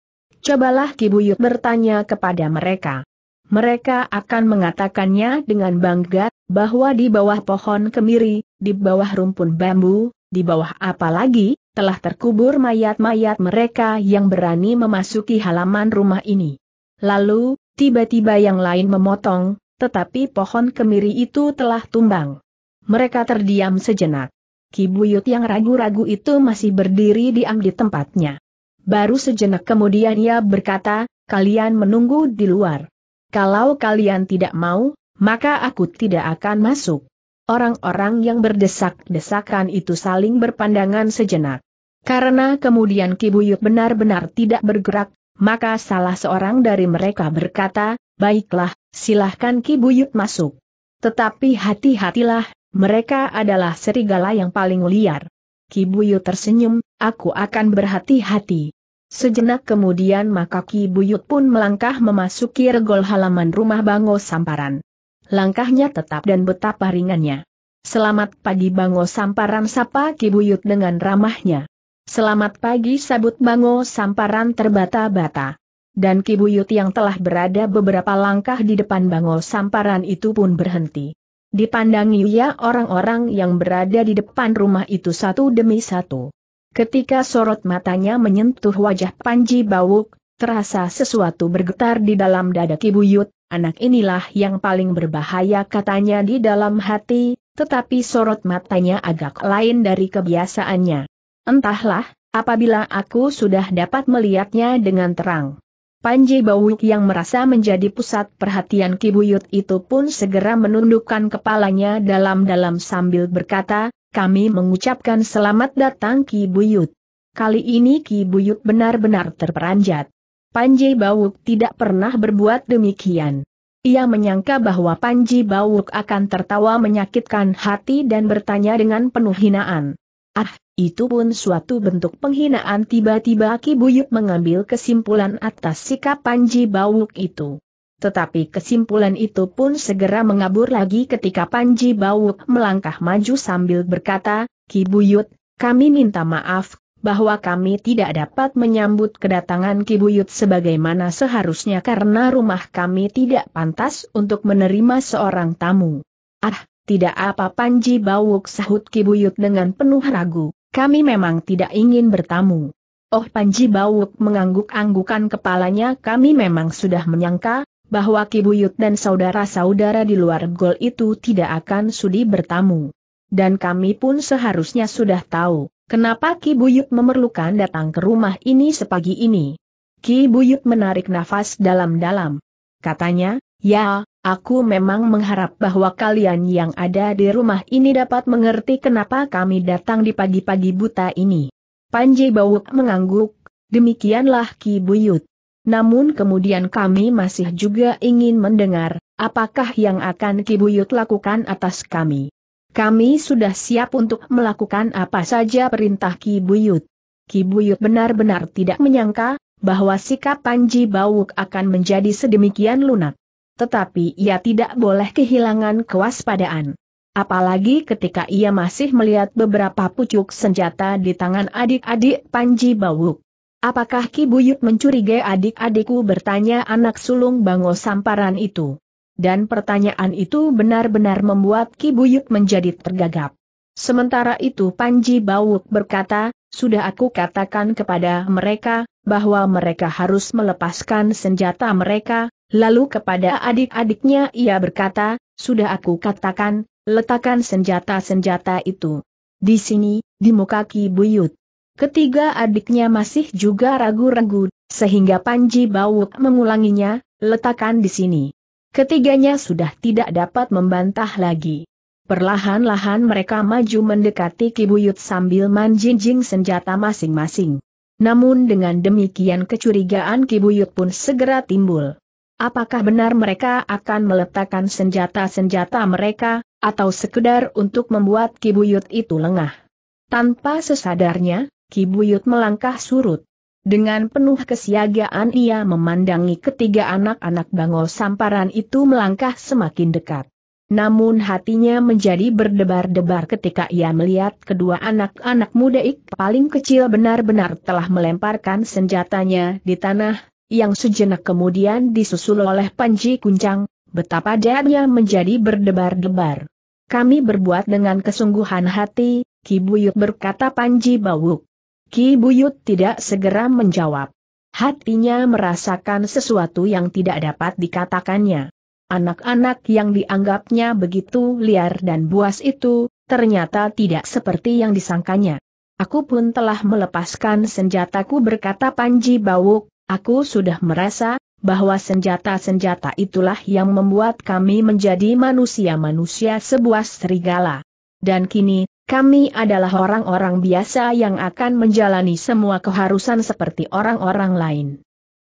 Cobalah kibuyut bertanya kepada mereka. Mereka akan mengatakannya dengan bangga, bahwa di bawah pohon kemiri, di bawah rumpun bambu, di bawah apa lagi, telah terkubur mayat-mayat mereka yang berani memasuki halaman rumah ini. Lalu, tiba-tiba yang lain memotong, tetapi pohon kemiri itu telah tumbang. Mereka terdiam sejenak. Kibuyut yang ragu-ragu itu masih berdiri diam di tempatnya. Baru sejenak kemudian ia berkata, kalian menunggu di luar. Kalau kalian tidak mau, maka aku tidak akan masuk. Orang-orang yang berdesak-desakan itu saling berpandangan sejenak. Karena kemudian Kibuyut benar-benar tidak bergerak, maka salah seorang dari mereka berkata, baiklah, silahkan Kibuyut masuk. Tetapi hati-hatilah, mereka adalah serigala yang paling liar. Kibuyu tersenyum, aku akan berhati-hati. Sejenak kemudian maka Buyut pun melangkah memasuki regol halaman rumah Bango Samparan. Langkahnya tetap dan betapa ringannya. Selamat pagi Bango Samparan sapa Kibuyut dengan ramahnya. Selamat pagi sabut Bango Samparan terbata-bata. Dan Kibuyut yang telah berada beberapa langkah di depan Bango Samparan itu pun berhenti. Dipandangi ia ya orang-orang yang berada di depan rumah itu satu demi satu. Ketika sorot matanya menyentuh wajah Panji Bawuk, terasa sesuatu bergetar di dalam dada Kibuyut, anak inilah yang paling berbahaya katanya di dalam hati, tetapi sorot matanya agak lain dari kebiasaannya. Entahlah, apabila aku sudah dapat melihatnya dengan terang. Panji Bawuk yang merasa menjadi pusat perhatian Kibuyut itu pun segera menundukkan kepalanya dalam-dalam sambil berkata, kami mengucapkan selamat datang Ki Buyut. Kali ini Ki Buyut benar-benar terperanjat. Panji Bawuk tidak pernah berbuat demikian. Ia menyangka bahwa Panji Bawuk akan tertawa menyakitkan hati dan bertanya dengan penuh hinaan. Ah, itu pun suatu bentuk penghinaan tiba-tiba Ki Buyut mengambil kesimpulan atas sikap Panji Bawuk itu. Tetapi kesimpulan itu pun segera mengabur lagi ketika Panji Bawuk melangkah maju sambil berkata, Ki Buyut, kami minta maaf, bahwa kami tidak dapat menyambut kedatangan Ki Buyut sebagaimana seharusnya karena rumah kami tidak pantas untuk menerima seorang tamu. Ah, tidak apa Panji Bawuk sahut Ki Buyut dengan penuh ragu kami memang tidak ingin bertamu. Oh Panji Bawuk mengangguk-anggukan kepalanya kami memang sudah menyangka, bahwa Kibuyut dan saudara-saudara di luar gol itu tidak akan sudi bertamu. Dan kami pun seharusnya sudah tahu, kenapa Kibuyut memerlukan datang ke rumah ini sepagi ini. Kibuyut menarik nafas dalam-dalam. Katanya, ya, Aku memang mengharap bahwa kalian yang ada di rumah ini dapat mengerti kenapa kami datang di pagi-pagi buta ini. Panji Bawuk mengangguk, demikianlah Ki Buyut. Namun kemudian kami masih juga ingin mendengar, apakah yang akan Ki Buyut lakukan atas kami. Kami sudah siap untuk melakukan apa saja perintah Ki Buyut. Ki Buyut benar-benar tidak menyangka, bahwa sikap Panji Bawuk akan menjadi sedemikian lunak. Tetapi ia tidak boleh kehilangan kewaspadaan. Apalagi ketika ia masih melihat beberapa pucuk senjata di tangan adik-adik Panji Bawuk. Apakah Ki Buyut mencurigai adik-adikku bertanya anak sulung Bango Samparan itu? Dan pertanyaan itu benar-benar membuat Ki Buyut menjadi tergagap. Sementara itu Panji Bawuk berkata, sudah aku katakan kepada mereka, bahwa mereka harus melepaskan senjata mereka, Lalu kepada adik-adiknya ia berkata, sudah aku katakan, letakkan senjata-senjata itu. Di sini, di muka Ki Buyut. Ketiga adiknya masih juga ragu-ragu, sehingga Panji Bawuk mengulanginya, letakkan di sini. Ketiganya sudah tidak dapat membantah lagi. Perlahan-lahan mereka maju mendekati Ki Buyut sambil manjinjing senjata masing-masing. Namun dengan demikian kecurigaan Ki Buyut pun segera timbul. Apakah benar mereka akan meletakkan senjata-senjata mereka, atau sekedar untuk membuat Kibuyut itu lengah? Tanpa sesadarnya, Kibuyut melangkah surut. Dengan penuh kesiagaan ia memandangi ketiga anak-anak bangau samparan itu melangkah semakin dekat. Namun hatinya menjadi berdebar-debar ketika ia melihat kedua anak-anak muda ik paling kecil benar-benar telah melemparkan senjatanya di tanah, yang sejenak kemudian disusul oleh Panji Kuncang, betapa dadanya menjadi berdebar-debar. Kami berbuat dengan kesungguhan hati, Ki Buyut berkata Panji Bawuk. Ki Buyut tidak segera menjawab. Hatinya merasakan sesuatu yang tidak dapat dikatakannya. Anak-anak yang dianggapnya begitu liar dan buas itu, ternyata tidak seperti yang disangkanya. Aku pun telah melepaskan senjataku berkata Panji Bawuk, Aku sudah merasa bahwa senjata-senjata itulah yang membuat kami menjadi manusia-manusia sebuah serigala. Dan kini, kami adalah orang-orang biasa yang akan menjalani semua keharusan seperti orang-orang lain.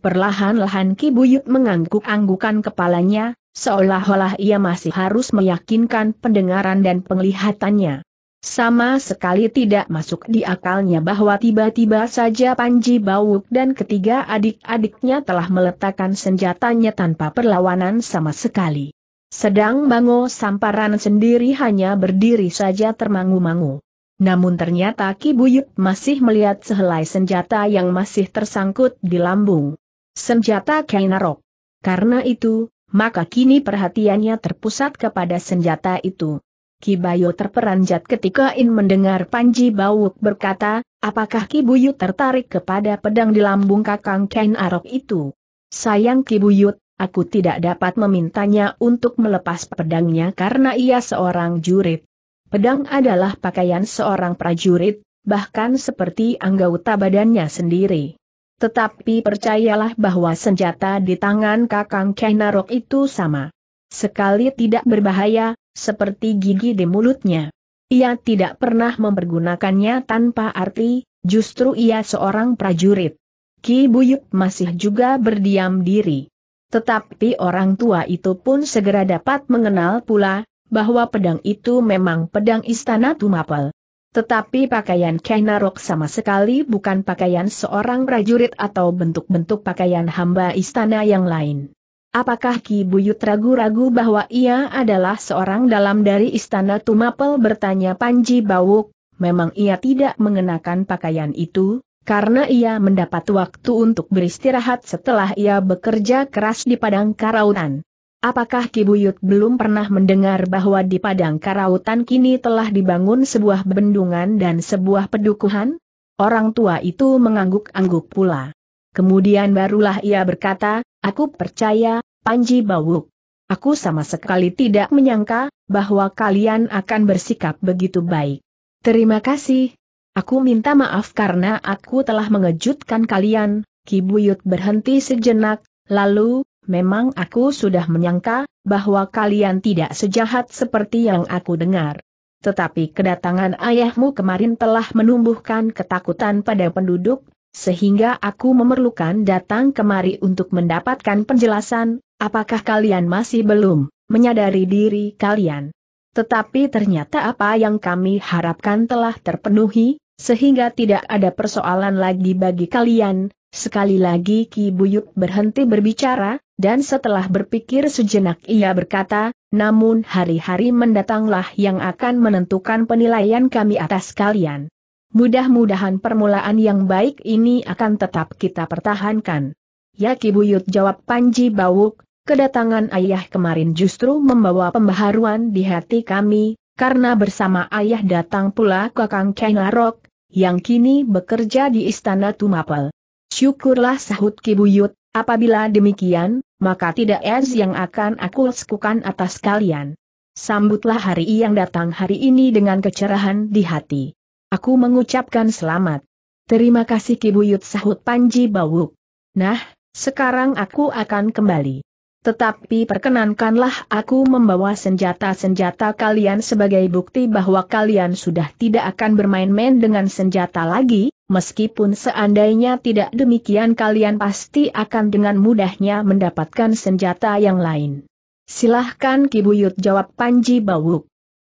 Perlahan-lahan Ki Buyut mengangguk-anggukan kepalanya, seolah-olah ia masih harus meyakinkan pendengaran dan penglihatannya. Sama sekali tidak masuk di akalnya bahwa tiba-tiba saja Panji bauk dan ketiga adik-adiknya telah meletakkan senjatanya tanpa perlawanan sama sekali. Sedang Bango Samparan sendiri hanya berdiri saja termangu-mangu. Namun ternyata Ki Buyut masih melihat sehelai senjata yang masih tersangkut di lambung. Senjata Kainarok. Karena itu, maka kini perhatiannya terpusat kepada senjata itu. Kibayo terperanjat ketika In mendengar Panji Bawuk berkata, apakah Kibuyut tertarik kepada pedang di lambung kakang Ken Arok itu? Sayang Kibuyut, aku tidak dapat memintanya untuk melepas pedangnya karena ia seorang jurit. Pedang adalah pakaian seorang prajurit, bahkan seperti anggota badannya sendiri. Tetapi percayalah bahwa senjata di tangan kakang Ken Arok itu sama. Sekali tidak berbahaya, seperti gigi di mulutnya. Ia tidak pernah mempergunakannya tanpa arti, justru ia seorang prajurit. Ki Buyuk masih juga berdiam diri. Tetapi orang tua itu pun segera dapat mengenal pula, bahwa pedang itu memang pedang istana Tumapel. Tetapi pakaian Kainarok sama sekali bukan pakaian seorang prajurit atau bentuk-bentuk pakaian hamba istana yang lain. Apakah Ki Buyut ragu-ragu bahwa ia adalah seorang dalam dari istana Tumapel bertanya Panji Bawuk, memang ia tidak mengenakan pakaian itu, karena ia mendapat waktu untuk beristirahat setelah ia bekerja keras di Padang Karautan. Apakah Ki Buyut belum pernah mendengar bahwa di Padang Karautan kini telah dibangun sebuah bendungan dan sebuah pedukuhan? Orang tua itu mengangguk-angguk pula. Kemudian barulah ia berkata, aku percaya, Panji Bawuk. Aku sama sekali tidak menyangka, bahwa kalian akan bersikap begitu baik. Terima kasih. Aku minta maaf karena aku telah mengejutkan kalian, Kibuyut berhenti sejenak, lalu, memang aku sudah menyangka, bahwa kalian tidak sejahat seperti yang aku dengar. Tetapi kedatangan ayahmu kemarin telah menumbuhkan ketakutan pada penduduk sehingga aku memerlukan datang kemari untuk mendapatkan penjelasan, apakah kalian masih belum menyadari diri kalian. Tetapi ternyata apa yang kami harapkan telah terpenuhi, sehingga tidak ada persoalan lagi bagi kalian. Sekali lagi Ki Buyut berhenti berbicara, dan setelah berpikir sejenak ia berkata, namun hari-hari mendatanglah yang akan menentukan penilaian kami atas kalian. Mudah-mudahan permulaan yang baik ini akan tetap kita pertahankan. Ya Ki Buyut jawab Panji Bawuk, kedatangan ayah kemarin justru membawa pembaharuan di hati kami, karena bersama ayah datang pula kakang Kainarok, yang kini bekerja di Istana Tumapel. Syukurlah sahut Ki Buyut, apabila demikian, maka tidak es yang akan aku sekukan atas kalian. Sambutlah hari yang datang hari ini dengan kecerahan di hati. Aku mengucapkan selamat. Terima kasih Kibuyut sahut Panji Bawuk. Nah, sekarang aku akan kembali. Tetapi perkenankanlah aku membawa senjata-senjata kalian sebagai bukti bahwa kalian sudah tidak akan bermain-main dengan senjata lagi, meskipun seandainya tidak demikian kalian pasti akan dengan mudahnya mendapatkan senjata yang lain. Silahkan Kibuyut jawab Panji Bawuk.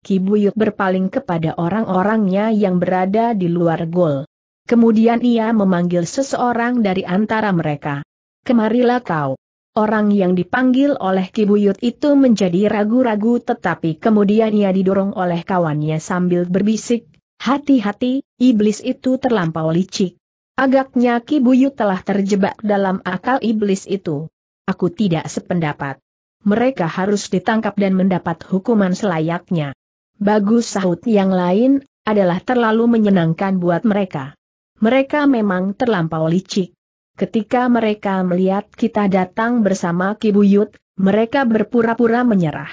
Kibuyut berpaling kepada orang-orangnya yang berada di luar gol. Kemudian ia memanggil seseorang dari antara mereka. Kemarilah kau. Orang yang dipanggil oleh Kibuyut itu menjadi ragu-ragu tetapi kemudian ia didorong oleh kawannya sambil berbisik, hati-hati, iblis itu terlampau licik. Agaknya Kibuyut telah terjebak dalam akal iblis itu. Aku tidak sependapat mereka harus ditangkap dan mendapat hukuman selayaknya. Bagus sahut yang lain, adalah terlalu menyenangkan buat mereka. Mereka memang terlampau licik. Ketika mereka melihat kita datang bersama Kibuyut, mereka berpura-pura menyerah.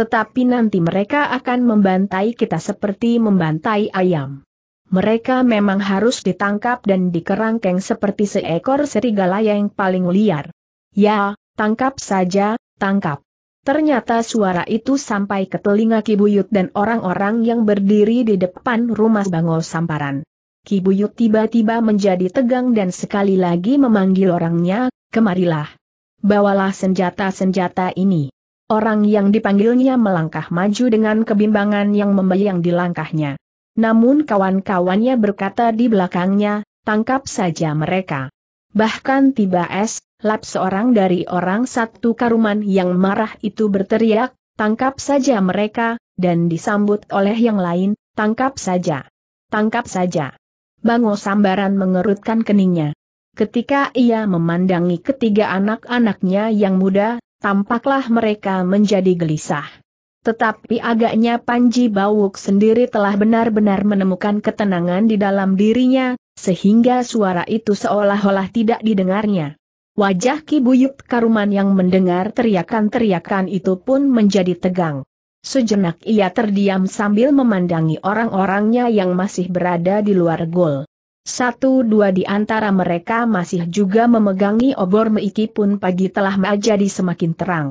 Tetapi nanti mereka akan membantai kita seperti membantai ayam. Mereka memang harus ditangkap dan dikerangkeng seperti seekor serigala yang paling liar. Ya, tangkap saja, tangkap. Ternyata suara itu sampai ke telinga Kibuyut dan orang-orang yang berdiri di depan rumah Bangol Samparan. Kibuyut tiba-tiba menjadi tegang dan sekali lagi memanggil orangnya, kemarilah. Bawalah senjata-senjata ini. Orang yang dipanggilnya melangkah maju dengan kebimbangan yang membayang di langkahnya. Namun kawan-kawannya berkata di belakangnya, tangkap saja mereka. Bahkan tiba es, Lap seorang dari orang satu karuman yang marah itu berteriak, tangkap saja mereka, dan disambut oleh yang lain, tangkap saja. Tangkap saja. Bango Sambaran mengerutkan keningnya. Ketika ia memandangi ketiga anak-anaknya yang muda, tampaklah mereka menjadi gelisah. Tetapi agaknya Panji Bawuk sendiri telah benar-benar menemukan ketenangan di dalam dirinya, sehingga suara itu seolah-olah tidak didengarnya. Wajah Ki Buyut Karuman yang mendengar teriakan-teriakan itu pun menjadi tegang. Sejenak ia terdiam sambil memandangi orang-orangnya yang masih berada di luar gol. Satu dua di antara mereka masih juga memegangi obor meiki pun pagi telah menjadi semakin terang.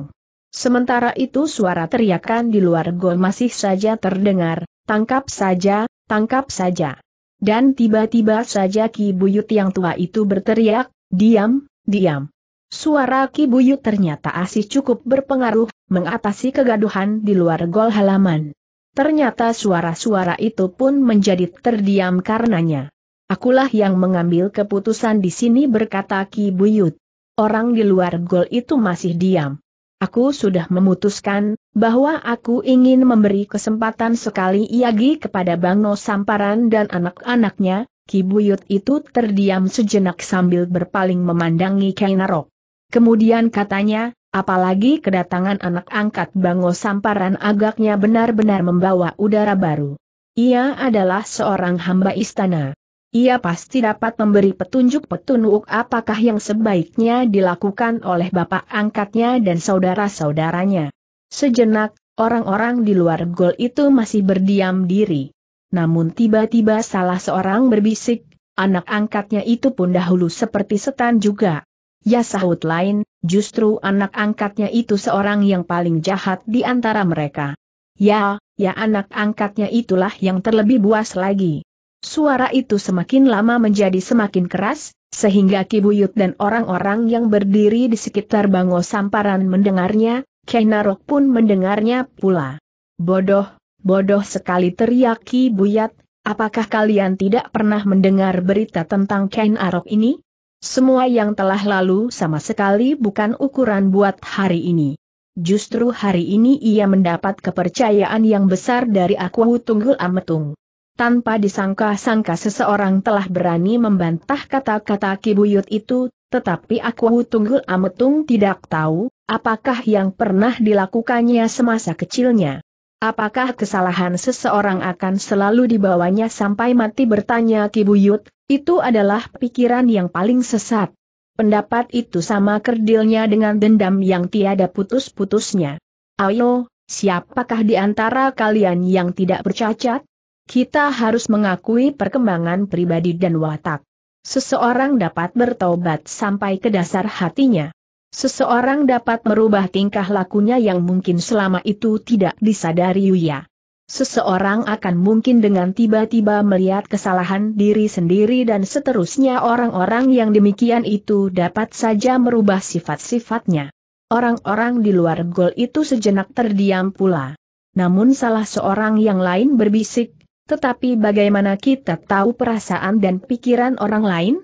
Sementara itu suara teriakan di luar gol masih saja terdengar, tangkap saja, tangkap saja. Dan tiba-tiba saja Ki Buyut yang tua itu berteriak, diam, Diam. Suara Ki Kibuyu ternyata asih cukup berpengaruh, mengatasi kegaduhan di luar gol halaman. Ternyata suara-suara itu pun menjadi terdiam karenanya. Akulah yang mengambil keputusan di sini berkata Ki Buyut. Orang di luar gol itu masih diam. Aku sudah memutuskan, bahwa aku ingin memberi kesempatan sekali Iagi kepada Bang No Samparan dan anak-anaknya, Kibuyut itu terdiam sejenak sambil berpaling memandangi Kainarok. Kemudian katanya, apalagi kedatangan anak angkat Bango Samparan agaknya benar-benar membawa udara baru. Ia adalah seorang hamba istana. Ia pasti dapat memberi petunjuk-petunjuk apakah yang sebaiknya dilakukan oleh bapak angkatnya dan saudara-saudaranya. Sejenak, orang-orang di luar gol itu masih berdiam diri namun tiba-tiba salah seorang berbisik, anak angkatnya itu pun dahulu seperti setan juga. Ya sahut lain, justru anak angkatnya itu seorang yang paling jahat di antara mereka. Ya, ya anak angkatnya itulah yang terlebih buas lagi. Suara itu semakin lama menjadi semakin keras, sehingga Kibuyut dan orang-orang yang berdiri di sekitar Bango Samparan mendengarnya, Kainarok pun mendengarnya pula. Bodoh, bodoh sekali teriaki Ki Buyat, apakah kalian tidak pernah mendengar berita tentang Ken Arok ini? Semua yang telah lalu sama sekali bukan ukuran buat hari ini. Justru hari ini ia mendapat kepercayaan yang besar dari aku Tunggul Ametung. Tanpa disangka-sangka seseorang telah berani membantah kata-kata Kibuyut itu, tetapi aku Tunggul Ametung tidak tahu, apakah yang pernah dilakukannya semasa kecilnya. Apakah kesalahan seseorang akan selalu dibawanya sampai mati bertanya Kibuyut, itu adalah pikiran yang paling sesat. Pendapat itu sama kerdilnya dengan dendam yang tiada putus-putusnya. Ayo, siapakah di antara kalian yang tidak bercacat? Kita harus mengakui perkembangan pribadi dan watak. Seseorang dapat bertobat sampai ke dasar hatinya. Seseorang dapat merubah tingkah lakunya yang mungkin selama itu tidak disadari Yuya. Seseorang akan mungkin dengan tiba-tiba melihat kesalahan diri sendiri dan seterusnya orang-orang yang demikian itu dapat saja merubah sifat-sifatnya. Orang-orang di luar gol itu sejenak terdiam pula. Namun salah seorang yang lain berbisik, tetapi bagaimana kita tahu perasaan dan pikiran orang lain?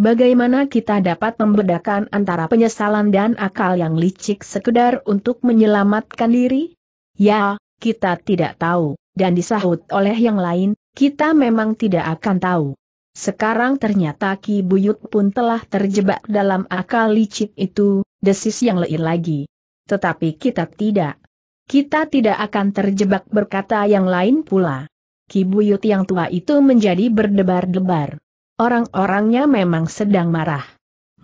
Bagaimana kita dapat membedakan antara penyesalan dan akal yang licik sekedar untuk menyelamatkan diri? Ya, kita tidak tahu, dan disahut oleh yang lain, kita memang tidak akan tahu. Sekarang ternyata Ki Buyut pun telah terjebak dalam akal licik itu, desis yang lain lagi. Tetapi kita tidak. Kita tidak akan terjebak berkata yang lain pula. Ki Buyut yang tua itu menjadi berdebar-debar. Orang-orangnya memang sedang marah.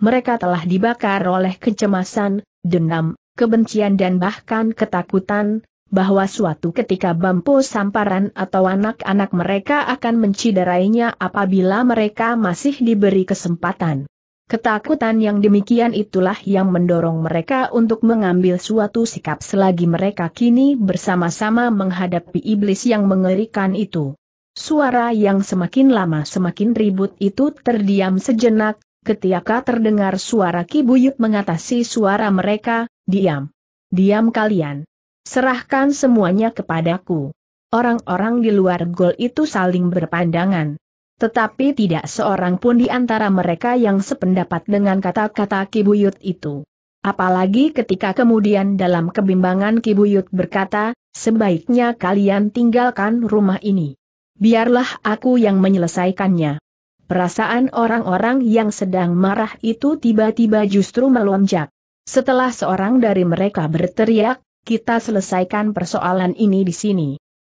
Mereka telah dibakar oleh kecemasan, dendam, kebencian dan bahkan ketakutan, bahwa suatu ketika bampu samparan atau anak-anak mereka akan menciderainya apabila mereka masih diberi kesempatan. Ketakutan yang demikian itulah yang mendorong mereka untuk mengambil suatu sikap selagi mereka kini bersama-sama menghadapi iblis yang mengerikan itu. Suara yang semakin lama semakin ribut itu terdiam sejenak, ketika terdengar suara kibuyut mengatasi suara mereka, diam. Diam kalian. Serahkan semuanya kepadaku. Orang-orang di luar gol itu saling berpandangan. Tetapi tidak seorang pun di antara mereka yang sependapat dengan kata-kata Kibuyut itu. Apalagi ketika kemudian dalam kebimbangan Kibuyut berkata, sebaiknya kalian tinggalkan rumah ini biarlah aku yang menyelesaikannya. Perasaan orang-orang yang sedang marah itu tiba-tiba justru melonjak. Setelah seorang dari mereka berteriak, kita selesaikan persoalan ini di sini.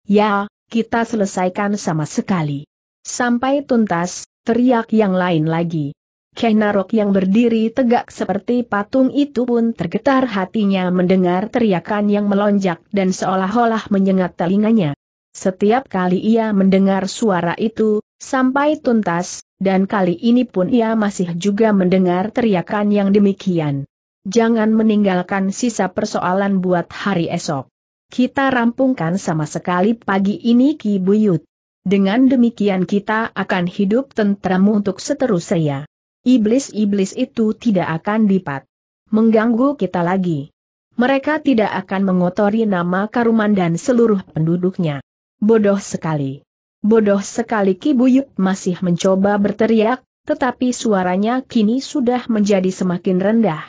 Ya, kita selesaikan sama sekali. Sampai tuntas, teriak yang lain lagi. Kenarok yang berdiri tegak seperti patung itu pun tergetar hatinya mendengar teriakan yang melonjak dan seolah-olah menyengat telinganya. Setiap kali ia mendengar suara itu, sampai tuntas, dan kali ini pun ia masih juga mendengar teriakan yang demikian. Jangan meninggalkan sisa persoalan buat hari esok. Kita rampungkan sama sekali pagi ini Ki Buyut. Dengan demikian kita akan hidup tentram untuk seterusnya. Iblis-iblis itu tidak akan dipat. Mengganggu kita lagi. Mereka tidak akan mengotori nama Karuman dan seluruh penduduknya. Bodoh sekali. Bodoh sekali Ki masih mencoba berteriak, tetapi suaranya kini sudah menjadi semakin rendah.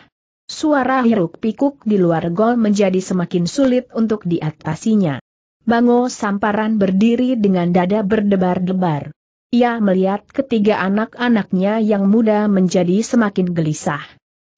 Suara hiruk pikuk di luar gol menjadi semakin sulit untuk diatasinya. Bango Samparan berdiri dengan dada berdebar-debar. Ia melihat ketiga anak-anaknya yang muda menjadi semakin gelisah.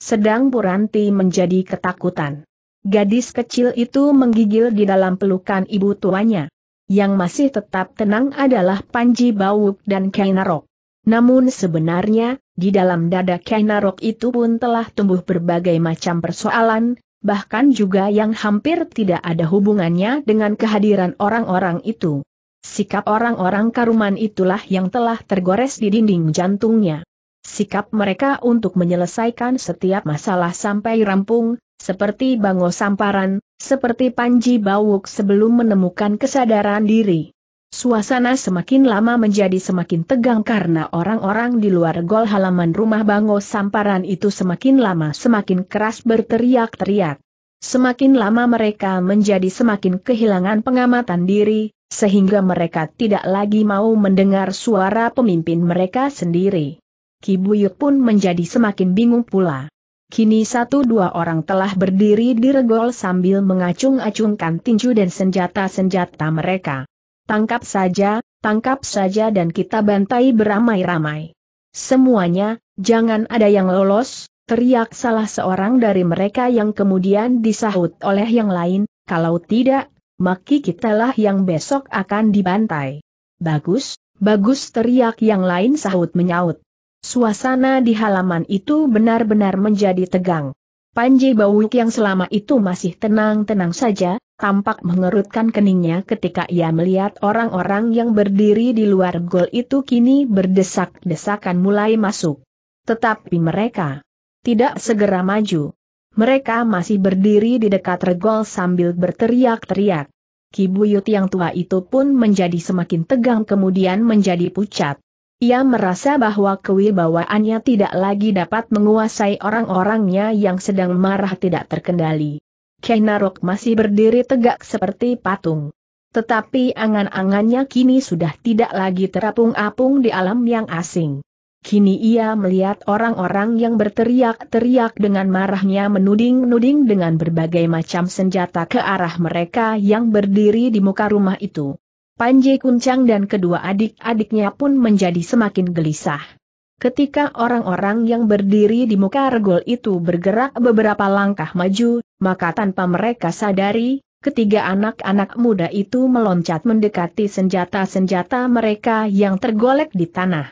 Sedang Puranti menjadi ketakutan. Gadis kecil itu menggigil di dalam pelukan ibu tuanya. Yang masih tetap tenang adalah Panji Bawuk dan Kainarok. Namun sebenarnya, di dalam dada Kainarok itu pun telah tumbuh berbagai macam persoalan, bahkan juga yang hampir tidak ada hubungannya dengan kehadiran orang-orang itu. Sikap orang-orang karuman itulah yang telah tergores di dinding jantungnya. Sikap mereka untuk menyelesaikan setiap masalah sampai rampung, seperti bango samparan, seperti Panji Bawuk sebelum menemukan kesadaran diri. Suasana semakin lama menjadi semakin tegang karena orang-orang di luar gol halaman rumah Bango Samparan itu semakin lama semakin keras berteriak-teriak. Semakin lama mereka menjadi semakin kehilangan pengamatan diri, sehingga mereka tidak lagi mau mendengar suara pemimpin mereka sendiri. Kibuyuk pun menjadi semakin bingung pula. Kini satu dua orang telah berdiri di regol sambil mengacung-acungkan tinju dan senjata-senjata mereka. Tangkap saja, tangkap saja dan kita bantai beramai-ramai. Semuanya, jangan ada yang lolos, teriak salah seorang dari mereka yang kemudian disahut oleh yang lain, kalau tidak, maki kitalah yang besok akan dibantai. Bagus, bagus teriak yang lain sahut menyaut. Suasana di halaman itu benar-benar menjadi tegang. Panji Bawuk yang selama itu masih tenang-tenang saja, tampak mengerutkan keningnya ketika ia melihat orang-orang yang berdiri di luar gol itu kini berdesak-desakan mulai masuk. Tetapi mereka tidak segera maju. Mereka masih berdiri di dekat regol sambil berteriak-teriak. Kibuyut yang tua itu pun menjadi semakin tegang kemudian menjadi pucat. Ia merasa bahwa kewibawaannya tidak lagi dapat menguasai orang-orangnya yang sedang marah tidak terkendali. Kenarok masih berdiri tegak seperti patung. Tetapi angan-angannya kini sudah tidak lagi terapung-apung di alam yang asing. Kini ia melihat orang-orang yang berteriak-teriak dengan marahnya menuding-nuding dengan berbagai macam senjata ke arah mereka yang berdiri di muka rumah itu. Panji Kuncang dan kedua adik-adiknya pun menjadi semakin gelisah. Ketika orang-orang yang berdiri di muka regol itu bergerak beberapa langkah maju, maka tanpa mereka sadari, ketiga anak-anak muda itu meloncat mendekati senjata-senjata mereka yang tergolek di tanah.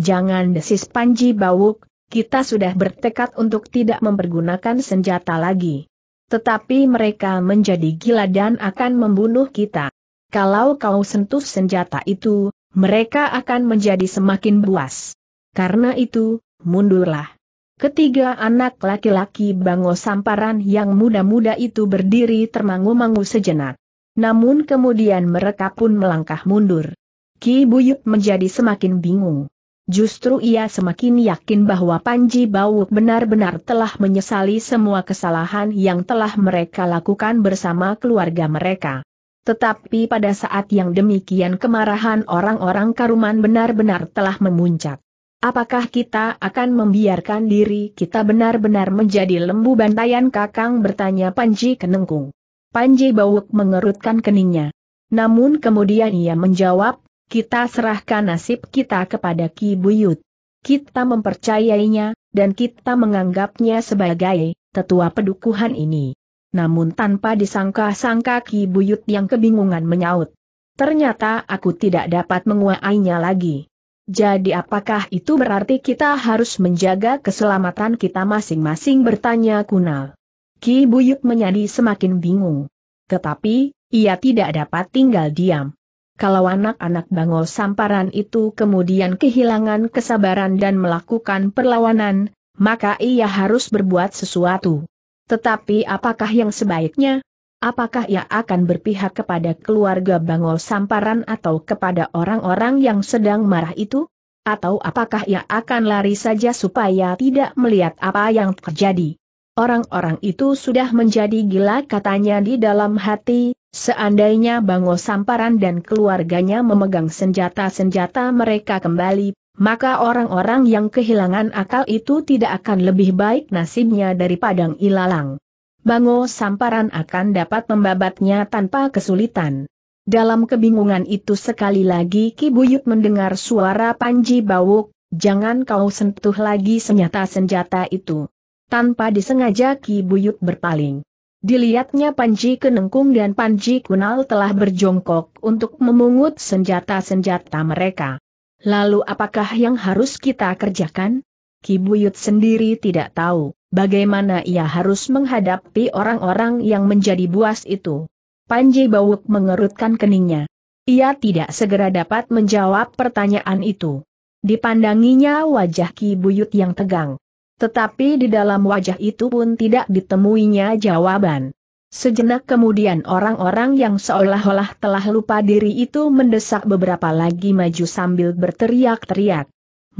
Jangan desis Panji Bawuk, kita sudah bertekad untuk tidak mempergunakan senjata lagi. Tetapi mereka menjadi gila dan akan membunuh kita kalau kau sentuh senjata itu, mereka akan menjadi semakin buas. Karena itu, mundurlah. Ketiga anak laki-laki Bango Samparan yang muda-muda itu berdiri termangu-mangu sejenak. Namun kemudian mereka pun melangkah mundur. Ki Buyut menjadi semakin bingung. Justru ia semakin yakin bahwa Panji Bawuk benar-benar telah menyesali semua kesalahan yang telah mereka lakukan bersama keluarga mereka. Tetapi pada saat yang demikian kemarahan orang-orang Karuman benar-benar telah memuncak. Apakah kita akan membiarkan diri kita benar-benar menjadi lembu bantayan kakang bertanya Panji Kenengkung. Panji Bawuk mengerutkan keningnya. Namun kemudian ia menjawab, kita serahkan nasib kita kepada Ki Buyut. Kita mempercayainya, dan kita menganggapnya sebagai tetua pedukuhan ini. Namun tanpa disangka-sangka Ki Buyut yang kebingungan menyaut. Ternyata aku tidak dapat menguainya lagi. Jadi apakah itu berarti kita harus menjaga keselamatan kita masing-masing bertanya Kunal. Ki Buyut menjadi semakin bingung. Tetapi, ia tidak dapat tinggal diam. Kalau anak-anak bangol samparan itu kemudian kehilangan kesabaran dan melakukan perlawanan, maka ia harus berbuat sesuatu. Tetapi apakah yang sebaiknya? Apakah ia akan berpihak kepada keluarga Bangol Samparan atau kepada orang-orang yang sedang marah itu? Atau apakah ia akan lari saja supaya tidak melihat apa yang terjadi? Orang-orang itu sudah menjadi gila katanya di dalam hati, seandainya Bangol Samparan dan keluarganya memegang senjata-senjata mereka kembali maka orang-orang yang kehilangan akal itu tidak akan lebih baik nasibnya dari padang ilalang. Bango Samparan akan dapat membabatnya tanpa kesulitan. Dalam kebingungan itu sekali lagi Ki Buyut mendengar suara Panji Bawuk, jangan kau sentuh lagi senjata senjata itu. Tanpa disengaja Ki Buyut berpaling. Dilihatnya Panji Kenengkung dan Panji Kunal telah berjongkok untuk memungut senjata-senjata mereka. Lalu apakah yang harus kita kerjakan? Kibuyut sendiri tidak tahu bagaimana ia harus menghadapi orang-orang yang menjadi buas itu. Panji Bawuk mengerutkan keningnya. Ia tidak segera dapat menjawab pertanyaan itu. Dipandanginya wajah Ki Buyut yang tegang. Tetapi di dalam wajah itu pun tidak ditemuinya jawaban. Sejenak kemudian orang-orang yang seolah-olah telah lupa diri itu mendesak beberapa lagi maju sambil berteriak-teriak.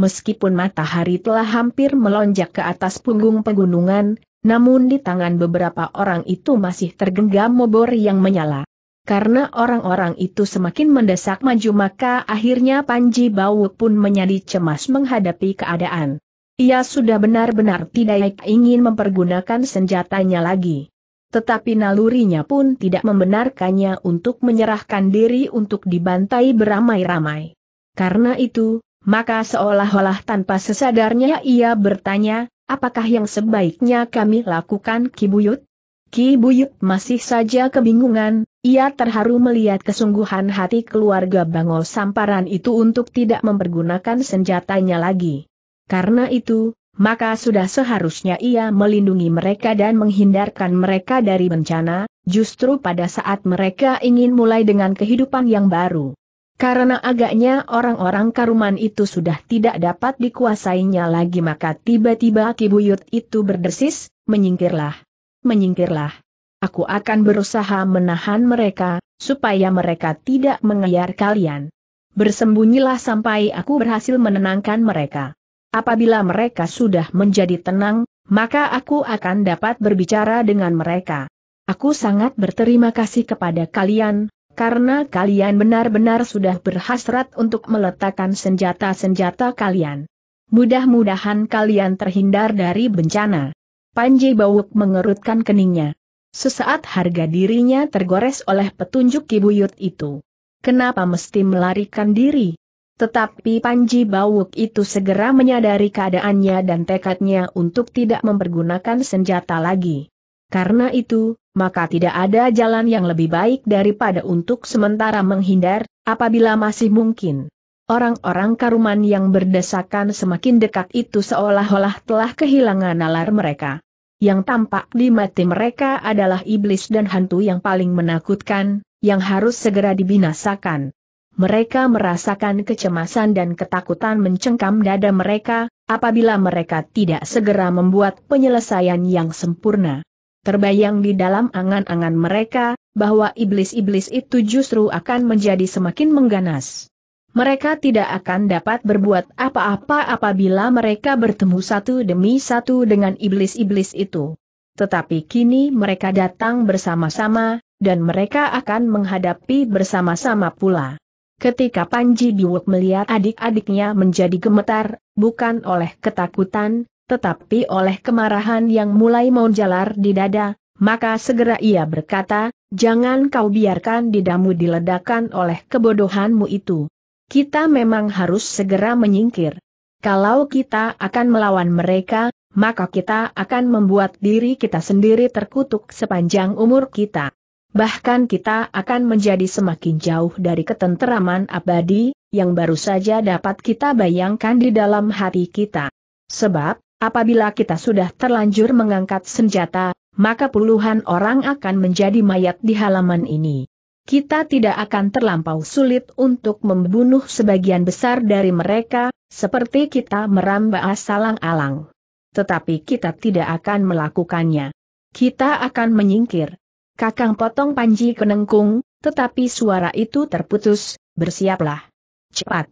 Meskipun matahari telah hampir melonjak ke atas punggung pegunungan, namun di tangan beberapa orang itu masih tergenggam obor yang menyala. Karena orang-orang itu semakin mendesak maju maka akhirnya Panji Bau pun menjadi cemas menghadapi keadaan. Ia sudah benar-benar tidak ingin mempergunakan senjatanya lagi tetapi nalurinya pun tidak membenarkannya untuk menyerahkan diri untuk dibantai beramai-ramai. Karena itu, maka seolah-olah tanpa sesadarnya ia bertanya, apakah yang sebaiknya kami lakukan Kibuyut? Kibuyut masih saja kebingungan, ia terharu melihat kesungguhan hati keluarga Bangol Samparan itu untuk tidak mempergunakan senjatanya lagi. Karena itu, maka sudah seharusnya ia melindungi mereka dan menghindarkan mereka dari bencana, justru pada saat mereka ingin mulai dengan kehidupan yang baru. Karena agaknya orang-orang karuman itu sudah tidak dapat dikuasainya lagi maka tiba-tiba kibuyut itu berdesis, menyingkirlah. Menyingkirlah. Aku akan berusaha menahan mereka, supaya mereka tidak mengayar kalian. Bersembunyilah sampai aku berhasil menenangkan mereka. Apabila mereka sudah menjadi tenang, maka aku akan dapat berbicara dengan mereka. Aku sangat berterima kasih kepada kalian, karena kalian benar-benar sudah berhasrat untuk meletakkan senjata-senjata kalian. Mudah-mudahan kalian terhindar dari bencana. Panji Bawuk mengerutkan keningnya. Sesaat harga dirinya tergores oleh petunjuk kibuyut itu. Kenapa mesti melarikan diri? Tetapi Panji Bawuk itu segera menyadari keadaannya dan tekadnya untuk tidak mempergunakan senjata lagi. Karena itu, maka tidak ada jalan yang lebih baik daripada untuk sementara menghindar, apabila masih mungkin. Orang-orang karuman yang berdesakan semakin dekat itu seolah-olah telah kehilangan nalar mereka. Yang tampak di mati mereka adalah iblis dan hantu yang paling menakutkan, yang harus segera dibinasakan mereka merasakan kecemasan dan ketakutan mencengkam dada mereka, apabila mereka tidak segera membuat penyelesaian yang sempurna. Terbayang di dalam angan-angan mereka, bahwa iblis-iblis itu justru akan menjadi semakin mengganas. Mereka tidak akan dapat berbuat apa-apa apabila mereka bertemu satu demi satu dengan iblis-iblis itu. Tetapi kini mereka datang bersama-sama, dan mereka akan menghadapi bersama-sama pula. Ketika Panji Biwok melihat adik-adiknya menjadi gemetar, bukan oleh ketakutan, tetapi oleh kemarahan yang mulai menjalar di dada, maka segera ia berkata, jangan kau biarkan didamu diledakan oleh kebodohanmu itu. Kita memang harus segera menyingkir. Kalau kita akan melawan mereka, maka kita akan membuat diri kita sendiri terkutuk sepanjang umur kita bahkan kita akan menjadi semakin jauh dari ketenteraman abadi, yang baru saja dapat kita bayangkan di dalam hati kita. Sebab, apabila kita sudah terlanjur mengangkat senjata, maka puluhan orang akan menjadi mayat di halaman ini. Kita tidak akan terlampau sulit untuk membunuh sebagian besar dari mereka, seperti kita merambah asalang alang Tetapi kita tidak akan melakukannya. Kita akan menyingkir, Kakang potong Panji kenengkung, tetapi suara itu terputus, bersiaplah. Cepat.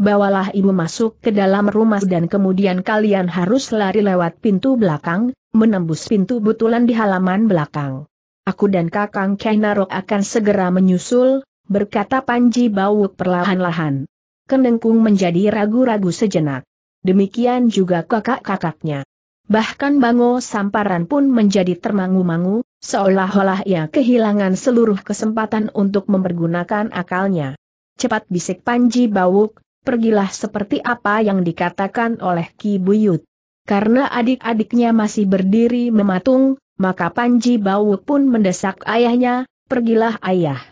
Bawalah ibu masuk ke dalam rumah dan kemudian kalian harus lari lewat pintu belakang, menembus pintu butulan di halaman belakang. Aku dan kakang Kainarok akan segera menyusul, berkata Panji Bawuk perlahan-lahan. Kenengkung menjadi ragu-ragu sejenak. Demikian juga kakak-kakaknya bahkan Bango Samparan pun menjadi termangu-mangu, seolah-olah ia kehilangan seluruh kesempatan untuk mempergunakan akalnya. Cepat bisik Panji Bawuk, pergilah seperti apa yang dikatakan oleh Ki Buyut. Karena adik-adiknya masih berdiri mematung, maka Panji Bawuk pun mendesak ayahnya, pergilah ayah.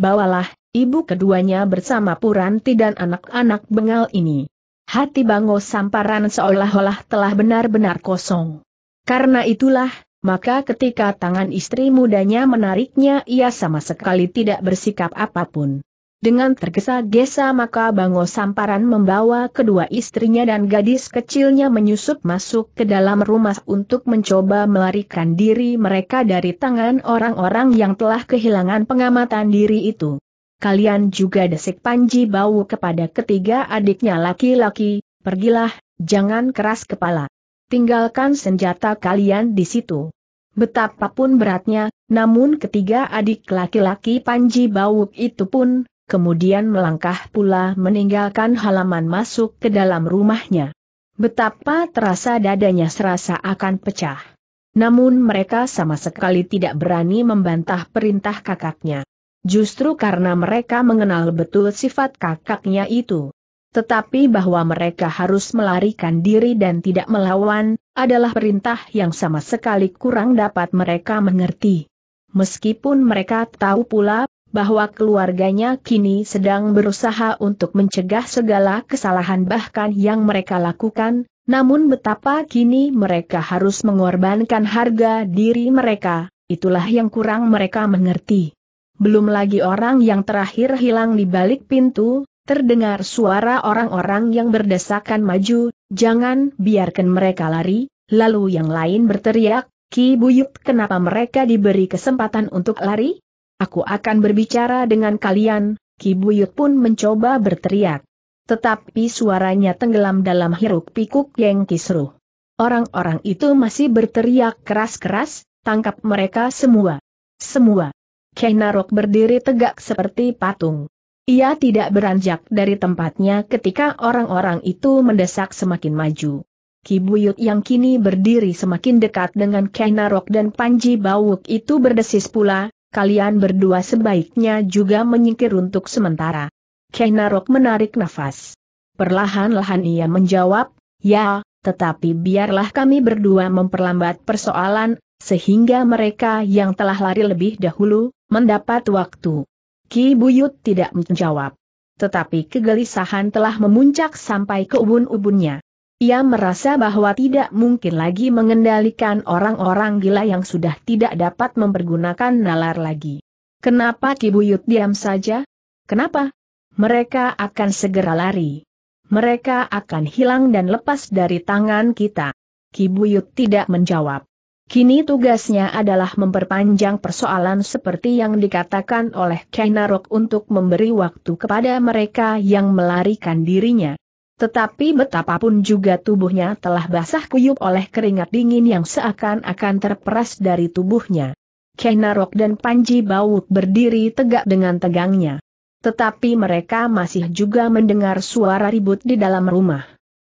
Bawalah, ibu keduanya bersama Puranti dan anak-anak bengal ini hati Bango Samparan seolah-olah telah benar-benar kosong. Karena itulah, maka ketika tangan istri mudanya menariknya ia sama sekali tidak bersikap apapun. Dengan tergesa-gesa maka Bango Samparan membawa kedua istrinya dan gadis kecilnya menyusup masuk ke dalam rumah untuk mencoba melarikan diri mereka dari tangan orang-orang yang telah kehilangan pengamatan diri itu kalian juga desik Panji Bau kepada ketiga adiknya laki-laki, pergilah, jangan keras kepala. Tinggalkan senjata kalian di situ. Betapapun beratnya, namun ketiga adik laki-laki Panji Bau itu pun, kemudian melangkah pula meninggalkan halaman masuk ke dalam rumahnya. Betapa terasa dadanya serasa akan pecah. Namun mereka sama sekali tidak berani membantah perintah kakaknya. Justru karena mereka mengenal betul sifat kakaknya itu. Tetapi bahwa mereka harus melarikan diri dan tidak melawan, adalah perintah yang sama sekali kurang dapat mereka mengerti. Meskipun mereka tahu pula, bahwa keluarganya kini sedang berusaha untuk mencegah segala kesalahan bahkan yang mereka lakukan, namun betapa kini mereka harus mengorbankan harga diri mereka, itulah yang kurang mereka mengerti belum lagi orang yang terakhir hilang di balik pintu, terdengar suara orang-orang yang berdesakan maju, jangan biarkan mereka lari, lalu yang lain berteriak, Ki Buyut kenapa mereka diberi kesempatan untuk lari? Aku akan berbicara dengan kalian, Ki Buyut pun mencoba berteriak. Tetapi suaranya tenggelam dalam hiruk pikuk yang kisruh. Orang-orang itu masih berteriak keras-keras, tangkap mereka semua. Semua. Kenarok berdiri tegak seperti patung. Ia tidak beranjak dari tempatnya ketika orang-orang itu mendesak semakin maju. Kibuyut yang kini berdiri semakin dekat dengan Kenarok dan Panji Bawuk itu berdesis pula, kalian berdua sebaiknya juga menyingkir untuk sementara. Kenarok menarik nafas. Perlahan-lahan ia menjawab, ya, tetapi biarlah kami berdua memperlambat persoalan, sehingga mereka yang telah lari lebih dahulu, Mendapat waktu. Ki Buyut tidak menjawab. Tetapi kegelisahan telah memuncak sampai ke ubun-ubunnya. Ia merasa bahwa tidak mungkin lagi mengendalikan orang-orang gila yang sudah tidak dapat mempergunakan nalar lagi. Kenapa Ki Buyut diam saja? Kenapa? Mereka akan segera lari. Mereka akan hilang dan lepas dari tangan kita. Ki Buyut tidak menjawab. Kini tugasnya adalah memperpanjang persoalan seperti yang dikatakan oleh Kainarok untuk memberi waktu kepada mereka yang melarikan dirinya. Tetapi betapapun juga tubuhnya telah basah kuyup oleh keringat dingin yang seakan-akan terperas dari tubuhnya. Kainarok dan Panji Bawuk berdiri tegak dengan tegangnya. Tetapi mereka masih juga mendengar suara ribut di dalam rumah.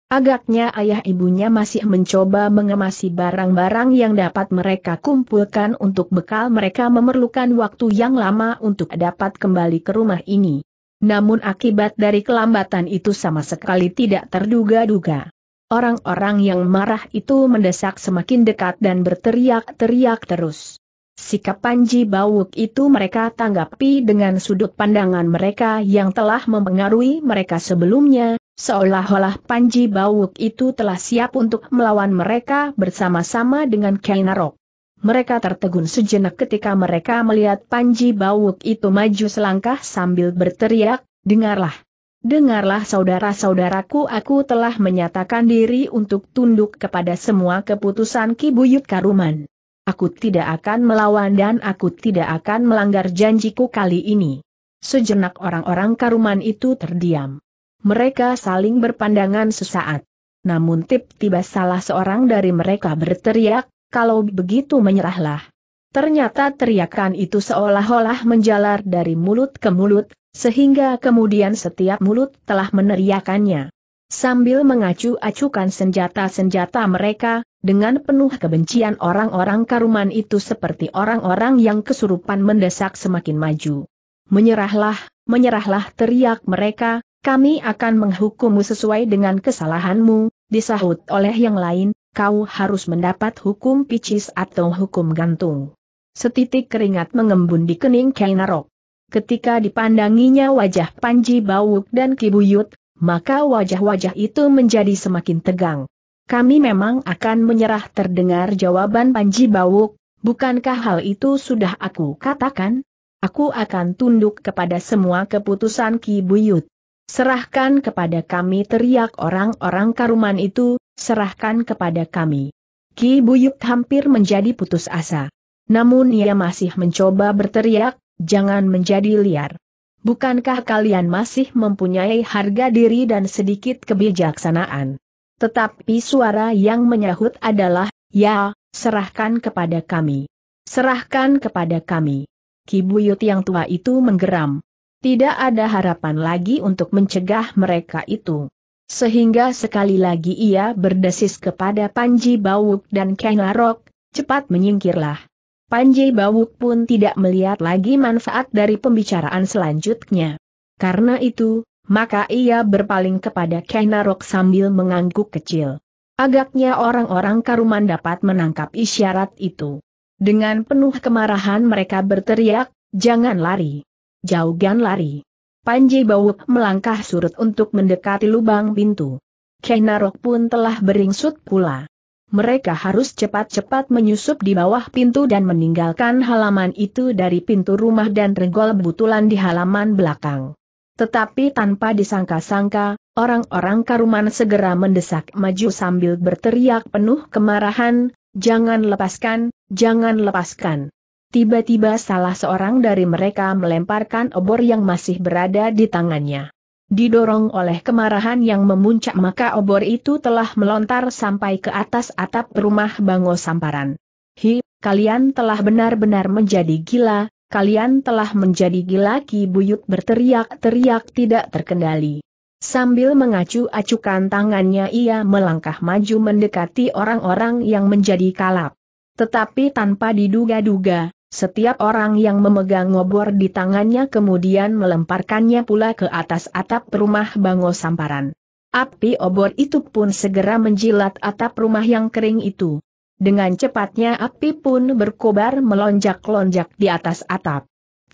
Agaknya ayah ibunya masih mencoba mengemasi barang-barang yang dapat mereka kumpulkan untuk bekal mereka memerlukan waktu yang lama untuk dapat kembali ke rumah ini. Namun akibat dari kelambatan itu sama sekali tidak terduga-duga. Orang-orang yang marah itu mendesak semakin dekat dan berteriak-teriak terus. Sikap Panji Bawuk itu mereka tanggapi dengan sudut pandangan mereka yang telah mempengaruhi mereka sebelumnya, Seolah-olah Panji Bawuk itu telah siap untuk melawan mereka bersama-sama dengan Kainarok. Mereka tertegun sejenak ketika mereka melihat Panji Bawuk itu maju selangkah sambil berteriak, Dengarlah! Dengarlah saudara-saudaraku aku telah menyatakan diri untuk tunduk kepada semua keputusan Kibuyut Karuman. Aku tidak akan melawan dan aku tidak akan melanggar janjiku kali ini. Sejenak orang-orang Karuman itu terdiam. Mereka saling berpandangan sesaat. Namun tiba-tiba salah seorang dari mereka berteriak, kalau begitu menyerahlah. Ternyata teriakan itu seolah-olah menjalar dari mulut ke mulut, sehingga kemudian setiap mulut telah meneriakannya. Sambil mengacu-acukan senjata-senjata mereka, dengan penuh kebencian orang-orang karuman itu seperti orang-orang yang kesurupan mendesak semakin maju. Menyerahlah, menyerahlah teriak mereka, kami akan menghukummu sesuai dengan kesalahanmu, disahut oleh yang lain, kau harus mendapat hukum picis atau hukum gantung. Setitik keringat mengembun di kening Kainarok. Ketika dipandanginya wajah Panji Bawuk dan Kibuyut, maka wajah-wajah itu menjadi semakin tegang. Kami memang akan menyerah terdengar jawaban Panji Bawuk, bukankah hal itu sudah aku katakan? Aku akan tunduk kepada semua keputusan Kibuyut. Serahkan kepada kami teriak orang-orang karuman itu, serahkan kepada kami. Ki Buyut hampir menjadi putus asa. Namun ia masih mencoba berteriak, jangan menjadi liar. Bukankah kalian masih mempunyai harga diri dan sedikit kebijaksanaan? Tetapi suara yang menyahut adalah, ya, serahkan kepada kami. Serahkan kepada kami. Ki Buyut yang tua itu menggeram. Tidak ada harapan lagi untuk mencegah mereka itu. Sehingga sekali lagi ia berdesis kepada Panji Bawuk dan Kang Larok, cepat menyingkirlah. Panji Bawuk pun tidak melihat lagi manfaat dari pembicaraan selanjutnya. Karena itu, maka ia berpaling kepada Kang Larok sambil mengangguk kecil. Agaknya orang-orang Karuman dapat menangkap isyarat itu. Dengan penuh kemarahan mereka berteriak, jangan lari. Jauh jauhkan lari. Panji Bawuk melangkah surut untuk mendekati lubang pintu. Kenarok pun telah beringsut pula. Mereka harus cepat-cepat menyusup di bawah pintu dan meninggalkan halaman itu dari pintu rumah dan regol kebetulan di halaman belakang. Tetapi tanpa disangka-sangka, orang-orang Karuman segera mendesak maju sambil berteriak penuh kemarahan, jangan lepaskan, jangan lepaskan. Tiba-tiba salah seorang dari mereka melemparkan obor yang masih berada di tangannya. Didorong oleh kemarahan yang memuncak maka obor itu telah melontar sampai ke atas atap rumah Bango Samparan. Hi, kalian telah benar-benar menjadi gila, kalian telah menjadi gila Ki Buyut berteriak-teriak tidak terkendali. Sambil mengacu-acukan tangannya ia melangkah maju mendekati orang-orang yang menjadi kalap. Tetapi tanpa diduga-duga, setiap orang yang memegang ngobor di tangannya kemudian melemparkannya pula ke atas atap rumah Bango Samparan. Api obor itu pun segera menjilat atap rumah yang kering itu. Dengan cepatnya api pun berkobar melonjak-lonjak di atas atap.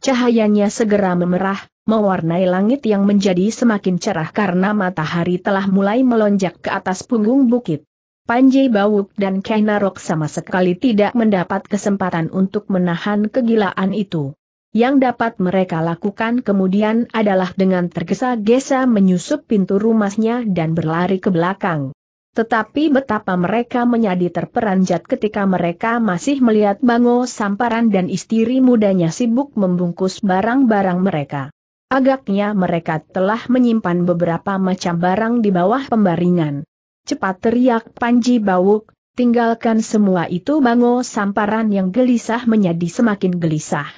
Cahayanya segera memerah, mewarnai langit yang menjadi semakin cerah karena matahari telah mulai melonjak ke atas punggung bukit. Panji Bawuk dan Kainarok sama sekali tidak mendapat kesempatan untuk menahan kegilaan itu. Yang dapat mereka lakukan kemudian adalah dengan tergesa-gesa menyusup pintu rumahnya dan berlari ke belakang. Tetapi betapa mereka menjadi terperanjat ketika mereka masih melihat Bango Samparan dan istri mudanya sibuk membungkus barang-barang mereka. Agaknya mereka telah menyimpan beberapa macam barang di bawah pembaringan. Cepat teriak Panji Bawuk, tinggalkan semua itu bango samparan yang gelisah menjadi semakin gelisah.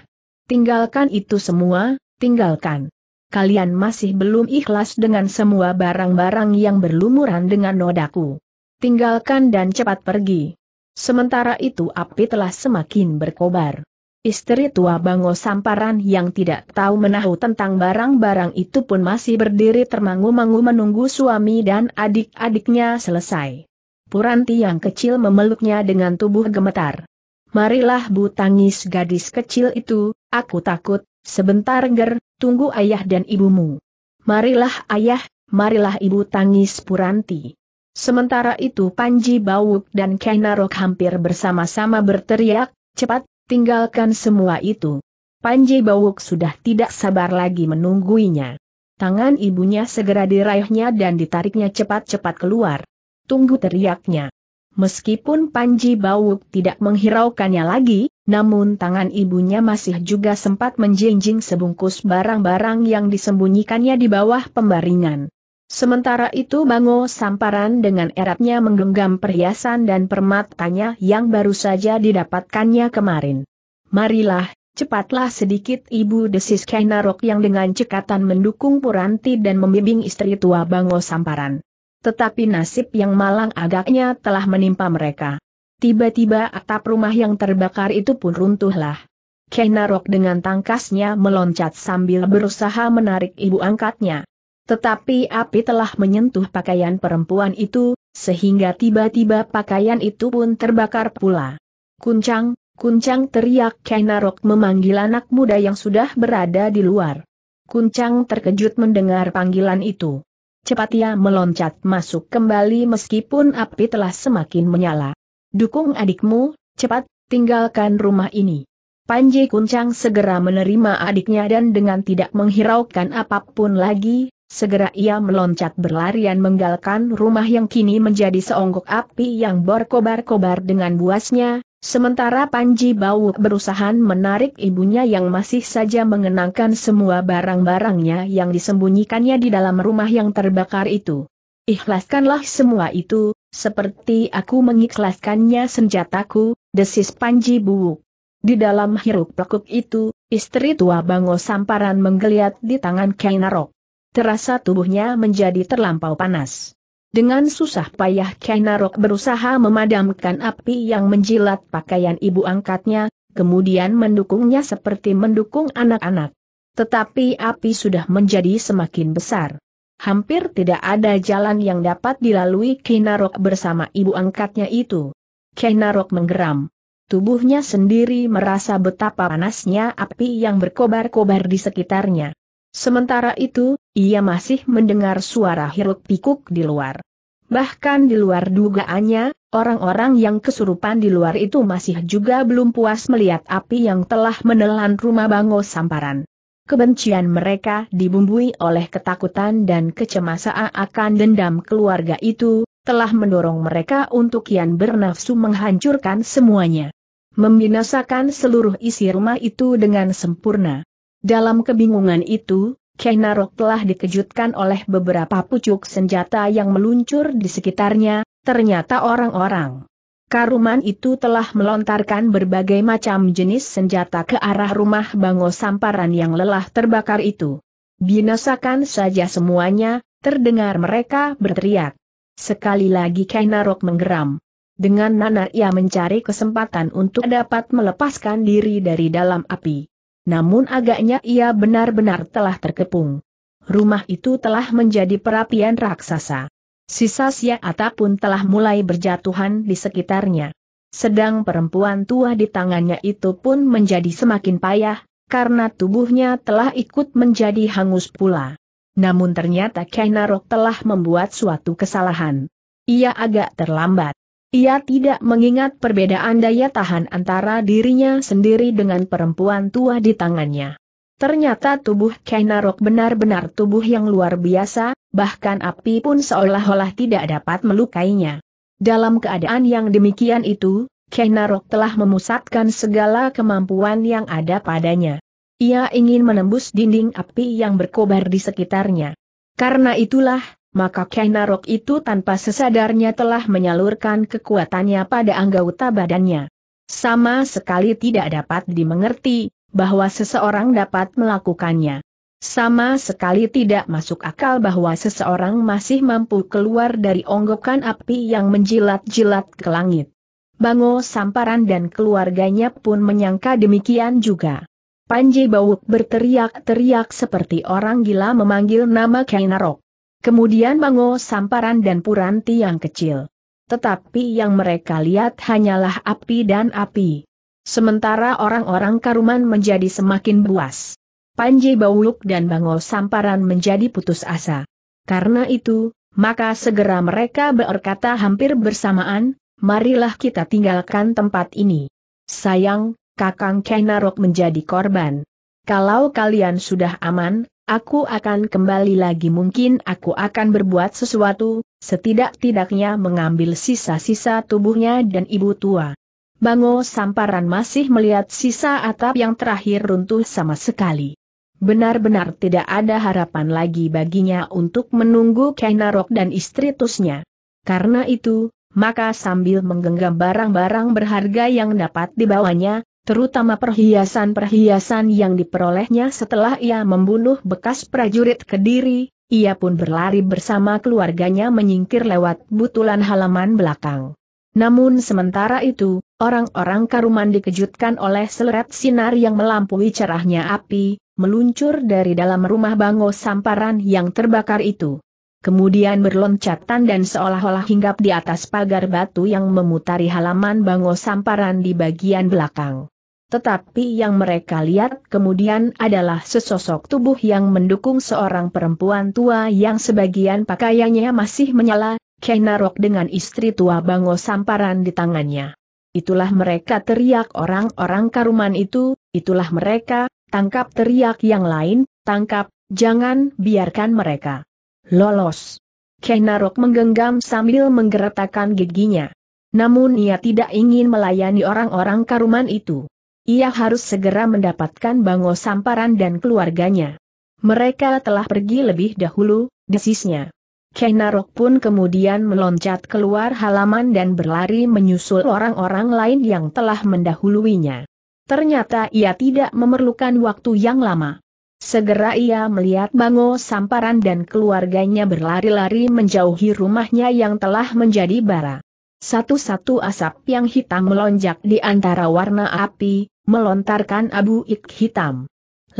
Tinggalkan itu semua, tinggalkan. Kalian masih belum ikhlas dengan semua barang-barang yang berlumuran dengan nodaku. Tinggalkan dan cepat pergi. Sementara itu api telah semakin berkobar. Istri tua Bango Samparan yang tidak tahu menahu tentang barang-barang itu pun masih berdiri termangu-mangu menunggu suami dan adik-adiknya selesai. Puranti yang kecil memeluknya dengan tubuh gemetar. Marilah bu tangis gadis kecil itu, aku takut, sebentar ger, tunggu ayah dan ibumu. Marilah ayah, marilah ibu tangis Puranti. Sementara itu Panji Bawuk dan Kainarok hampir bersama-sama berteriak, cepat, Tinggalkan semua itu. Panji Bawuk sudah tidak sabar lagi menungguinya. Tangan ibunya segera diraihnya dan ditariknya cepat-cepat keluar. Tunggu teriaknya. Meskipun Panji Bawuk tidak menghiraukannya lagi, namun tangan ibunya masih juga sempat menjinjing sebungkus barang-barang yang disembunyikannya di bawah pembaringan. Sementara itu Bango Samparan dengan eratnya menggenggam perhiasan dan permatanya yang baru saja didapatkannya kemarin. Marilah, cepatlah sedikit ibu desis Kainarok yang dengan cekatan mendukung Puranti dan membimbing istri tua Bango Samparan. Tetapi nasib yang malang agaknya telah menimpa mereka. Tiba-tiba atap rumah yang terbakar itu pun runtuhlah. Kainarok dengan tangkasnya meloncat sambil berusaha menarik ibu angkatnya. Tetapi api telah menyentuh pakaian perempuan itu, sehingga tiba-tiba pakaian itu pun terbakar pula. Kuncang, kuncang teriak Kainarok memanggil anak muda yang sudah berada di luar. Kuncang terkejut mendengar panggilan itu. Cepat ia meloncat masuk kembali meskipun api telah semakin menyala. Dukung adikmu, cepat, tinggalkan rumah ini. Panji Kuncang segera menerima adiknya dan dengan tidak menghiraukan apapun lagi, Segera ia meloncat berlarian menggalkan rumah yang kini menjadi seonggok api yang berkobar-kobar dengan buasnya, sementara Panji Bau berusaha menarik ibunya yang masih saja mengenangkan semua barang-barangnya yang disembunyikannya di dalam rumah yang terbakar itu. Ikhlaskanlah semua itu, seperti aku mengikhlaskannya senjataku, desis Panji Buwuk. Di dalam hiruk pekuk itu, istri tua Bango Samparan menggeliat di tangan Kainarok terasa tubuhnya menjadi terlampau panas. Dengan susah payah Kainarok berusaha memadamkan api yang menjilat pakaian ibu angkatnya, kemudian mendukungnya seperti mendukung anak-anak. Tetapi api sudah menjadi semakin besar. Hampir tidak ada jalan yang dapat dilalui Kainarok bersama ibu angkatnya itu. Kainarok menggeram. Tubuhnya sendiri merasa betapa panasnya api yang berkobar-kobar di sekitarnya. Sementara itu, ia masih mendengar suara hiruk-pikuk di luar. Bahkan di luar dugaannya, orang-orang yang kesurupan di luar itu masih juga belum puas melihat api yang telah menelan rumah Bango Samparan. Kebencian mereka dibumbui oleh ketakutan dan kecemasan akan dendam keluarga itu, telah mendorong mereka untuk kian bernafsu menghancurkan semuanya. Membinasakan seluruh isi rumah itu dengan sempurna. Dalam kebingungan itu, Kenarok telah dikejutkan oleh beberapa pucuk senjata yang meluncur di sekitarnya, ternyata orang-orang. Karuman itu telah melontarkan berbagai macam jenis senjata ke arah rumah Bango Samparan yang lelah terbakar itu. Binasakan saja semuanya, terdengar mereka berteriak. Sekali lagi Kainarok menggeram. Dengan nanar ia mencari kesempatan untuk dapat melepaskan diri dari dalam api namun agaknya ia benar-benar telah terkepung. Rumah itu telah menjadi perapian raksasa. Sisa sia atap pun telah mulai berjatuhan di sekitarnya. Sedang perempuan tua di tangannya itu pun menjadi semakin payah, karena tubuhnya telah ikut menjadi hangus pula. Namun ternyata Kainarok telah membuat suatu kesalahan. Ia agak terlambat. Ia tidak mengingat perbedaan daya tahan antara dirinya sendiri dengan perempuan tua di tangannya. Ternyata tubuh Kainarok benar-benar tubuh yang luar biasa, bahkan api pun seolah-olah tidak dapat melukainya. Dalam keadaan yang demikian itu, Kainarok telah memusatkan segala kemampuan yang ada padanya. Ia ingin menembus dinding api yang berkobar di sekitarnya. Karena itulah, maka Kainarok itu tanpa sesadarnya telah menyalurkan kekuatannya pada anggota badannya. Sama sekali tidak dapat dimengerti, bahwa seseorang dapat melakukannya. Sama sekali tidak masuk akal bahwa seseorang masih mampu keluar dari onggokan api yang menjilat-jilat ke langit. Bango Samparan dan keluarganya pun menyangka demikian juga. Panji Bawuk berteriak-teriak seperti orang gila memanggil nama Kainarok. Kemudian Mango Samparan dan Puranti yang kecil. Tetapi yang mereka lihat hanyalah api dan api. Sementara orang-orang Karuman menjadi semakin buas. Panji Bauluk dan Bango Samparan menjadi putus asa. Karena itu, maka segera mereka berkata hampir bersamaan, marilah kita tinggalkan tempat ini. Sayang, Kakang Kainarok menjadi korban. Kalau kalian sudah aman, Aku akan kembali lagi mungkin aku akan berbuat sesuatu, setidak-tidaknya mengambil sisa-sisa tubuhnya dan ibu tua. Bango Samparan masih melihat sisa atap yang terakhir runtuh sama sekali. Benar-benar tidak ada harapan lagi baginya untuk menunggu Kainarok dan istri tusnya. Karena itu, maka sambil menggenggam barang-barang berharga yang dapat dibawanya, terutama perhiasan-perhiasan yang diperolehnya setelah ia membunuh bekas prajurit Kediri, ia pun berlari bersama keluarganya menyingkir lewat butulan halaman belakang. Namun sementara itu, orang-orang Karuman dikejutkan oleh seleret sinar yang melampaui cerahnya api, meluncur dari dalam rumah Bango Samparan yang terbakar itu. Kemudian berloncatan dan seolah-olah hinggap di atas pagar batu yang memutari halaman Bango Samparan di bagian belakang. Tetapi yang mereka lihat kemudian adalah sesosok tubuh yang mendukung seorang perempuan tua yang sebagian pakaiannya masih menyala, Kenarok dengan istri tua Bango Samparan di tangannya. Itulah mereka teriak orang-orang karuman itu, itulah mereka, tangkap teriak yang lain, tangkap, jangan biarkan mereka lolos. Kenarok menggenggam sambil menggeretakkan giginya. Namun ia tidak ingin melayani orang-orang karuman itu. Ia harus segera mendapatkan Bango Samparan dan keluarganya. Mereka telah pergi lebih dahulu, desisnya. Kenarok pun kemudian meloncat keluar halaman dan berlari menyusul orang-orang lain yang telah mendahuluinya. Ternyata ia tidak memerlukan waktu yang lama. Segera ia melihat Bango Samparan dan keluarganya berlari-lari menjauhi rumahnya yang telah menjadi bara. Satu-satu asap yang hitam melonjak di antara warna api, melontarkan abu ik hitam.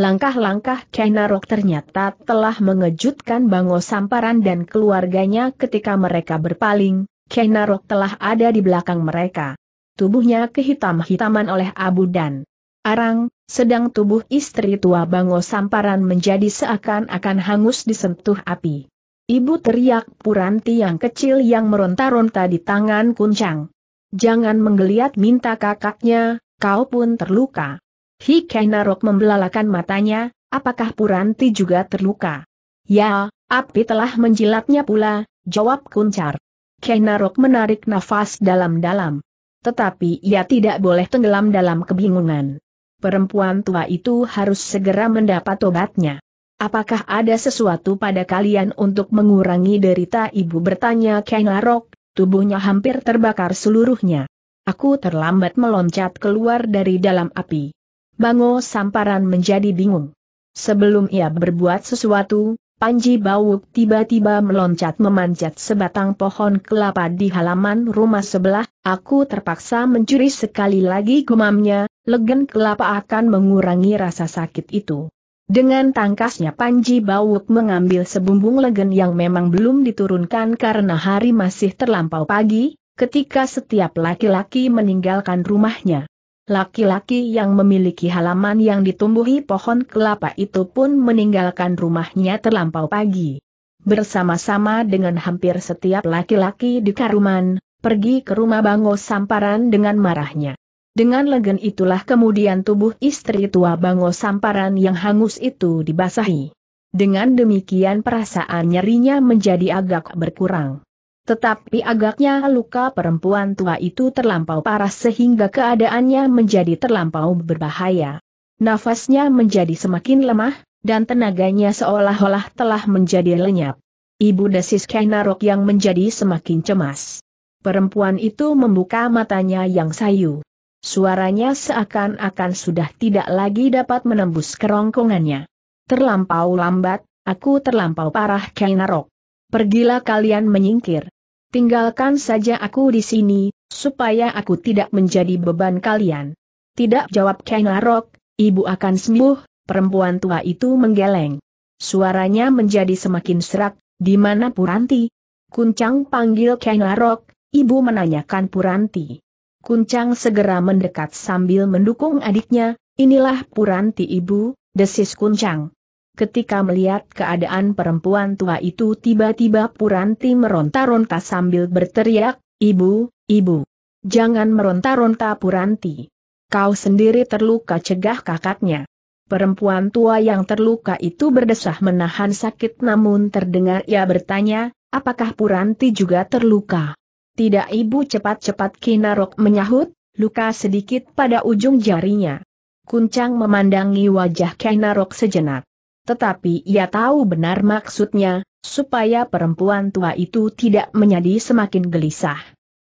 Langkah-langkah Kainarok ternyata telah mengejutkan Bango Samparan dan keluarganya ketika mereka berpaling, Kainarok telah ada di belakang mereka. Tubuhnya kehitam-hitaman oleh abu dan arang, sedang tubuh istri tua Bango Samparan menjadi seakan-akan hangus disentuh api. Ibu teriak Puranti yang kecil yang meronta-ronta di tangan kuncang. Jangan menggeliat minta kakaknya, kau pun terluka. Kainarok membelalakan matanya, apakah Puranti juga terluka? Ya, api telah menjilatnya pula, jawab Kuncar. Kainarok menarik nafas dalam-dalam. Tetapi ia tidak boleh tenggelam dalam kebingungan. Perempuan tua itu harus segera mendapat obatnya. Apakah ada sesuatu pada kalian untuk mengurangi derita ibu bertanya Kainarok, tubuhnya hampir terbakar seluruhnya. Aku terlambat meloncat keluar dari dalam api. Bango Samparan menjadi bingung. Sebelum ia berbuat sesuatu, Panji Bawuk tiba-tiba meloncat memanjat sebatang pohon kelapa di halaman rumah sebelah, aku terpaksa mencuri sekali lagi gumamnya, legen kelapa akan mengurangi rasa sakit itu. Dengan tangkasnya Panji Bawuk mengambil sebumbung legen yang memang belum diturunkan karena hari masih terlampau pagi, ketika setiap laki-laki meninggalkan rumahnya. Laki-laki yang memiliki halaman yang ditumbuhi pohon kelapa itu pun meninggalkan rumahnya terlampau pagi. Bersama-sama dengan hampir setiap laki-laki di Karuman, pergi ke rumah Bango Samparan dengan marahnya. Dengan legen itulah kemudian tubuh istri tua Bango Samparan yang hangus itu dibasahi. Dengan demikian perasaan nyerinya menjadi agak berkurang. Tetapi agaknya luka perempuan tua itu terlampau parah sehingga keadaannya menjadi terlampau berbahaya. Nafasnya menjadi semakin lemah, dan tenaganya seolah-olah telah menjadi lenyap. Ibu Desis Kainarok yang menjadi semakin cemas. Perempuan itu membuka matanya yang sayu. Suaranya seakan-akan sudah tidak lagi dapat menembus kerongkongannya. Terlampau lambat, aku terlampau parah Kainarok. Pergilah kalian menyingkir. Tinggalkan saja aku di sini, supaya aku tidak menjadi beban kalian. Tidak jawab Kainarok. ibu akan sembuh, perempuan tua itu menggeleng. Suaranya menjadi semakin serak, di mana Puranti? Kuncang panggil Kainarok. ibu menanyakan Puranti. Kuncang segera mendekat sambil mendukung adiknya, inilah Puranti ibu, desis Kuncang. Ketika melihat keadaan perempuan tua itu tiba-tiba Puranti meronta-ronta sambil berteriak, Ibu, Ibu. Jangan meronta-ronta Puranti. Kau sendiri terluka cegah kakaknya. Perempuan tua yang terluka itu berdesah menahan sakit namun terdengar ia bertanya, apakah Puranti juga terluka? Tidak ibu cepat-cepat Kinarok menyahut, luka sedikit pada ujung jarinya. Kuncang memandangi wajah Kinarok sejenak. Tetapi ia tahu benar maksudnya, supaya perempuan tua itu tidak menjadi semakin gelisah.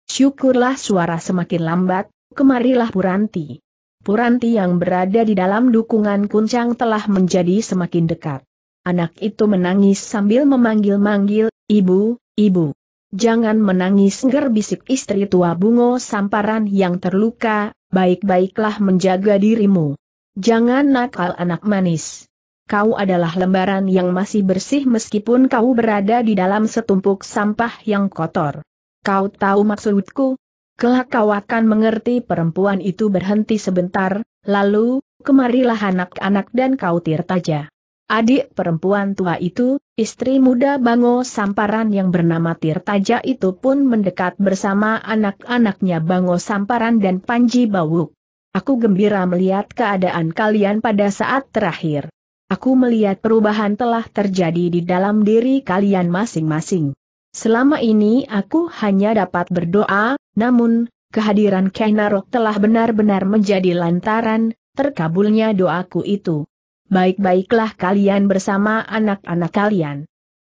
Syukurlah suara semakin lambat, kemarilah Puranti. Puranti yang berada di dalam dukungan kuncang telah menjadi semakin dekat. Anak itu menangis sambil memanggil-manggil, ibu, ibu. Jangan menangis gerbisik istri tua bungo samparan yang terluka, baik-baiklah menjaga dirimu. Jangan nakal anak manis kau adalah lembaran yang masih bersih meskipun kau berada di dalam setumpuk sampah yang kotor. Kau tahu maksudku? Kelak kau akan mengerti perempuan itu berhenti sebentar, lalu, kemarilah anak-anak dan kau tirtaja. Adik perempuan tua itu, istri muda Bango Samparan yang bernama Tirtaja itu pun mendekat bersama anak-anaknya Bango Samparan dan Panji Bawuk. Aku gembira melihat keadaan kalian pada saat terakhir. Aku melihat perubahan telah terjadi di dalam diri kalian masing-masing. Selama ini aku hanya dapat berdoa, namun, kehadiran Kenarok telah benar-benar menjadi lantaran, terkabulnya doaku itu. Baik-baiklah kalian bersama anak-anak kalian.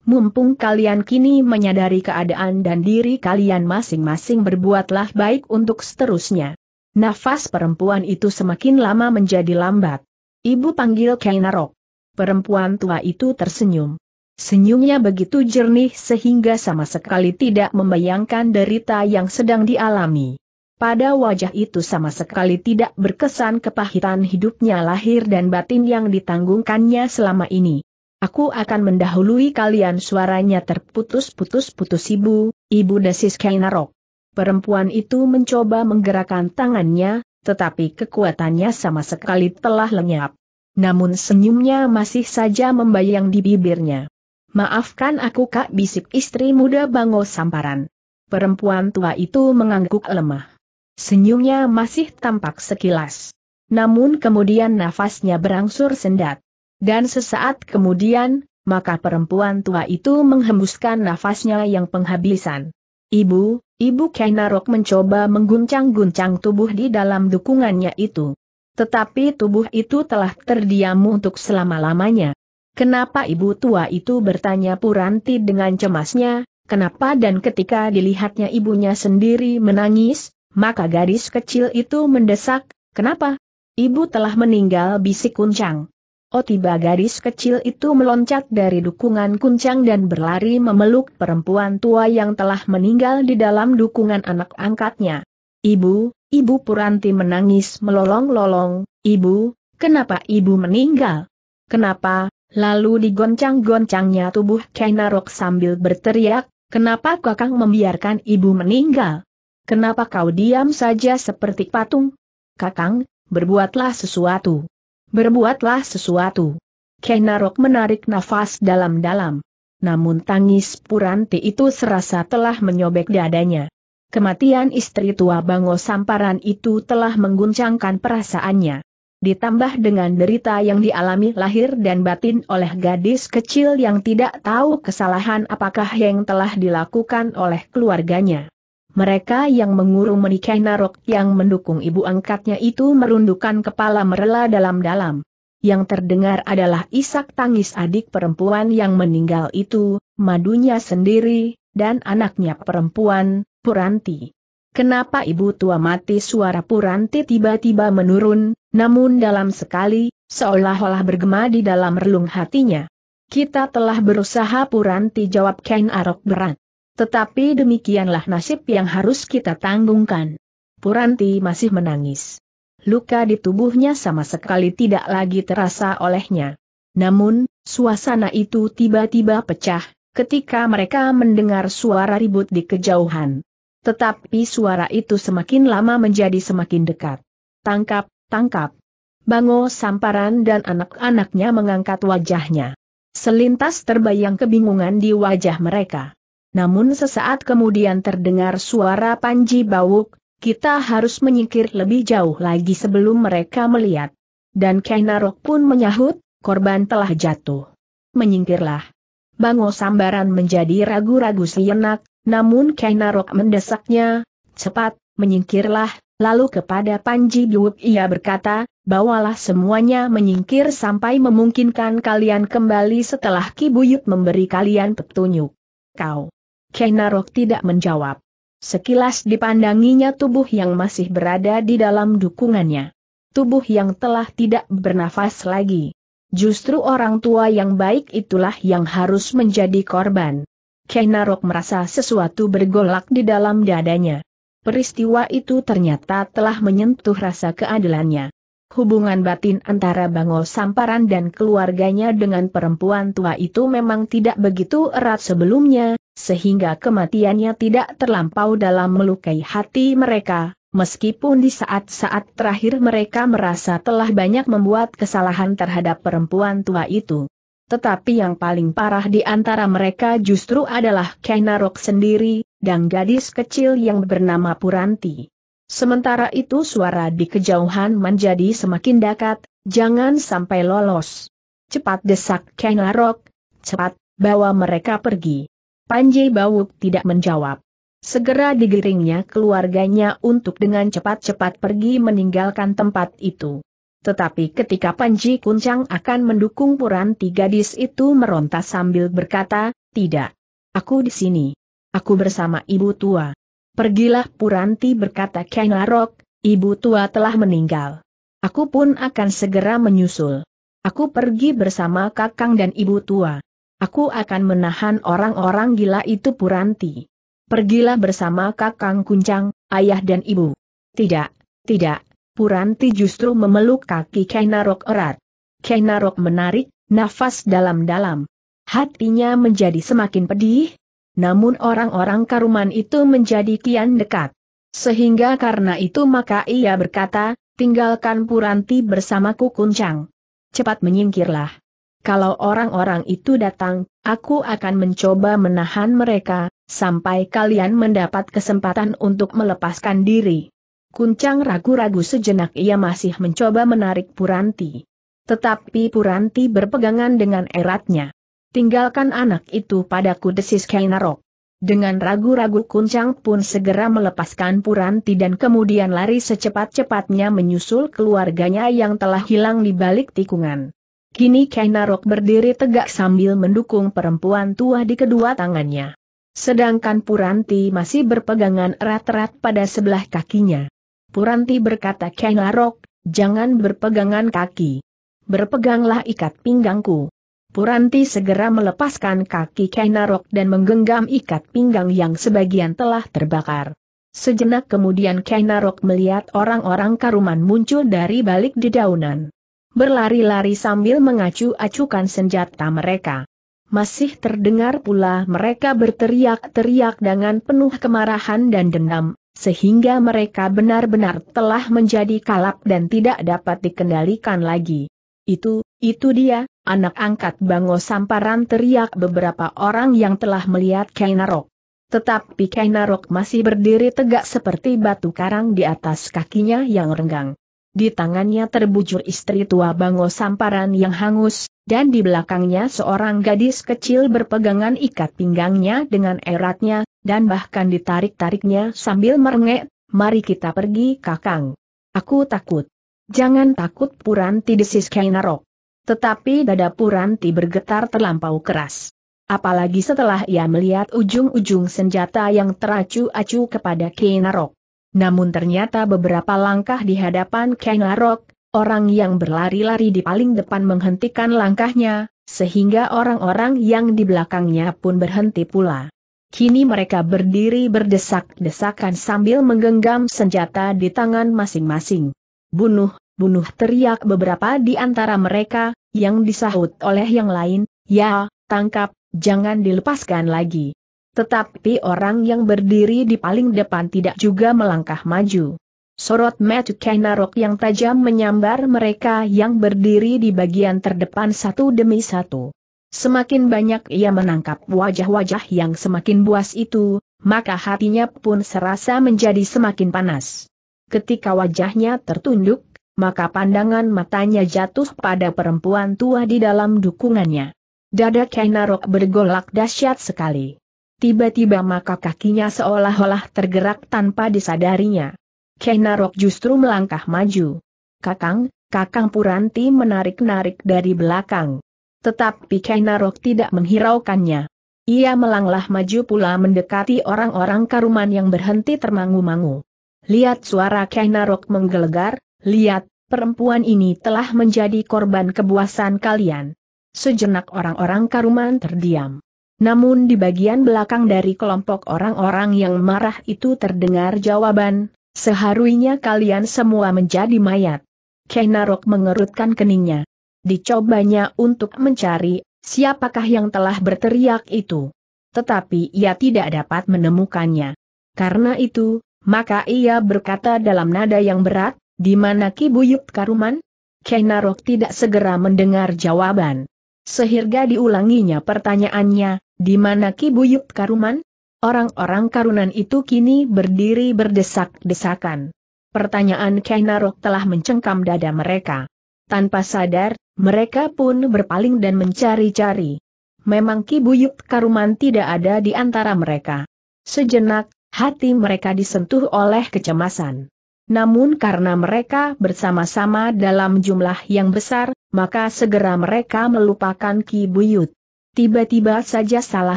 Mumpung kalian kini menyadari keadaan dan diri kalian masing-masing berbuatlah baik untuk seterusnya. Nafas perempuan itu semakin lama menjadi lambat. Ibu panggil Kainarok. Perempuan tua itu tersenyum. Senyumnya begitu jernih sehingga sama sekali tidak membayangkan derita yang sedang dialami. Pada wajah itu sama sekali tidak berkesan kepahitan hidupnya lahir dan batin yang ditanggungkannya selama ini. Aku akan mendahului kalian suaranya terputus-putus-putus ibu, ibu desis Kainarok. Perempuan itu mencoba menggerakkan tangannya, tetapi kekuatannya sama sekali telah lenyap. Namun senyumnya masih saja membayang di bibirnya. Maafkan aku kak bisik istri muda Bango Samparan. Perempuan tua itu mengangguk lemah. Senyumnya masih tampak sekilas. Namun kemudian nafasnya berangsur sendat. Dan sesaat kemudian, maka perempuan tua itu menghembuskan nafasnya yang penghabisan. Ibu, Ibu Kainarok mencoba mengguncang-guncang tubuh di dalam dukungannya itu. Tetapi tubuh itu telah terdiam untuk selama-lamanya. Kenapa ibu tua itu bertanya Puranti dengan cemasnya, kenapa dan ketika dilihatnya ibunya sendiri menangis, maka gadis kecil itu mendesak, kenapa? Ibu telah meninggal bisik kuncang. Oh tiba gadis kecil itu meloncat dari dukungan kuncang dan berlari memeluk perempuan tua yang telah meninggal di dalam dukungan anak angkatnya. Ibu, Ibu Puranti menangis melolong-lolong, Ibu, kenapa Ibu meninggal? Kenapa? Lalu digoncang-goncangnya tubuh Kainarok sambil berteriak, kenapa kakang membiarkan ibu meninggal? Kenapa kau diam saja seperti patung? Kakang, berbuatlah sesuatu. Berbuatlah sesuatu. Kainarok menarik nafas dalam-dalam. Namun tangis Puranti itu serasa telah menyobek dadanya. Kematian istri tua Bango Samparan itu telah mengguncangkan perasaannya. Ditambah dengan derita yang dialami lahir dan batin oleh gadis kecil yang tidak tahu kesalahan apakah yang telah dilakukan oleh keluarganya. Mereka yang mengurung menikahi Narok yang mendukung ibu angkatnya itu merundukkan kepala merela dalam-dalam. Yang terdengar adalah isak tangis adik perempuan yang meninggal itu, madunya sendiri, dan anaknya perempuan, Puranti. Kenapa ibu tua mati suara Puranti tiba-tiba menurun, namun dalam sekali, seolah-olah bergema di dalam relung hatinya. Kita telah berusaha Puranti jawab Ken Arok berat. Tetapi demikianlah nasib yang harus kita tanggungkan. Puranti masih menangis. Luka di tubuhnya sama sekali tidak lagi terasa olehnya. Namun, suasana itu tiba-tiba pecah, ketika mereka mendengar suara ribut di kejauhan. Tetapi suara itu semakin lama menjadi semakin dekat. Tangkap, tangkap. Bango Samparan dan anak-anaknya mengangkat wajahnya. Selintas terbayang kebingungan di wajah mereka. Namun sesaat kemudian terdengar suara Panji Bawuk, kita harus menyingkir lebih jauh lagi sebelum mereka melihat. Dan Kainarok pun menyahut, korban telah jatuh. Menyingkirlah. Bango Sambaran menjadi ragu-ragu sejenak, namun Kainarok mendesaknya, cepat, menyingkirlah, lalu kepada Panji Biwuk ia berkata, bawalah semuanya menyingkir sampai memungkinkan kalian kembali setelah Kibuyut memberi kalian petunjuk. Kau. Kainarok tidak menjawab. Sekilas dipandanginya tubuh yang masih berada di dalam dukungannya. Tubuh yang telah tidak bernafas lagi. Justru orang tua yang baik itulah yang harus menjadi korban. Kenarok merasa sesuatu bergolak di dalam dadanya. Peristiwa itu ternyata telah menyentuh rasa keadilannya. Hubungan batin antara Bangol Samparan dan keluarganya dengan perempuan tua itu memang tidak begitu erat sebelumnya, sehingga kematiannya tidak terlampau dalam melukai hati mereka, meskipun di saat-saat terakhir mereka merasa telah banyak membuat kesalahan terhadap perempuan tua itu. Tetapi yang paling parah di antara mereka justru adalah Kainarok sendiri, dan gadis kecil yang bernama Puranti. Sementara itu suara di kejauhan menjadi semakin dekat, jangan sampai lolos. Cepat desak Kainarok, cepat, bawa mereka pergi. Panji Bawuk tidak menjawab. Segera digiringnya keluarganya untuk dengan cepat-cepat pergi meninggalkan tempat itu. Tetapi ketika Panji Kuncang akan mendukung Puranti gadis itu meronta sambil berkata, tidak. Aku di sini. Aku bersama ibu tua. Pergilah Puranti berkata Kainarok, ibu tua telah meninggal. Aku pun akan segera menyusul. Aku pergi bersama kakang dan ibu tua. Aku akan menahan orang-orang gila itu Puranti. Pergilah bersama kakang kuncang, ayah dan ibu. Tidak, tidak, Puranti justru memeluk kaki Kainarok erat. Kainarok menarik, nafas dalam-dalam. Hatinya menjadi semakin pedih, namun orang-orang karuman itu menjadi kian dekat. Sehingga karena itu maka ia berkata, tinggalkan Puranti bersamaku kuncang. Cepat menyingkirlah. Kalau orang-orang itu datang, aku akan mencoba menahan mereka, sampai kalian mendapat kesempatan untuk melepaskan diri. Kuncang ragu-ragu sejenak ia masih mencoba menarik Puranti. Tetapi Puranti berpegangan dengan eratnya. Tinggalkan anak itu padaku desis Kainarok. Dengan ragu-ragu Kuncang pun segera melepaskan Puranti dan kemudian lari secepat-cepatnya menyusul keluarganya yang telah hilang di balik tikungan. Kini Kainarok berdiri tegak sambil mendukung perempuan tua di kedua tangannya. Sedangkan Puranti masih berpegangan erat-erat pada sebelah kakinya. Puranti berkata Kenarok, jangan berpegangan kaki. Berpeganglah ikat pinggangku. Puranti segera melepaskan kaki Kenarok dan menggenggam ikat pinggang yang sebagian telah terbakar. Sejenak kemudian Kenarok melihat orang-orang karuman muncul dari balik dedaunan. Berlari-lari sambil mengacu-acukan senjata mereka. Masih terdengar pula mereka berteriak-teriak dengan penuh kemarahan dan dendam, sehingga mereka benar-benar telah menjadi kalap dan tidak dapat dikendalikan lagi. Itu, itu dia, anak angkat Bango Samparan teriak beberapa orang yang telah melihat Kainarok. Tetapi Kainarok masih berdiri tegak seperti batu karang di atas kakinya yang renggang. Di tangannya terbujur istri tua Bango Samparan yang hangus, dan di belakangnya seorang gadis kecil berpegangan ikat pinggangnya dengan eratnya, dan bahkan ditarik-tariknya sambil merengek, mari kita pergi kakang. Aku takut. Jangan takut Puranti desis Kainarok. Tetapi dada Puranti bergetar terlampau keras. Apalagi setelah ia melihat ujung-ujung senjata yang teracu-acu kepada Kainarok. Namun ternyata beberapa langkah di hadapan Kainarok, orang yang berlari-lari di paling depan menghentikan langkahnya, sehingga orang-orang yang di belakangnya pun berhenti pula. Kini mereka berdiri berdesak-desakan sambil menggenggam senjata di tangan masing-masing. Bunuh, bunuh teriak beberapa di antara mereka, yang disahut oleh yang lain, ya, tangkap, jangan dilepaskan lagi. Tetapi orang yang berdiri di paling depan tidak juga melangkah maju. Sorot mata kainarok yang tajam menyambar mereka yang berdiri di bagian terdepan satu demi satu. Semakin banyak ia menangkap wajah-wajah yang semakin buas itu, maka hatinya pun serasa menjadi semakin panas. Ketika wajahnya tertunduk, maka pandangan matanya jatuh pada perempuan tua di dalam dukungannya. Dada Kainarok bergolak dahsyat sekali. Tiba-tiba maka kakinya seolah-olah tergerak tanpa disadarinya. Kainarok justru melangkah maju. Kakang, Kakang Puranti menarik-narik dari belakang. Tetapi Kainarok tidak menghiraukannya. Ia melanglah maju pula mendekati orang-orang karuman yang berhenti termangu-mangu. Lihat suara Kainarok menggelegar, lihat, perempuan ini telah menjadi korban kebuasan kalian. Sejenak orang-orang karuman terdiam. Namun di bagian belakang dari kelompok orang-orang yang marah itu terdengar jawaban, seharuinya kalian semua menjadi mayat. Kainarok mengerutkan keningnya dicobanya untuk mencari siapakah yang telah berteriak itu. Tetapi ia tidak dapat menemukannya. Karena itu, maka ia berkata dalam nada yang berat, di mana Ki Karuman? Kenarok tidak segera mendengar jawaban. Sehingga diulanginya pertanyaannya, di mana Ki Karuman? Orang-orang karunan itu kini berdiri berdesak-desakan. Pertanyaan Kainarok telah mencengkam dada mereka. Tanpa sadar, mereka pun berpaling dan mencari-cari. Memang Ki Buyut Karuman tidak ada di antara mereka. Sejenak, hati mereka disentuh oleh kecemasan. Namun karena mereka bersama-sama dalam jumlah yang besar, maka segera mereka melupakan Ki Buyut. Tiba-tiba saja salah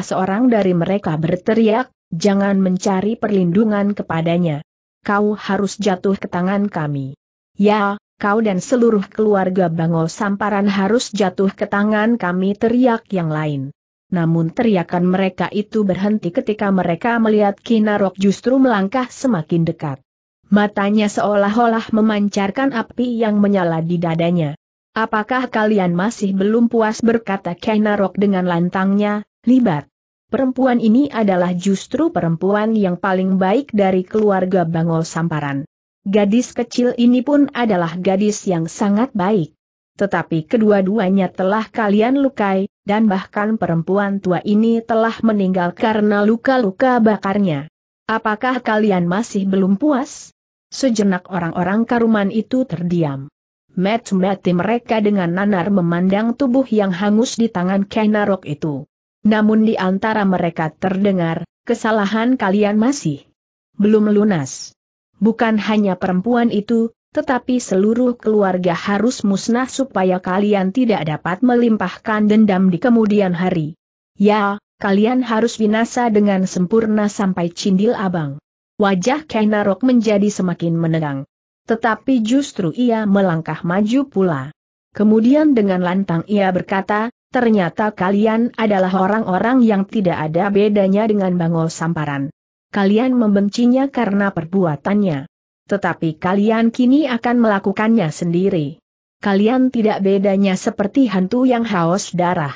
seorang dari mereka berteriak, jangan mencari perlindungan kepadanya. Kau harus jatuh ke tangan kami. Ya, kau dan seluruh keluarga Bango Samparan harus jatuh ke tangan kami teriak yang lain. Namun teriakan mereka itu berhenti ketika mereka melihat Kinarok justru melangkah semakin dekat. Matanya seolah-olah memancarkan api yang menyala di dadanya. Apakah kalian masih belum puas berkata Kinarok dengan lantangnya, libat? Perempuan ini adalah justru perempuan yang paling baik dari keluarga Bangol Samparan. Gadis kecil ini pun adalah gadis yang sangat baik. Tetapi kedua-duanya telah kalian lukai, dan bahkan perempuan tua ini telah meninggal karena luka-luka bakarnya. Apakah kalian masih belum puas? Sejenak orang-orang karuman itu terdiam. met mati mereka dengan nanar memandang tubuh yang hangus di tangan Kenarok itu. Namun di antara mereka terdengar, kesalahan kalian masih belum lunas. Bukan hanya perempuan itu, tetapi seluruh keluarga harus musnah supaya kalian tidak dapat melimpahkan dendam di kemudian hari. Ya, kalian harus binasa dengan sempurna sampai cindil abang. Wajah Kainarok menjadi semakin menegang. Tetapi justru ia melangkah maju pula. Kemudian dengan lantang ia berkata, ternyata kalian adalah orang-orang yang tidak ada bedanya dengan Bangol Samparan kalian membencinya karena perbuatannya. Tetapi kalian kini akan melakukannya sendiri. Kalian tidak bedanya seperti hantu yang haus darah.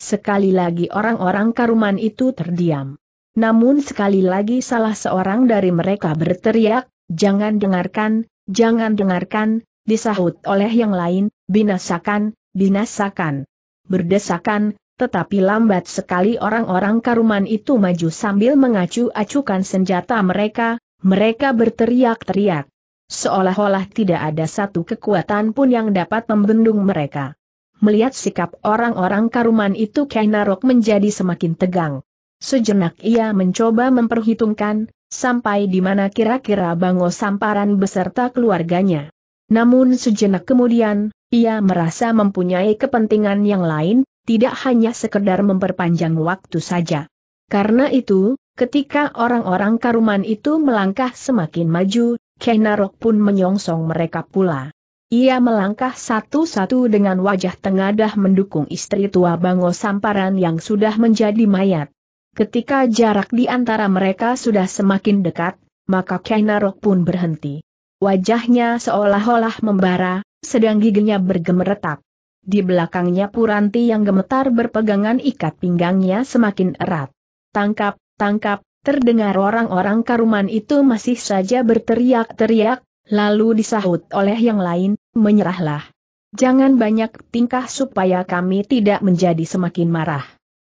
Sekali lagi orang-orang karuman itu terdiam. Namun sekali lagi salah seorang dari mereka berteriak, jangan dengarkan, jangan dengarkan, disahut oleh yang lain, binasakan, binasakan. Berdesakan, tetapi lambat sekali orang-orang karuman itu maju sambil mengacu-acukan senjata mereka, mereka berteriak-teriak. Seolah-olah tidak ada satu kekuatan pun yang dapat membendung mereka. Melihat sikap orang-orang karuman itu Kainarok menjadi semakin tegang. Sejenak ia mencoba memperhitungkan, sampai di mana kira-kira Bango Samparan beserta keluarganya. Namun sejenak kemudian, ia merasa mempunyai kepentingan yang lain, tidak hanya sekedar memperpanjang waktu saja. Karena itu, ketika orang-orang karuman itu melangkah semakin maju, Kenarok pun menyongsong mereka pula. Ia melangkah satu-satu dengan wajah tengadah mendukung istri tua Bango Samparan yang sudah menjadi mayat. Ketika jarak di antara mereka sudah semakin dekat, maka Kainarok pun berhenti. Wajahnya seolah-olah membara, sedang giginya bergemeretak. Di belakangnya Puranti yang gemetar berpegangan ikat pinggangnya semakin erat. Tangkap, tangkap, terdengar orang-orang karuman itu masih saja berteriak-teriak, lalu disahut oleh yang lain, menyerahlah. Jangan banyak tingkah supaya kami tidak menjadi semakin marah.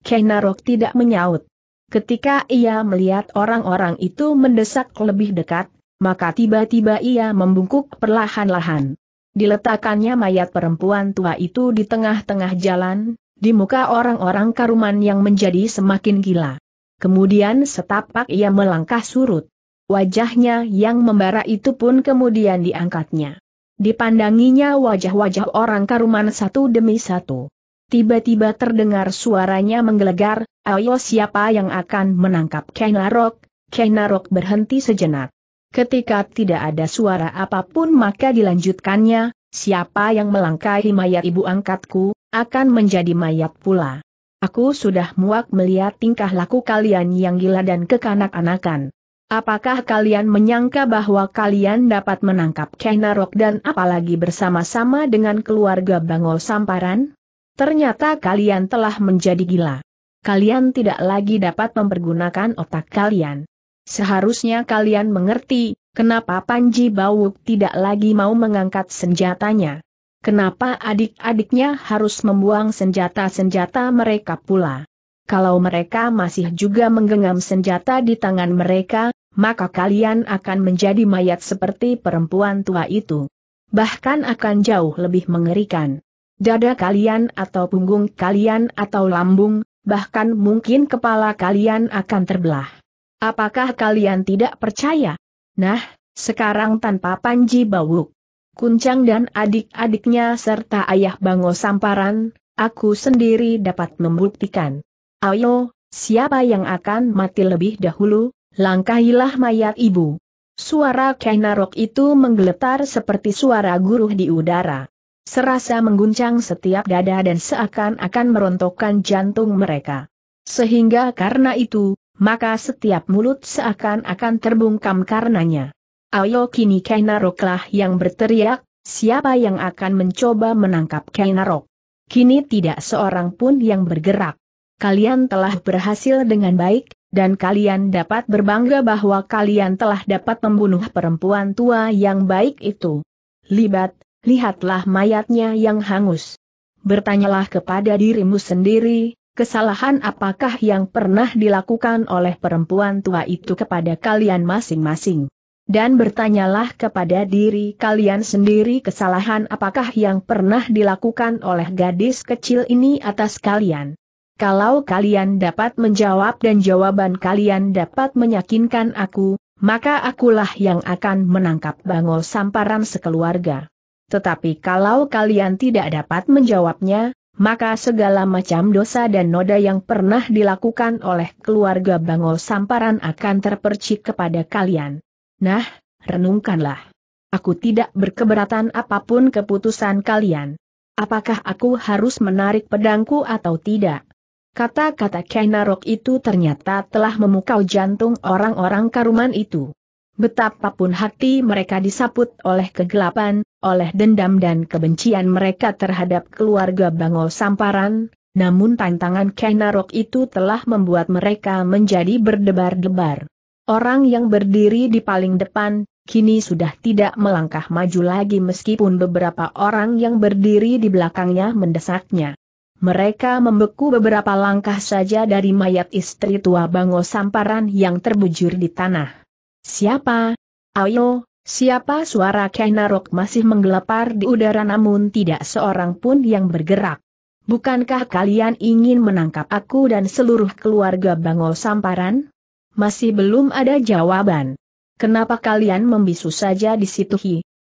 Kenarok tidak menyaut. Ketika ia melihat orang-orang itu mendesak lebih dekat, maka tiba-tiba ia membungkuk perlahan-lahan. Diletakkannya mayat perempuan tua itu di tengah-tengah jalan, di muka orang-orang karuman yang menjadi semakin gila. Kemudian setapak ia melangkah surut. Wajahnya yang membara itu pun kemudian diangkatnya. Dipandanginya wajah-wajah orang karuman satu demi satu. Tiba-tiba terdengar suaranya menggelegar, ayo siapa yang akan menangkap Kenarok? Kenarok berhenti sejenak. Ketika tidak ada suara apapun maka dilanjutkannya, siapa yang melangkahi mayat ibu angkatku, akan menjadi mayat pula. Aku sudah muak melihat tingkah laku kalian yang gila dan kekanak-anakan. Apakah kalian menyangka bahwa kalian dapat menangkap Kenarok dan apalagi bersama-sama dengan keluarga Bangol Samparan? Ternyata kalian telah menjadi gila. Kalian tidak lagi dapat mempergunakan otak kalian. Seharusnya kalian mengerti, kenapa Panji Bawuk tidak lagi mau mengangkat senjatanya. Kenapa adik-adiknya harus membuang senjata-senjata mereka pula. Kalau mereka masih juga menggenggam senjata di tangan mereka, maka kalian akan menjadi mayat seperti perempuan tua itu. Bahkan akan jauh lebih mengerikan. Dada kalian atau punggung kalian atau lambung, bahkan mungkin kepala kalian akan terbelah. Apakah kalian tidak percaya? Nah, sekarang tanpa Panji Bawuk, Kuncang dan adik-adiknya serta ayah Bango Samparan, aku sendiri dapat membuktikan. Ayo, siapa yang akan mati lebih dahulu, langkahilah mayat ibu. Suara Kainarok itu menggeletar seperti suara guruh di udara. Serasa mengguncang setiap dada dan seakan-akan merontokkan jantung mereka. Sehingga karena itu, maka setiap mulut seakan-akan terbungkam karenanya. Ayo kini Kainaroklah yang berteriak, siapa yang akan mencoba menangkap Kainarok? Kini tidak seorang pun yang bergerak. Kalian telah berhasil dengan baik, dan kalian dapat berbangga bahwa kalian telah dapat membunuh perempuan tua yang baik itu. Libat, lihatlah mayatnya yang hangus. Bertanyalah kepada dirimu sendiri, kesalahan apakah yang pernah dilakukan oleh perempuan tua itu kepada kalian masing-masing. Dan bertanyalah kepada diri kalian sendiri kesalahan apakah yang pernah dilakukan oleh gadis kecil ini atas kalian. Kalau kalian dapat menjawab dan jawaban kalian dapat meyakinkan aku, maka akulah yang akan menangkap bangol samparan sekeluarga. Tetapi kalau kalian tidak dapat menjawabnya, maka segala macam dosa dan noda yang pernah dilakukan oleh keluarga Bangol Samparan akan terpercik kepada kalian. Nah, renungkanlah. Aku tidak berkeberatan apapun keputusan kalian. Apakah aku harus menarik pedangku atau tidak? Kata-kata Kainarok itu ternyata telah memukau jantung orang-orang karuman itu. Betapapun hati mereka disaput oleh kegelapan, oleh dendam dan kebencian mereka terhadap keluarga Bangau Samparan, namun tantangan Kenarok itu telah membuat mereka menjadi berdebar-debar. Orang yang berdiri di paling depan, kini sudah tidak melangkah maju lagi meskipun beberapa orang yang berdiri di belakangnya mendesaknya. Mereka membeku beberapa langkah saja dari mayat istri tua Bango Samparan yang terbujur di tanah. Siapa? Ayo, siapa suara Kainarok masih menggelepar di udara namun tidak seorang pun yang bergerak. Bukankah kalian ingin menangkap aku dan seluruh keluarga Bango Samparan? Masih belum ada jawaban. Kenapa kalian membisu saja di situ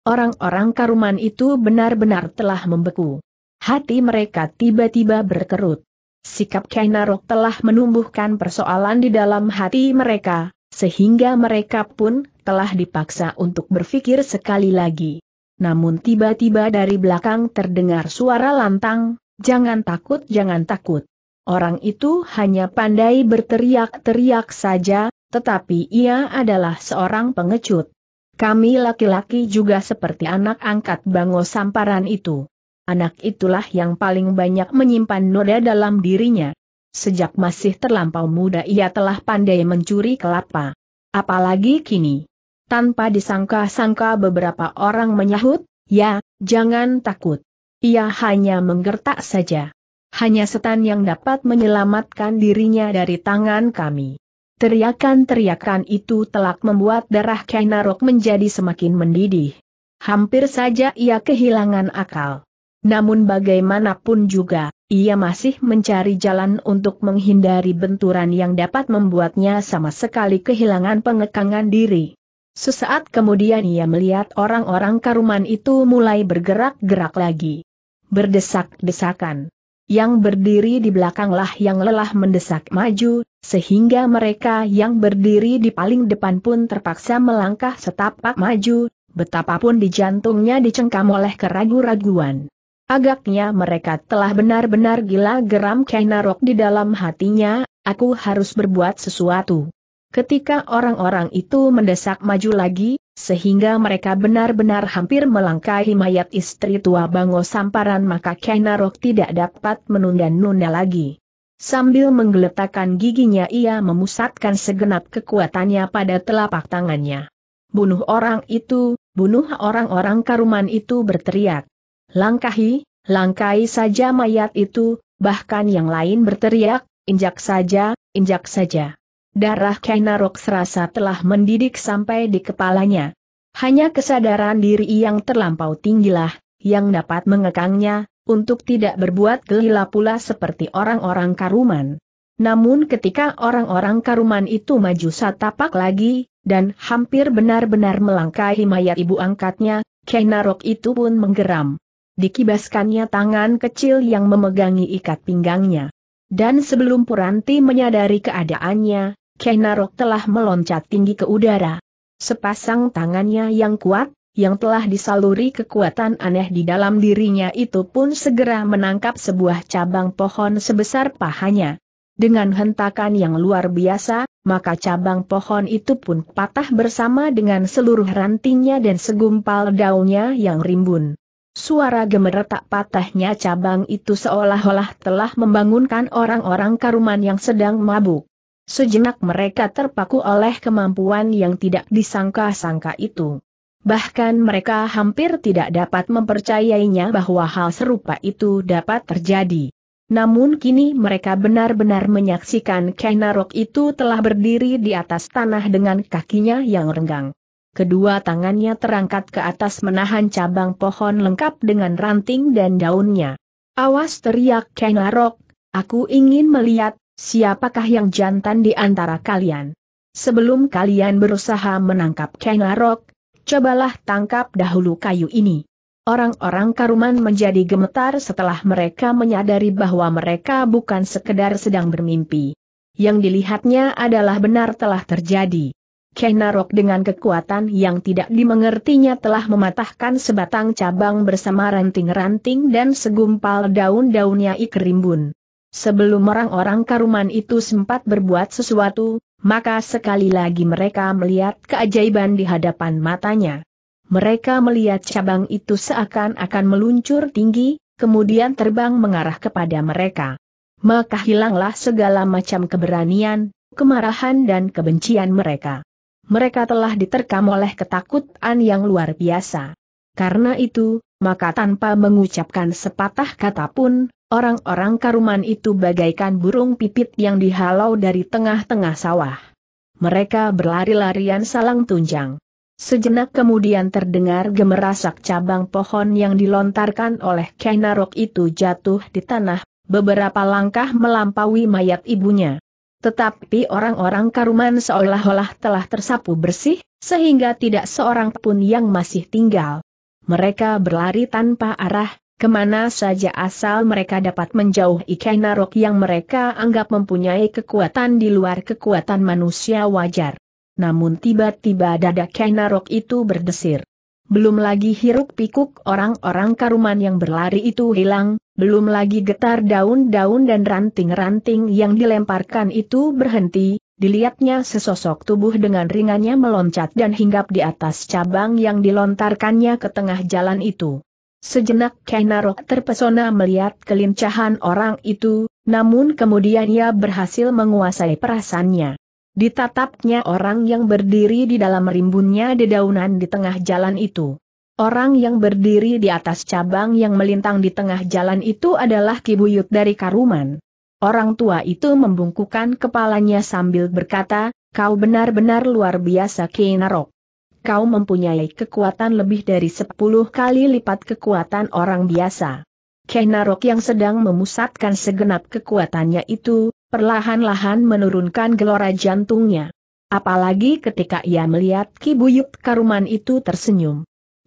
Orang-orang karuman itu benar-benar telah membeku. Hati mereka tiba-tiba berkerut. Sikap Kainarok telah menumbuhkan persoalan di dalam hati mereka, sehingga mereka pun telah dipaksa untuk berpikir sekali lagi. Namun tiba-tiba dari belakang terdengar suara lantang, jangan takut jangan takut. Orang itu hanya pandai berteriak-teriak saja, tetapi ia adalah seorang pengecut. Kami laki-laki juga seperti anak angkat bango samparan itu. Anak itulah yang paling banyak menyimpan noda dalam dirinya. Sejak masih terlampau muda ia telah pandai mencuri kelapa. Apalagi kini. Tanpa disangka-sangka beberapa orang menyahut, ya, jangan takut. Ia hanya menggertak saja. Hanya setan yang dapat menyelamatkan dirinya dari tangan kami. Teriakan-teriakan itu telah membuat darah Kainarok menjadi semakin mendidih. Hampir saja ia kehilangan akal. Namun bagaimanapun juga, ia masih mencari jalan untuk menghindari benturan yang dapat membuatnya sama sekali kehilangan pengekangan diri. Sesaat kemudian ia melihat orang-orang karuman itu mulai bergerak-gerak lagi. Berdesak-desakan. Yang berdiri di belakanglah yang lelah mendesak maju, sehingga mereka yang berdiri di paling depan pun terpaksa melangkah setapak maju, betapapun di jantungnya dicengkam oleh keragu-raguan. Agaknya mereka telah benar-benar gila geram Kainarok di dalam hatinya, aku harus berbuat sesuatu. Ketika orang-orang itu mendesak maju lagi, sehingga mereka benar-benar hampir melangkahi mayat istri tua Bango Samparan maka Kainarok tidak dapat menunda-nunda lagi. Sambil menggeletakkan giginya ia memusatkan segenap kekuatannya pada telapak tangannya. Bunuh orang itu, bunuh orang-orang karuman itu berteriak. Langkahi, langkai saja mayat itu, bahkan yang lain berteriak, injak saja, injak saja. Darah Kainarok serasa telah mendidik sampai di kepalanya. Hanya kesadaran diri yang terlampau tinggilah, yang dapat mengekangnya, untuk tidak berbuat gelila pula seperti orang-orang karuman. Namun ketika orang-orang karuman itu maju satapak lagi, dan hampir benar-benar melangkahi mayat ibu angkatnya, Kainarok itu pun menggeram dikibaskannya tangan kecil yang memegangi ikat pinggangnya. Dan sebelum Puranti menyadari keadaannya, Kenarok telah meloncat tinggi ke udara. Sepasang tangannya yang kuat, yang telah disaluri kekuatan aneh di dalam dirinya itu pun segera menangkap sebuah cabang pohon sebesar pahanya. Dengan hentakan yang luar biasa, maka cabang pohon itu pun patah bersama dengan seluruh rantingnya dan segumpal daunnya yang rimbun. Suara gemeretak patahnya cabang itu seolah-olah telah membangunkan orang-orang karuman yang sedang mabuk. Sejenak mereka terpaku oleh kemampuan yang tidak disangka-sangka itu. Bahkan mereka hampir tidak dapat mempercayainya bahwa hal serupa itu dapat terjadi. Namun kini mereka benar-benar menyaksikan Kenarok itu telah berdiri di atas tanah dengan kakinya yang renggang kedua tangannya terangkat ke atas menahan cabang pohon lengkap dengan ranting dan daunnya. Awas teriak Kenarok, aku ingin melihat, siapakah yang jantan di antara kalian. Sebelum kalian berusaha menangkap Kenarok, cobalah tangkap dahulu kayu ini. Orang-orang Karuman menjadi gemetar setelah mereka menyadari bahwa mereka bukan sekedar sedang bermimpi. Yang dilihatnya adalah benar telah terjadi. Kenarok dengan kekuatan yang tidak dimengertinya telah mematahkan sebatang cabang bersama ranting-ranting dan segumpal daun-daunnya ikerimbun. Sebelum orang-orang karuman itu sempat berbuat sesuatu, maka sekali lagi mereka melihat keajaiban di hadapan matanya. Mereka melihat cabang itu seakan-akan meluncur tinggi, kemudian terbang mengarah kepada mereka. Maka hilanglah segala macam keberanian, kemarahan dan kebencian mereka mereka telah diterkam oleh ketakutan yang luar biasa. Karena itu, maka tanpa mengucapkan sepatah kata pun, orang-orang karuman itu bagaikan burung pipit yang dihalau dari tengah-tengah sawah. Mereka berlari-larian salang tunjang. Sejenak kemudian terdengar gemerasak cabang pohon yang dilontarkan oleh Kainarok itu jatuh di tanah, beberapa langkah melampaui mayat ibunya. Tetapi orang-orang Karuman seolah-olah telah tersapu bersih, sehingga tidak seorang pun yang masih tinggal. Mereka berlari tanpa arah, kemana saja asal mereka dapat menjauh ikan narok yang mereka anggap mempunyai kekuatan di luar kekuatan manusia wajar. Namun tiba-tiba dada Kainarok itu berdesir. Belum lagi hiruk pikuk orang-orang karuman yang berlari itu hilang, belum lagi getar daun-daun dan ranting-ranting yang dilemparkan itu berhenti, dilihatnya sesosok tubuh dengan ringannya meloncat dan hinggap di atas cabang yang dilontarkannya ke tengah jalan itu. Sejenak Kainarok terpesona melihat kelincahan orang itu, namun kemudian ia berhasil menguasai perasaannya. Ditatapnya orang yang berdiri di dalam rimbunnya dedaunan di tengah jalan itu. Orang yang berdiri di atas cabang yang melintang di tengah jalan itu adalah Kibuyut dari Karuman. Orang tua itu membungkukkan kepalanya sambil berkata, kau benar-benar luar biasa Kinarok. Kau mempunyai kekuatan lebih dari 10 kali lipat kekuatan orang biasa. Kinarok yang sedang memusatkan segenap kekuatannya itu, perlahan-lahan menurunkan gelora jantungnya. Apalagi ketika ia melihat Kibuyut Karuman itu tersenyum.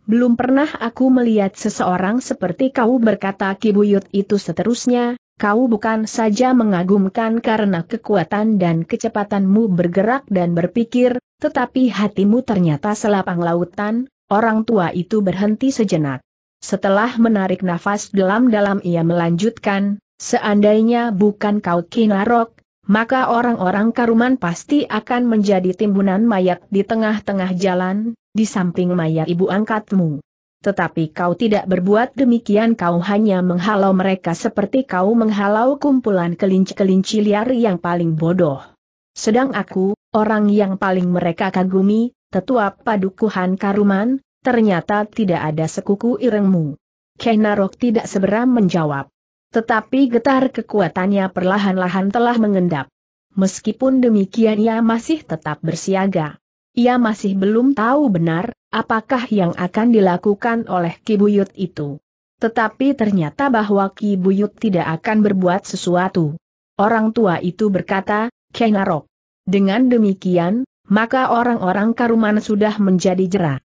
Belum pernah aku melihat seseorang seperti kau berkata Kibuyut itu seterusnya, kau bukan saja mengagumkan karena kekuatan dan kecepatanmu bergerak dan berpikir, tetapi hatimu ternyata selapang lautan, orang tua itu berhenti sejenak. Setelah menarik nafas dalam-dalam ia melanjutkan, seandainya bukan kau kinarok, maka orang-orang Karuman pasti akan menjadi timbunan mayat di tengah-tengah jalan, di samping mayat ibu angkatmu. Tetapi kau tidak berbuat demikian kau hanya menghalau mereka seperti kau menghalau kumpulan kelinci-kelinci liar yang paling bodoh. Sedang aku, orang yang paling mereka kagumi, tetua padukuhan Karuman, ternyata tidak ada sekuku irengmu. Kenarok tidak seberang menjawab. Tetapi getar kekuatannya perlahan-lahan telah mengendap. Meskipun demikian ia masih tetap bersiaga. Ia masih belum tahu benar, apakah yang akan dilakukan oleh Kibuyut itu. Tetapi ternyata bahwa Kibuyut tidak akan berbuat sesuatu. Orang tua itu berkata, Kengarok. Dengan demikian, maka orang-orang Karuman sudah menjadi jerah.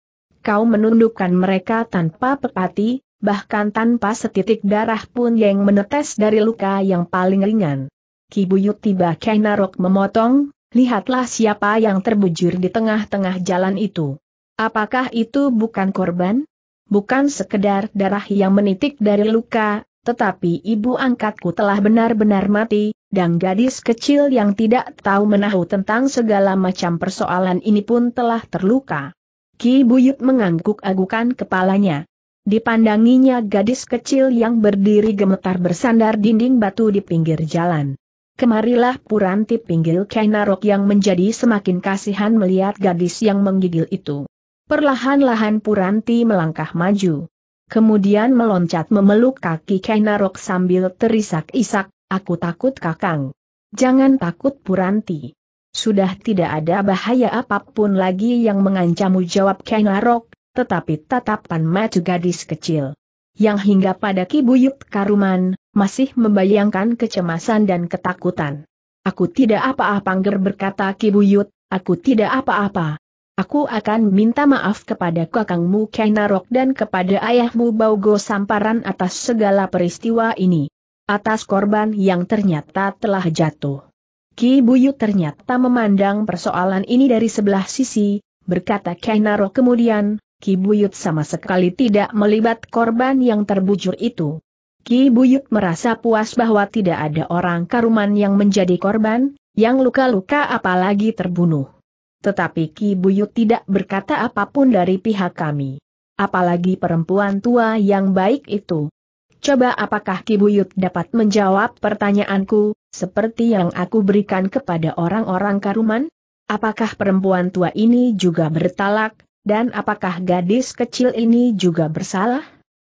Kau menundukkan mereka tanpa pepati, bahkan tanpa setitik darah pun yang menetes dari luka yang paling ringan. Kibuyut tiba Kainarok memotong, lihatlah siapa yang terbujur di tengah-tengah jalan itu. Apakah itu bukan korban? Bukan sekedar darah yang menitik dari luka, tetapi ibu angkatku telah benar-benar mati, dan gadis kecil yang tidak tahu menahu tentang segala macam persoalan ini pun telah terluka. Ki Buyut mengangguk-agukan kepalanya. Dipandanginya gadis kecil yang berdiri gemetar bersandar dinding batu di pinggir jalan. Kemarilah Puranti pinggil Kainarok yang menjadi semakin kasihan melihat gadis yang menggigil itu. Perlahan-lahan Puranti melangkah maju. Kemudian meloncat memeluk kaki Kainarok sambil terisak-isak, aku takut kakang. Jangan takut Puranti. Sudah tidak ada bahaya apapun lagi yang mengancamu jawab Kainarok, tetapi tatapan maju gadis kecil. Yang hingga pada Kibuyut Karuman, masih membayangkan kecemasan dan ketakutan. Aku tidak apa-apa Angger berkata Kibuyut, aku tidak apa-apa. Aku akan minta maaf kepada kakangmu Kainarok dan kepada ayahmu Baugo Samparan atas segala peristiwa ini. Atas korban yang ternyata telah jatuh. Ki Buyu ternyata memandang persoalan ini dari sebelah sisi, berkata Kainarok kemudian, Ki Buyut sama sekali tidak melibat korban yang terbujur itu. Ki Buyut merasa puas bahwa tidak ada orang karuman yang menjadi korban, yang luka-luka apalagi terbunuh. Tetapi Ki Buyut tidak berkata apapun dari pihak kami. Apalagi perempuan tua yang baik itu. Coba apakah Ki Buyut dapat menjawab pertanyaanku, seperti yang aku berikan kepada orang-orang karuman? Apakah perempuan tua ini juga bertalak, dan apakah gadis kecil ini juga bersalah?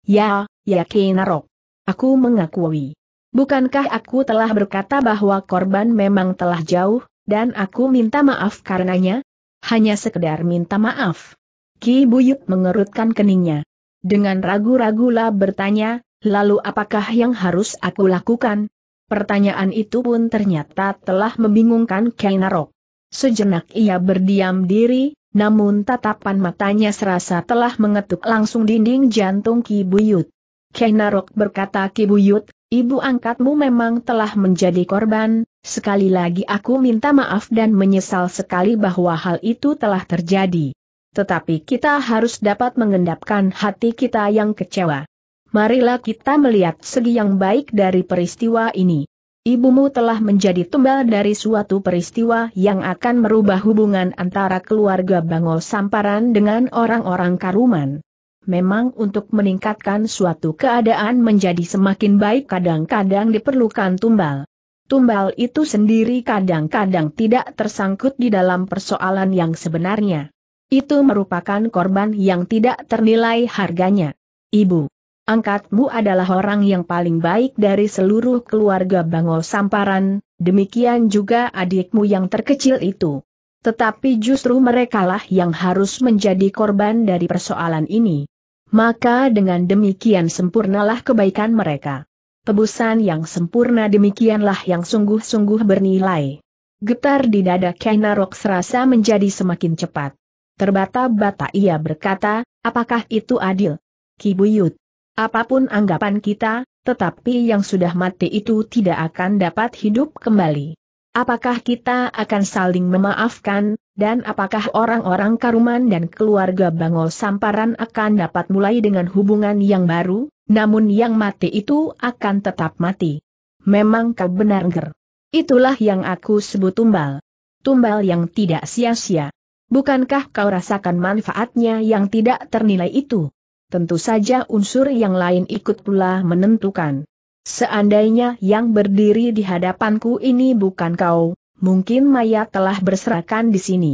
Ya, ya Kinarok. Aku mengakui. Bukankah aku telah berkata bahwa korban memang telah jauh, dan aku minta maaf karenanya? Hanya sekedar minta maaf. Ki Buyut mengerutkan keningnya. Dengan ragu-ragulah bertanya, lalu apakah yang harus aku lakukan? Pertanyaan itu pun ternyata telah membingungkan Kainarok. Sejenak ia berdiam diri, namun tatapan matanya serasa telah mengetuk langsung dinding jantung Ki Buyut. Kenarok berkata Ki Buyut, ibu angkatmu memang telah menjadi korban, sekali lagi aku minta maaf dan menyesal sekali bahwa hal itu telah terjadi. Tetapi kita harus dapat mengendapkan hati kita yang kecewa. Marilah kita melihat segi yang baik dari peristiwa ini. Ibumu telah menjadi tumbal dari suatu peristiwa yang akan merubah hubungan antara keluarga Bangol Samparan dengan orang-orang Karuman. Memang untuk meningkatkan suatu keadaan menjadi semakin baik kadang-kadang diperlukan tumbal. Tumbal itu sendiri kadang-kadang tidak tersangkut di dalam persoalan yang sebenarnya. Itu merupakan korban yang tidak ternilai harganya. Ibu angkatmu adalah orang yang paling baik dari seluruh keluarga Bango Samparan, demikian juga adikmu yang terkecil itu. Tetapi justru merekalah yang harus menjadi korban dari persoalan ini. Maka dengan demikian sempurnalah kebaikan mereka. Tebusan yang sempurna demikianlah yang sungguh-sungguh bernilai. Getar di dada Kainarok serasa menjadi semakin cepat. Terbata-bata ia berkata, apakah itu adil? Kibuyut. Apapun anggapan kita, tetapi yang sudah mati itu tidak akan dapat hidup kembali. Apakah kita akan saling memaafkan, dan apakah orang-orang Karuman dan keluarga Bangol Samparan akan dapat mulai dengan hubungan yang baru, namun yang mati itu akan tetap mati. Memang kau benar ger. Itulah yang aku sebut tumbal. Tumbal yang tidak sia-sia. Bukankah kau rasakan manfaatnya yang tidak ternilai itu? tentu saja unsur yang lain ikut pula menentukan. Seandainya yang berdiri di hadapanku ini bukan kau, mungkin Maya telah berserakan di sini.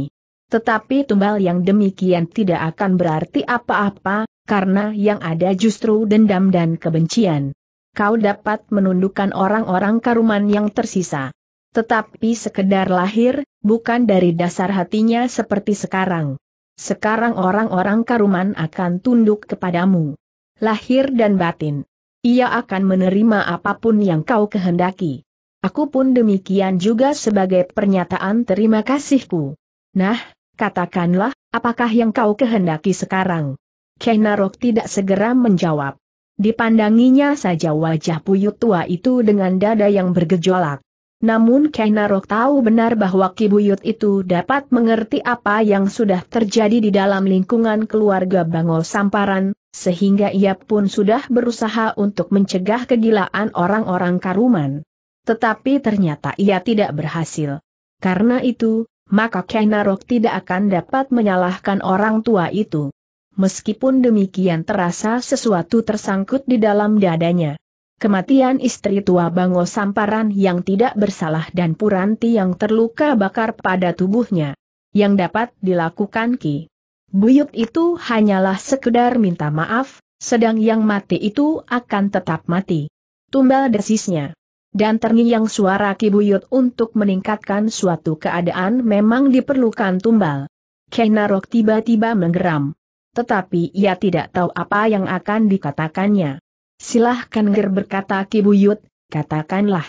Tetapi tumbal yang demikian tidak akan berarti apa-apa, karena yang ada justru dendam dan kebencian. Kau dapat menundukkan orang-orang karuman yang tersisa. Tetapi sekedar lahir, bukan dari dasar hatinya seperti sekarang. Sekarang orang-orang Karuman akan tunduk kepadamu. Lahir dan batin. Ia akan menerima apapun yang kau kehendaki. Aku pun demikian juga sebagai pernyataan terima kasihku. Nah, katakanlah, apakah yang kau kehendaki sekarang? Kenarok tidak segera menjawab. Dipandanginya saja wajah puyut tua itu dengan dada yang bergejolak. Namun Kainarok tahu benar bahwa Kibuyut itu dapat mengerti apa yang sudah terjadi di dalam lingkungan keluarga Bangol Samparan, sehingga ia pun sudah berusaha untuk mencegah kegilaan orang-orang Karuman. Tetapi ternyata ia tidak berhasil. Karena itu, maka Kainarok tidak akan dapat menyalahkan orang tua itu. Meskipun demikian terasa sesuatu tersangkut di dalam dadanya kematian istri tua Bango Samparan yang tidak bersalah dan Puranti yang terluka bakar pada tubuhnya. Yang dapat dilakukan Ki. Buyut itu hanyalah sekedar minta maaf, sedang yang mati itu akan tetap mati. Tumbal desisnya. Dan terngiang suara Ki Buyut untuk meningkatkan suatu keadaan memang diperlukan tumbal. Kenarok tiba-tiba menggeram. Tetapi ia tidak tahu apa yang akan dikatakannya. Silahkan Ger berkata Ki Buyut, katakanlah.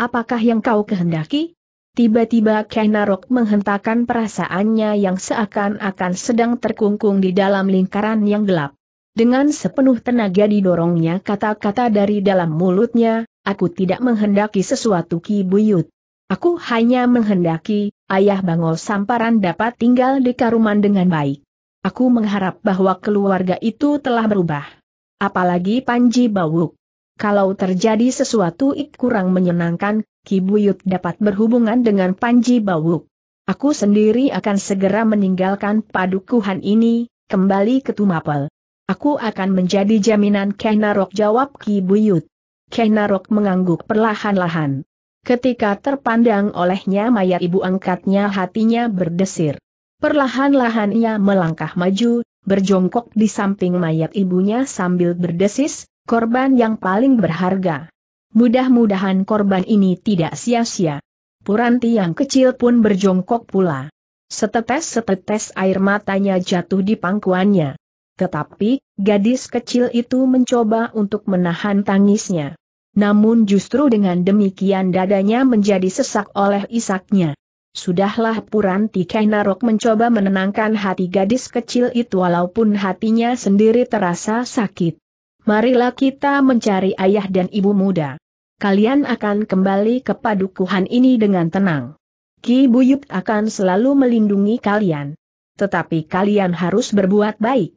Apakah yang kau kehendaki? Tiba-tiba Kainarok menghentakkan perasaannya yang seakan-akan sedang terkungkung di dalam lingkaran yang gelap. Dengan sepenuh tenaga didorongnya kata-kata dari dalam mulutnya, aku tidak menghendaki sesuatu Ki Buyut. Aku hanya menghendaki, ayah Bangol Samparan dapat tinggal di Karuman dengan baik. Aku mengharap bahwa keluarga itu telah berubah. Apalagi Panji Bawuk. Kalau terjadi sesuatu ik kurang menyenangkan, Ki Buyut dapat berhubungan dengan Panji Bawuk. Aku sendiri akan segera meninggalkan padukuhan ini, kembali ke Tumapel. Aku akan menjadi jaminan Kenarok jawab Ki Buyut. Kenarok mengangguk perlahan-lahan. Ketika terpandang olehnya mayat ibu angkatnya hatinya berdesir. Perlahan-lahan ia melangkah maju, berjongkok di samping mayat ibunya sambil berdesis, korban yang paling berharga. Mudah-mudahan korban ini tidak sia-sia. Puranti yang kecil pun berjongkok pula. Setetes-setetes air matanya jatuh di pangkuannya. Tetapi, gadis kecil itu mencoba untuk menahan tangisnya. Namun justru dengan demikian dadanya menjadi sesak oleh isaknya. Sudahlah Puranti Kainarok mencoba menenangkan hati gadis kecil itu walaupun hatinya sendiri terasa sakit. Marilah kita mencari ayah dan ibu muda. Kalian akan kembali ke padukuhan ini dengan tenang. Ki Buyut akan selalu melindungi kalian. Tetapi kalian harus berbuat baik.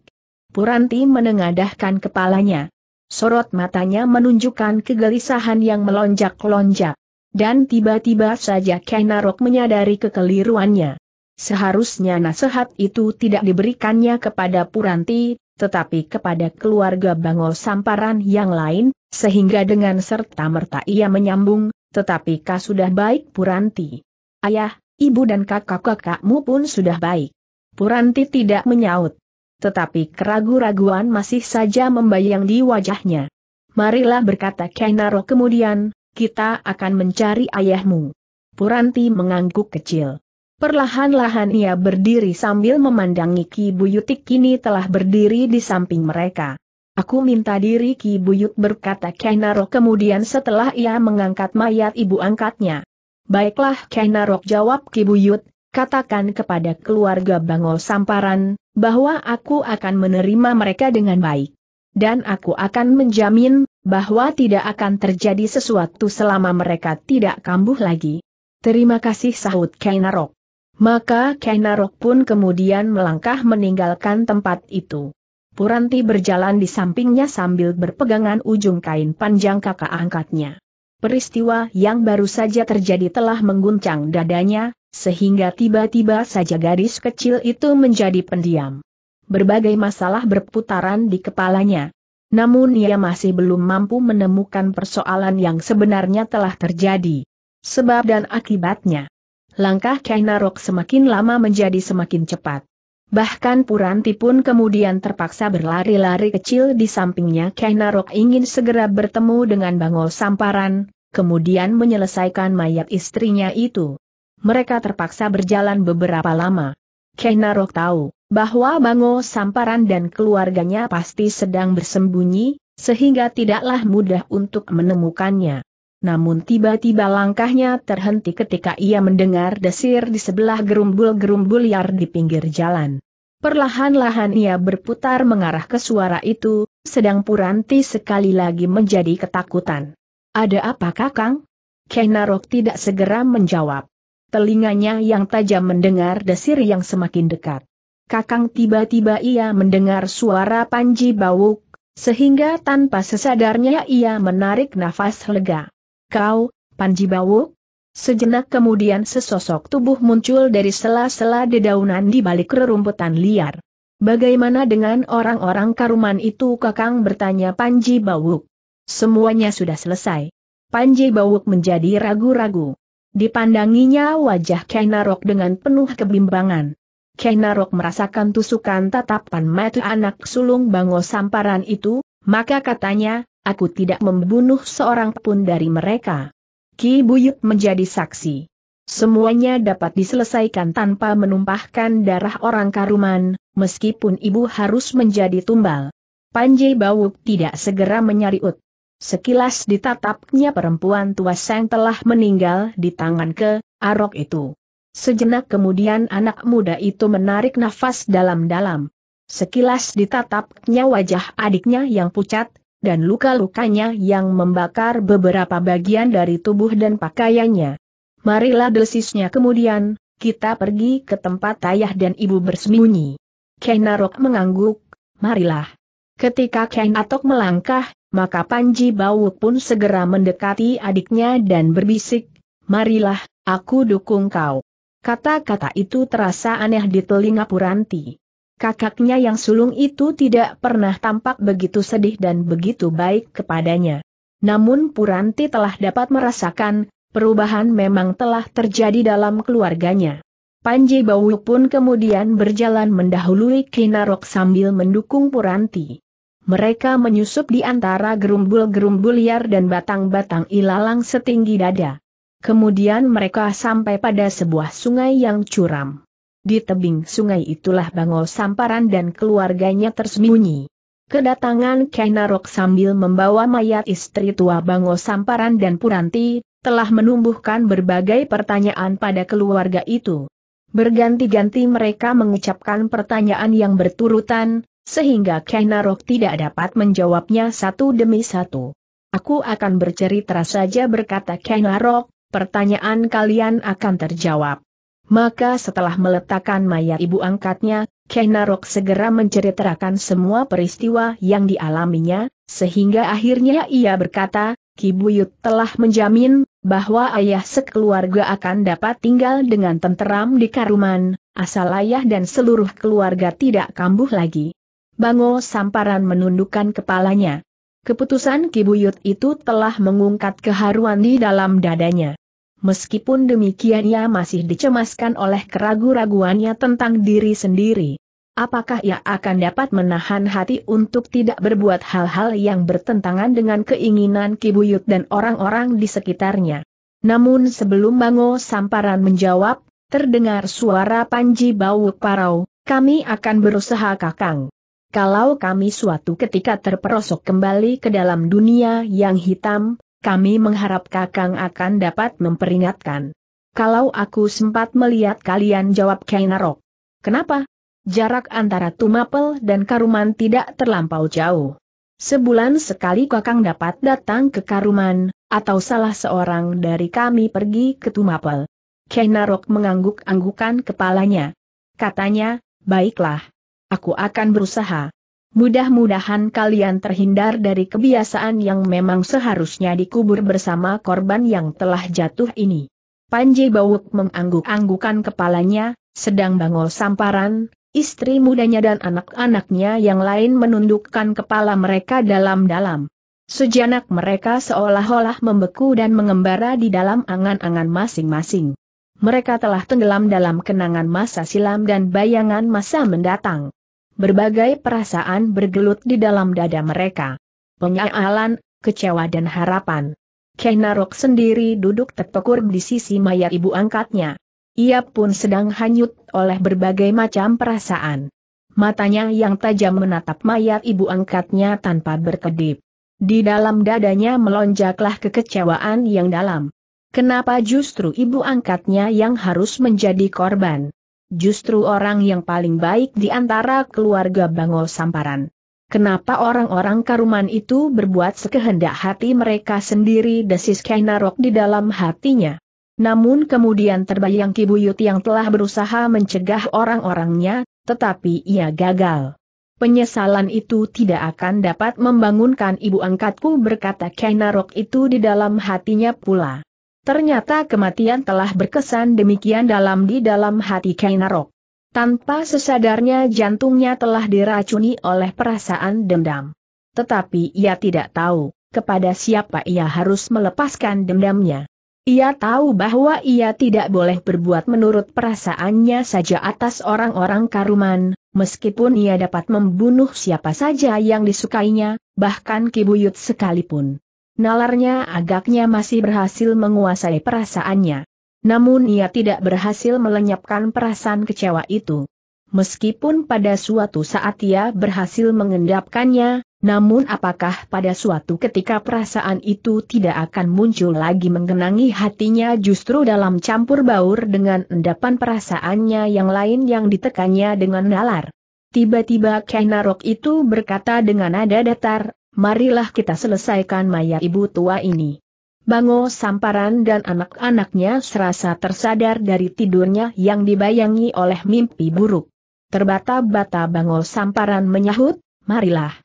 Puranti menengadahkan kepalanya. Sorot matanya menunjukkan kegelisahan yang melonjak-lonjak dan tiba-tiba saja Kenarok menyadari kekeliruannya. Seharusnya nasihat itu tidak diberikannya kepada Puranti, tetapi kepada keluarga Bango Samparan yang lain, sehingga dengan serta-merta ia menyambung, tetapi kau sudah baik Puranti. Ayah, ibu dan kakak-kakakmu pun sudah baik. Puranti tidak menyaut. Tetapi keragu-raguan masih saja membayang di wajahnya. Marilah berkata Kainarok kemudian, kita akan mencari ayahmu. Puranti mengangguk kecil. Perlahan-lahan ia berdiri sambil memandangi Ki Buyutik kini telah berdiri di samping mereka. Aku minta diri Ki Buyut berkata Kainarok kemudian setelah ia mengangkat mayat ibu angkatnya. Baiklah Kainarok jawab Ki Buyut, katakan kepada keluarga Bangol Samparan, bahwa aku akan menerima mereka dengan baik. Dan aku akan menjamin, bahwa tidak akan terjadi sesuatu selama mereka tidak kambuh lagi. Terima kasih sahut Kainarok. Maka Kainarok pun kemudian melangkah meninggalkan tempat itu. Puranti berjalan di sampingnya sambil berpegangan ujung kain panjang kakak angkatnya. Peristiwa yang baru saja terjadi telah mengguncang dadanya, sehingga tiba-tiba saja gadis kecil itu menjadi pendiam. Berbagai masalah berputaran di kepalanya, namun ia masih belum mampu menemukan persoalan yang sebenarnya telah terjadi. Sebab dan akibatnya. Langkah Kainarok semakin lama menjadi semakin cepat. Bahkan Puranti pun kemudian terpaksa berlari-lari kecil di sampingnya Kainarok ingin segera bertemu dengan Bangol Samparan, kemudian menyelesaikan mayat istrinya itu. Mereka terpaksa berjalan beberapa lama. Kainarok tahu, bahwa Bango Samparan dan keluarganya pasti sedang bersembunyi, sehingga tidaklah mudah untuk menemukannya. Namun tiba-tiba langkahnya terhenti ketika ia mendengar desir di sebelah gerumbul-gerumbul liar di pinggir jalan. Perlahan-lahan ia berputar mengarah ke suara itu, sedang Puranti sekali lagi menjadi ketakutan. Ada apa kakang? Kenarok tidak segera menjawab. Telinganya yang tajam mendengar desir yang semakin dekat. Kakang tiba-tiba ia mendengar suara Panji Bawuk, sehingga tanpa sesadarnya ia menarik nafas lega. Kau, Panji Bawuk? Sejenak kemudian sesosok tubuh muncul dari sela-sela dedaunan di balik rerumputan liar. Bagaimana dengan orang-orang karuman itu kakang bertanya Panji Bawuk. Semuanya sudah selesai. Panji Bawuk menjadi ragu-ragu. Dipandanginya wajah Kainarok dengan penuh kebimbangan. Kenarok merasakan tusukan tatapan mata anak sulung Bango Samparan itu, maka katanya, aku tidak membunuh seorang pun dari mereka. Ki Buyut menjadi saksi. Semuanya dapat diselesaikan tanpa menumpahkan darah orang karuman, meskipun ibu harus menjadi tumbal. Panji Bawuk tidak segera menyariut. Sekilas ditatapnya perempuan tua yang telah meninggal di tangan ke, arok itu. Sejenak kemudian anak muda itu menarik nafas dalam-dalam. Sekilas ditatapnya wajah adiknya yang pucat, dan luka-lukanya yang membakar beberapa bagian dari tubuh dan pakaiannya. Marilah desisnya kemudian, kita pergi ke tempat ayah dan ibu bersembunyi. Kenarok mengangguk, marilah. Ketika Kenatok melangkah, maka Panji Bau pun segera mendekati adiknya dan berbisik, marilah, aku dukung kau. Kata-kata itu terasa aneh di telinga Puranti. Kakaknya yang sulung itu tidak pernah tampak begitu sedih dan begitu baik kepadanya. Namun Puranti telah dapat merasakan, perubahan memang telah terjadi dalam keluarganya. Panji Bawu pun kemudian berjalan mendahului Kinarok sambil mendukung Puranti. Mereka menyusup di antara gerumbul-gerumbul liar dan batang-batang ilalang setinggi dada. Kemudian mereka sampai pada sebuah sungai yang curam. Di tebing sungai itulah Bangol Samparan dan keluarganya tersembunyi. Kedatangan Kainarok sambil membawa mayat istri tua Bangol Samparan dan Puranti, telah menumbuhkan berbagai pertanyaan pada keluarga itu. Berganti-ganti mereka mengucapkan pertanyaan yang berturutan, sehingga Kainarok tidak dapat menjawabnya satu demi satu. Aku akan bercerita saja berkata Kainarok, pertanyaan kalian akan terjawab. Maka setelah meletakkan mayat ibu angkatnya, Kenarok segera menceritakan semua peristiwa yang dialaminya, sehingga akhirnya ia berkata, Kibuyut telah menjamin bahwa ayah sekeluarga akan dapat tinggal dengan tenteram di Karuman, asal ayah dan seluruh keluarga tidak kambuh lagi. Bango Samparan menundukkan kepalanya. Keputusan Kibuyut itu telah mengungkat keharuan di dalam dadanya meskipun demikian ia masih dicemaskan oleh keragu-raguannya tentang diri sendiri. Apakah ia akan dapat menahan hati untuk tidak berbuat hal-hal yang bertentangan dengan keinginan Kibuyut dan orang-orang di sekitarnya? Namun sebelum Bango Samparan menjawab, terdengar suara Panji bauk Parau, kami akan berusaha kakang. Kalau kami suatu ketika terperosok kembali ke dalam dunia yang hitam, kami mengharap Kakang akan dapat memperingatkan. Kalau aku sempat melihat kalian jawab Kainarok. Kenapa? Jarak antara Tumapel dan Karuman tidak terlampau jauh. Sebulan sekali Kakang dapat datang ke Karuman, atau salah seorang dari kami pergi ke Tumapel. Kainarok mengangguk-anggukan kepalanya. Katanya, baiklah. Aku akan berusaha. Mudah-mudahan kalian terhindar dari kebiasaan yang memang seharusnya dikubur bersama korban yang telah jatuh ini. Panji Bawuk mengangguk-anggukan kepalanya, sedang Bangol Samparan, istri mudanya dan anak-anaknya yang lain menundukkan kepala mereka dalam-dalam. Sejanak mereka seolah-olah membeku dan mengembara di dalam angan-angan masing-masing. Mereka telah tenggelam dalam kenangan masa silam dan bayangan masa mendatang. Berbagai perasaan bergelut di dalam dada mereka. Pengalaman, kecewa dan harapan. Kenarok sendiri duduk tertekur di sisi mayat ibu angkatnya. Ia pun sedang hanyut oleh berbagai macam perasaan. Matanya yang tajam menatap mayat ibu angkatnya tanpa berkedip. Di dalam dadanya melonjaklah kekecewaan yang dalam. Kenapa justru ibu angkatnya yang harus menjadi korban? justru orang yang paling baik di antara keluarga Bangol Samparan. Kenapa orang-orang Karuman itu berbuat sekehendak hati mereka sendiri desis Kainarok di dalam hatinya. Namun kemudian terbayang Kibuyut yang telah berusaha mencegah orang-orangnya, tetapi ia gagal. Penyesalan itu tidak akan dapat membangunkan ibu angkatku berkata Kainarok itu di dalam hatinya pula. Ternyata kematian telah berkesan demikian dalam di dalam hati Kainarok. Tanpa sesadarnya jantungnya telah diracuni oleh perasaan dendam. Tetapi ia tidak tahu, kepada siapa ia harus melepaskan dendamnya. Ia tahu bahwa ia tidak boleh berbuat menurut perasaannya saja atas orang-orang karuman, meskipun ia dapat membunuh siapa saja yang disukainya, bahkan kibuyut sekalipun nalarnya agaknya masih berhasil menguasai perasaannya. Namun ia tidak berhasil melenyapkan perasaan kecewa itu. Meskipun pada suatu saat ia berhasil mengendapkannya, namun apakah pada suatu ketika perasaan itu tidak akan muncul lagi menggenangi hatinya justru dalam campur baur dengan endapan perasaannya yang lain yang ditekannya dengan nalar. Tiba-tiba Kainarok itu berkata dengan nada datar, marilah kita selesaikan mayat ibu tua ini. Bango Samparan dan anak-anaknya serasa tersadar dari tidurnya yang dibayangi oleh mimpi buruk. Terbata-bata Bango Samparan menyahut, marilah,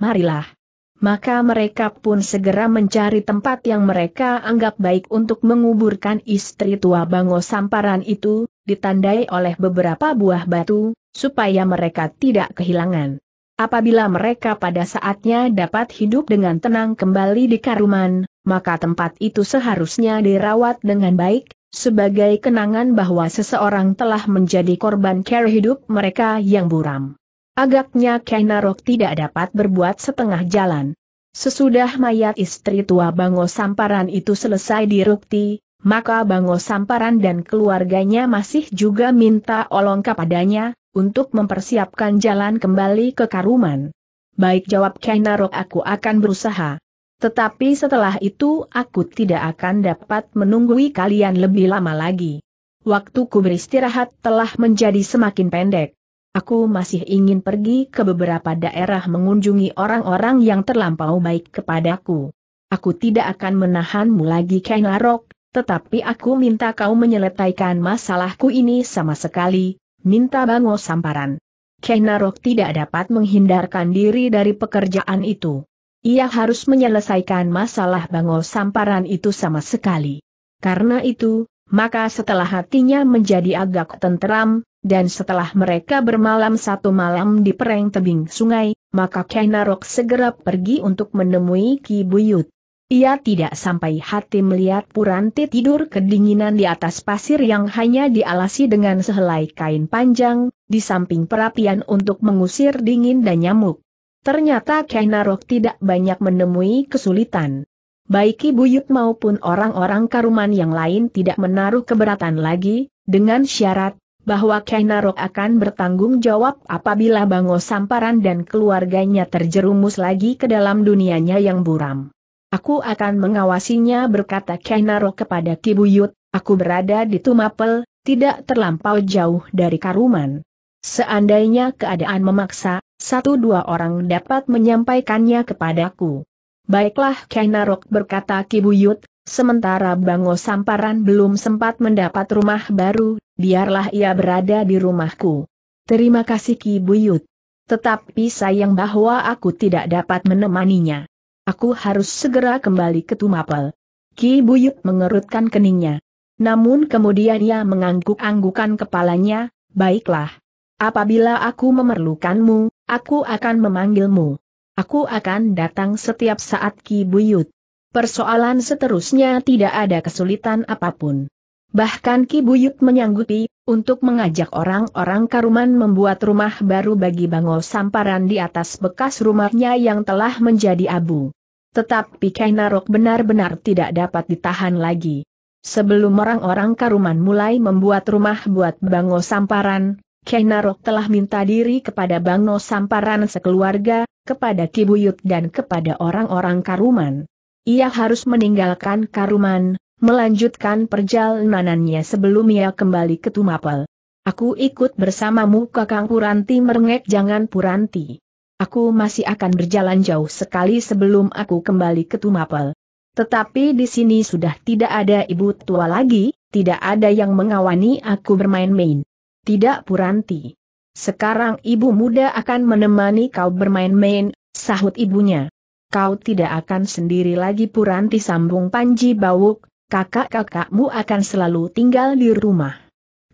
marilah. Maka mereka pun segera mencari tempat yang mereka anggap baik untuk menguburkan istri tua Bango Samparan itu, ditandai oleh beberapa buah batu, supaya mereka tidak kehilangan. Apabila mereka pada saatnya dapat hidup dengan tenang kembali di Karuman, maka tempat itu seharusnya dirawat dengan baik, sebagai kenangan bahwa seseorang telah menjadi korban care hidup mereka yang buram. Agaknya Kainarok tidak dapat berbuat setengah jalan. Sesudah mayat istri tua Bango Samparan itu selesai dirukti, maka Bango Samparan dan keluarganya masih juga minta olong kepadanya, untuk mempersiapkan jalan kembali ke Karuman. Baik jawab Kainarok aku akan berusaha. Tetapi setelah itu aku tidak akan dapat menunggui kalian lebih lama lagi. Waktuku beristirahat telah menjadi semakin pendek. Aku masih ingin pergi ke beberapa daerah mengunjungi orang-orang yang terlampau baik kepadaku. Aku tidak akan menahanmu lagi Kainarok, tetapi aku minta kau menyelesaikan masalahku ini sama sekali, minta bango samparan. Kenarok tidak dapat menghindarkan diri dari pekerjaan itu. Ia harus menyelesaikan masalah bango samparan itu sama sekali. Karena itu, maka setelah hatinya menjadi agak tenteram, dan setelah mereka bermalam satu malam di pereng tebing sungai, maka Kenarok segera pergi untuk menemui Ki Buyut. Ia tidak sampai hati melihat Puranti tidur kedinginan di atas pasir yang hanya dialasi dengan sehelai kain panjang, di samping perapian untuk mengusir dingin dan nyamuk. Ternyata Kainarok tidak banyak menemui kesulitan. Baik Ibu Yud maupun orang-orang karuman yang lain tidak menaruh keberatan lagi, dengan syarat bahwa Kainarok akan bertanggung jawab apabila Bango Samparan dan keluarganya terjerumus lagi ke dalam dunianya yang buram. Aku akan mengawasinya berkata Kainaro kepada Kibuyut, aku berada di Tumapel, tidak terlampau jauh dari Karuman. Seandainya keadaan memaksa, satu dua orang dapat menyampaikannya kepadaku. Baiklah Kainarok berkata Kibuyut, sementara Bango Samparan belum sempat mendapat rumah baru, biarlah ia berada di rumahku. Terima kasih Kibuyut. Tetapi sayang bahwa aku tidak dapat menemaninya. Aku harus segera kembali ke Tumapel. Ki Buyut mengerutkan keningnya. Namun kemudian ia mengangguk-anggukan kepalanya, baiklah. Apabila aku memerlukanmu, aku akan memanggilmu. Aku akan datang setiap saat Ki Buyut. Persoalan seterusnya tidak ada kesulitan apapun. Bahkan Ki Buyut menyanggupi, untuk mengajak orang-orang Karuman membuat rumah baru bagi Bangol Samparan di atas bekas rumahnya yang telah menjadi abu. Tetapi Kainarok benar-benar tidak dapat ditahan lagi. Sebelum orang-orang Karuman mulai membuat rumah buat Bangol Samparan, Kainarok telah minta diri kepada Bangno Samparan sekeluarga, kepada Kibuyut dan kepada orang-orang Karuman. Ia harus meninggalkan Karuman, melanjutkan perjalanannya sebelum ia kembali ke Tumapel. Aku ikut bersamamu kakang Puranti merengek jangan Puranti. Aku masih akan berjalan jauh sekali sebelum aku kembali ke Tumapel. Tetapi di sini sudah tidak ada ibu tua lagi, tidak ada yang mengawani aku bermain-main. Tidak Puranti. Sekarang ibu muda akan menemani kau bermain-main, sahut ibunya. Kau tidak akan sendiri lagi Puranti sambung Panji Bawuk, kakak-kakakmu akan selalu tinggal di rumah.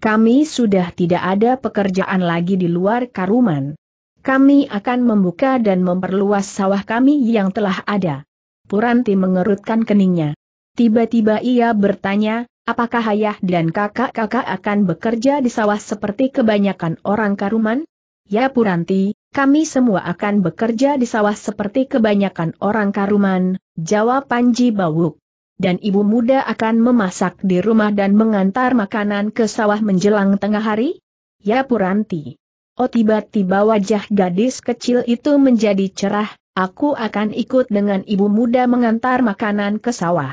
Kami sudah tidak ada pekerjaan lagi di luar Karuman. Kami akan membuka dan memperluas sawah kami yang telah ada. Puranti mengerutkan keningnya. Tiba-tiba ia bertanya, apakah ayah dan kakak-kakak akan bekerja di sawah seperti kebanyakan orang Karuman? Ya Puranti, kami semua akan bekerja di sawah seperti kebanyakan orang Karuman, jawab Panji Bawuk dan ibu muda akan memasak di rumah dan mengantar makanan ke sawah menjelang tengah hari? Ya Puranti. Oh tiba-tiba wajah gadis kecil itu menjadi cerah, aku akan ikut dengan ibu muda mengantar makanan ke sawah.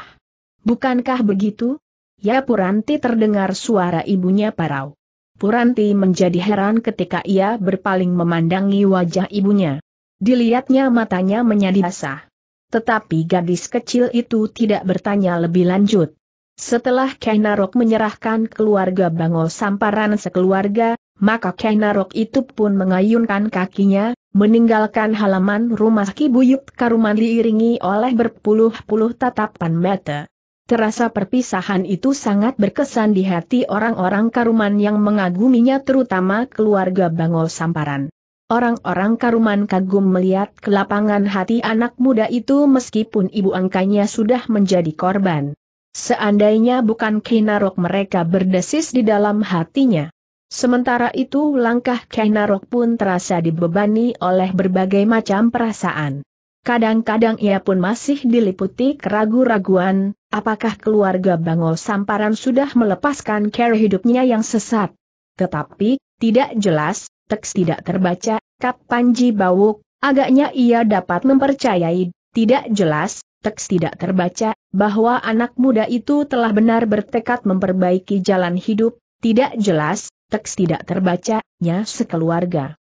Bukankah begitu? Ya Puranti terdengar suara ibunya parau. Puranti menjadi heran ketika ia berpaling memandangi wajah ibunya. Dilihatnya matanya menjadi basah. Tetapi gadis kecil itu tidak bertanya lebih lanjut. Setelah Kainarok menyerahkan keluarga Bangol Samparan sekeluarga, maka Kainarok itu pun mengayunkan kakinya, meninggalkan halaman rumah Kibuyut Karuman diiringi oleh berpuluh-puluh tatapan mata. Terasa perpisahan itu sangat berkesan di hati orang-orang Karuman yang mengaguminya terutama keluarga Bangol Samparan. Orang-orang Karuman kagum melihat kelapangan hati anak muda itu meskipun ibu angkanya sudah menjadi korban. Seandainya bukan Kinarok mereka berdesis di dalam hatinya. Sementara itu langkah Kinarok pun terasa dibebani oleh berbagai macam perasaan. Kadang-kadang ia pun masih diliputi keraguan-raguan, apakah keluarga Bangol Samparan sudah melepaskan care hidupnya yang sesat. Tetapi, tidak jelas, teks tidak terbaca, kap Panji Bawuk, agaknya ia dapat mempercayai, tidak jelas, teks tidak terbaca, bahwa anak muda itu telah benar bertekad memperbaiki jalan hidup, tidak jelas, teks tidak terbaca, nya sekeluarga.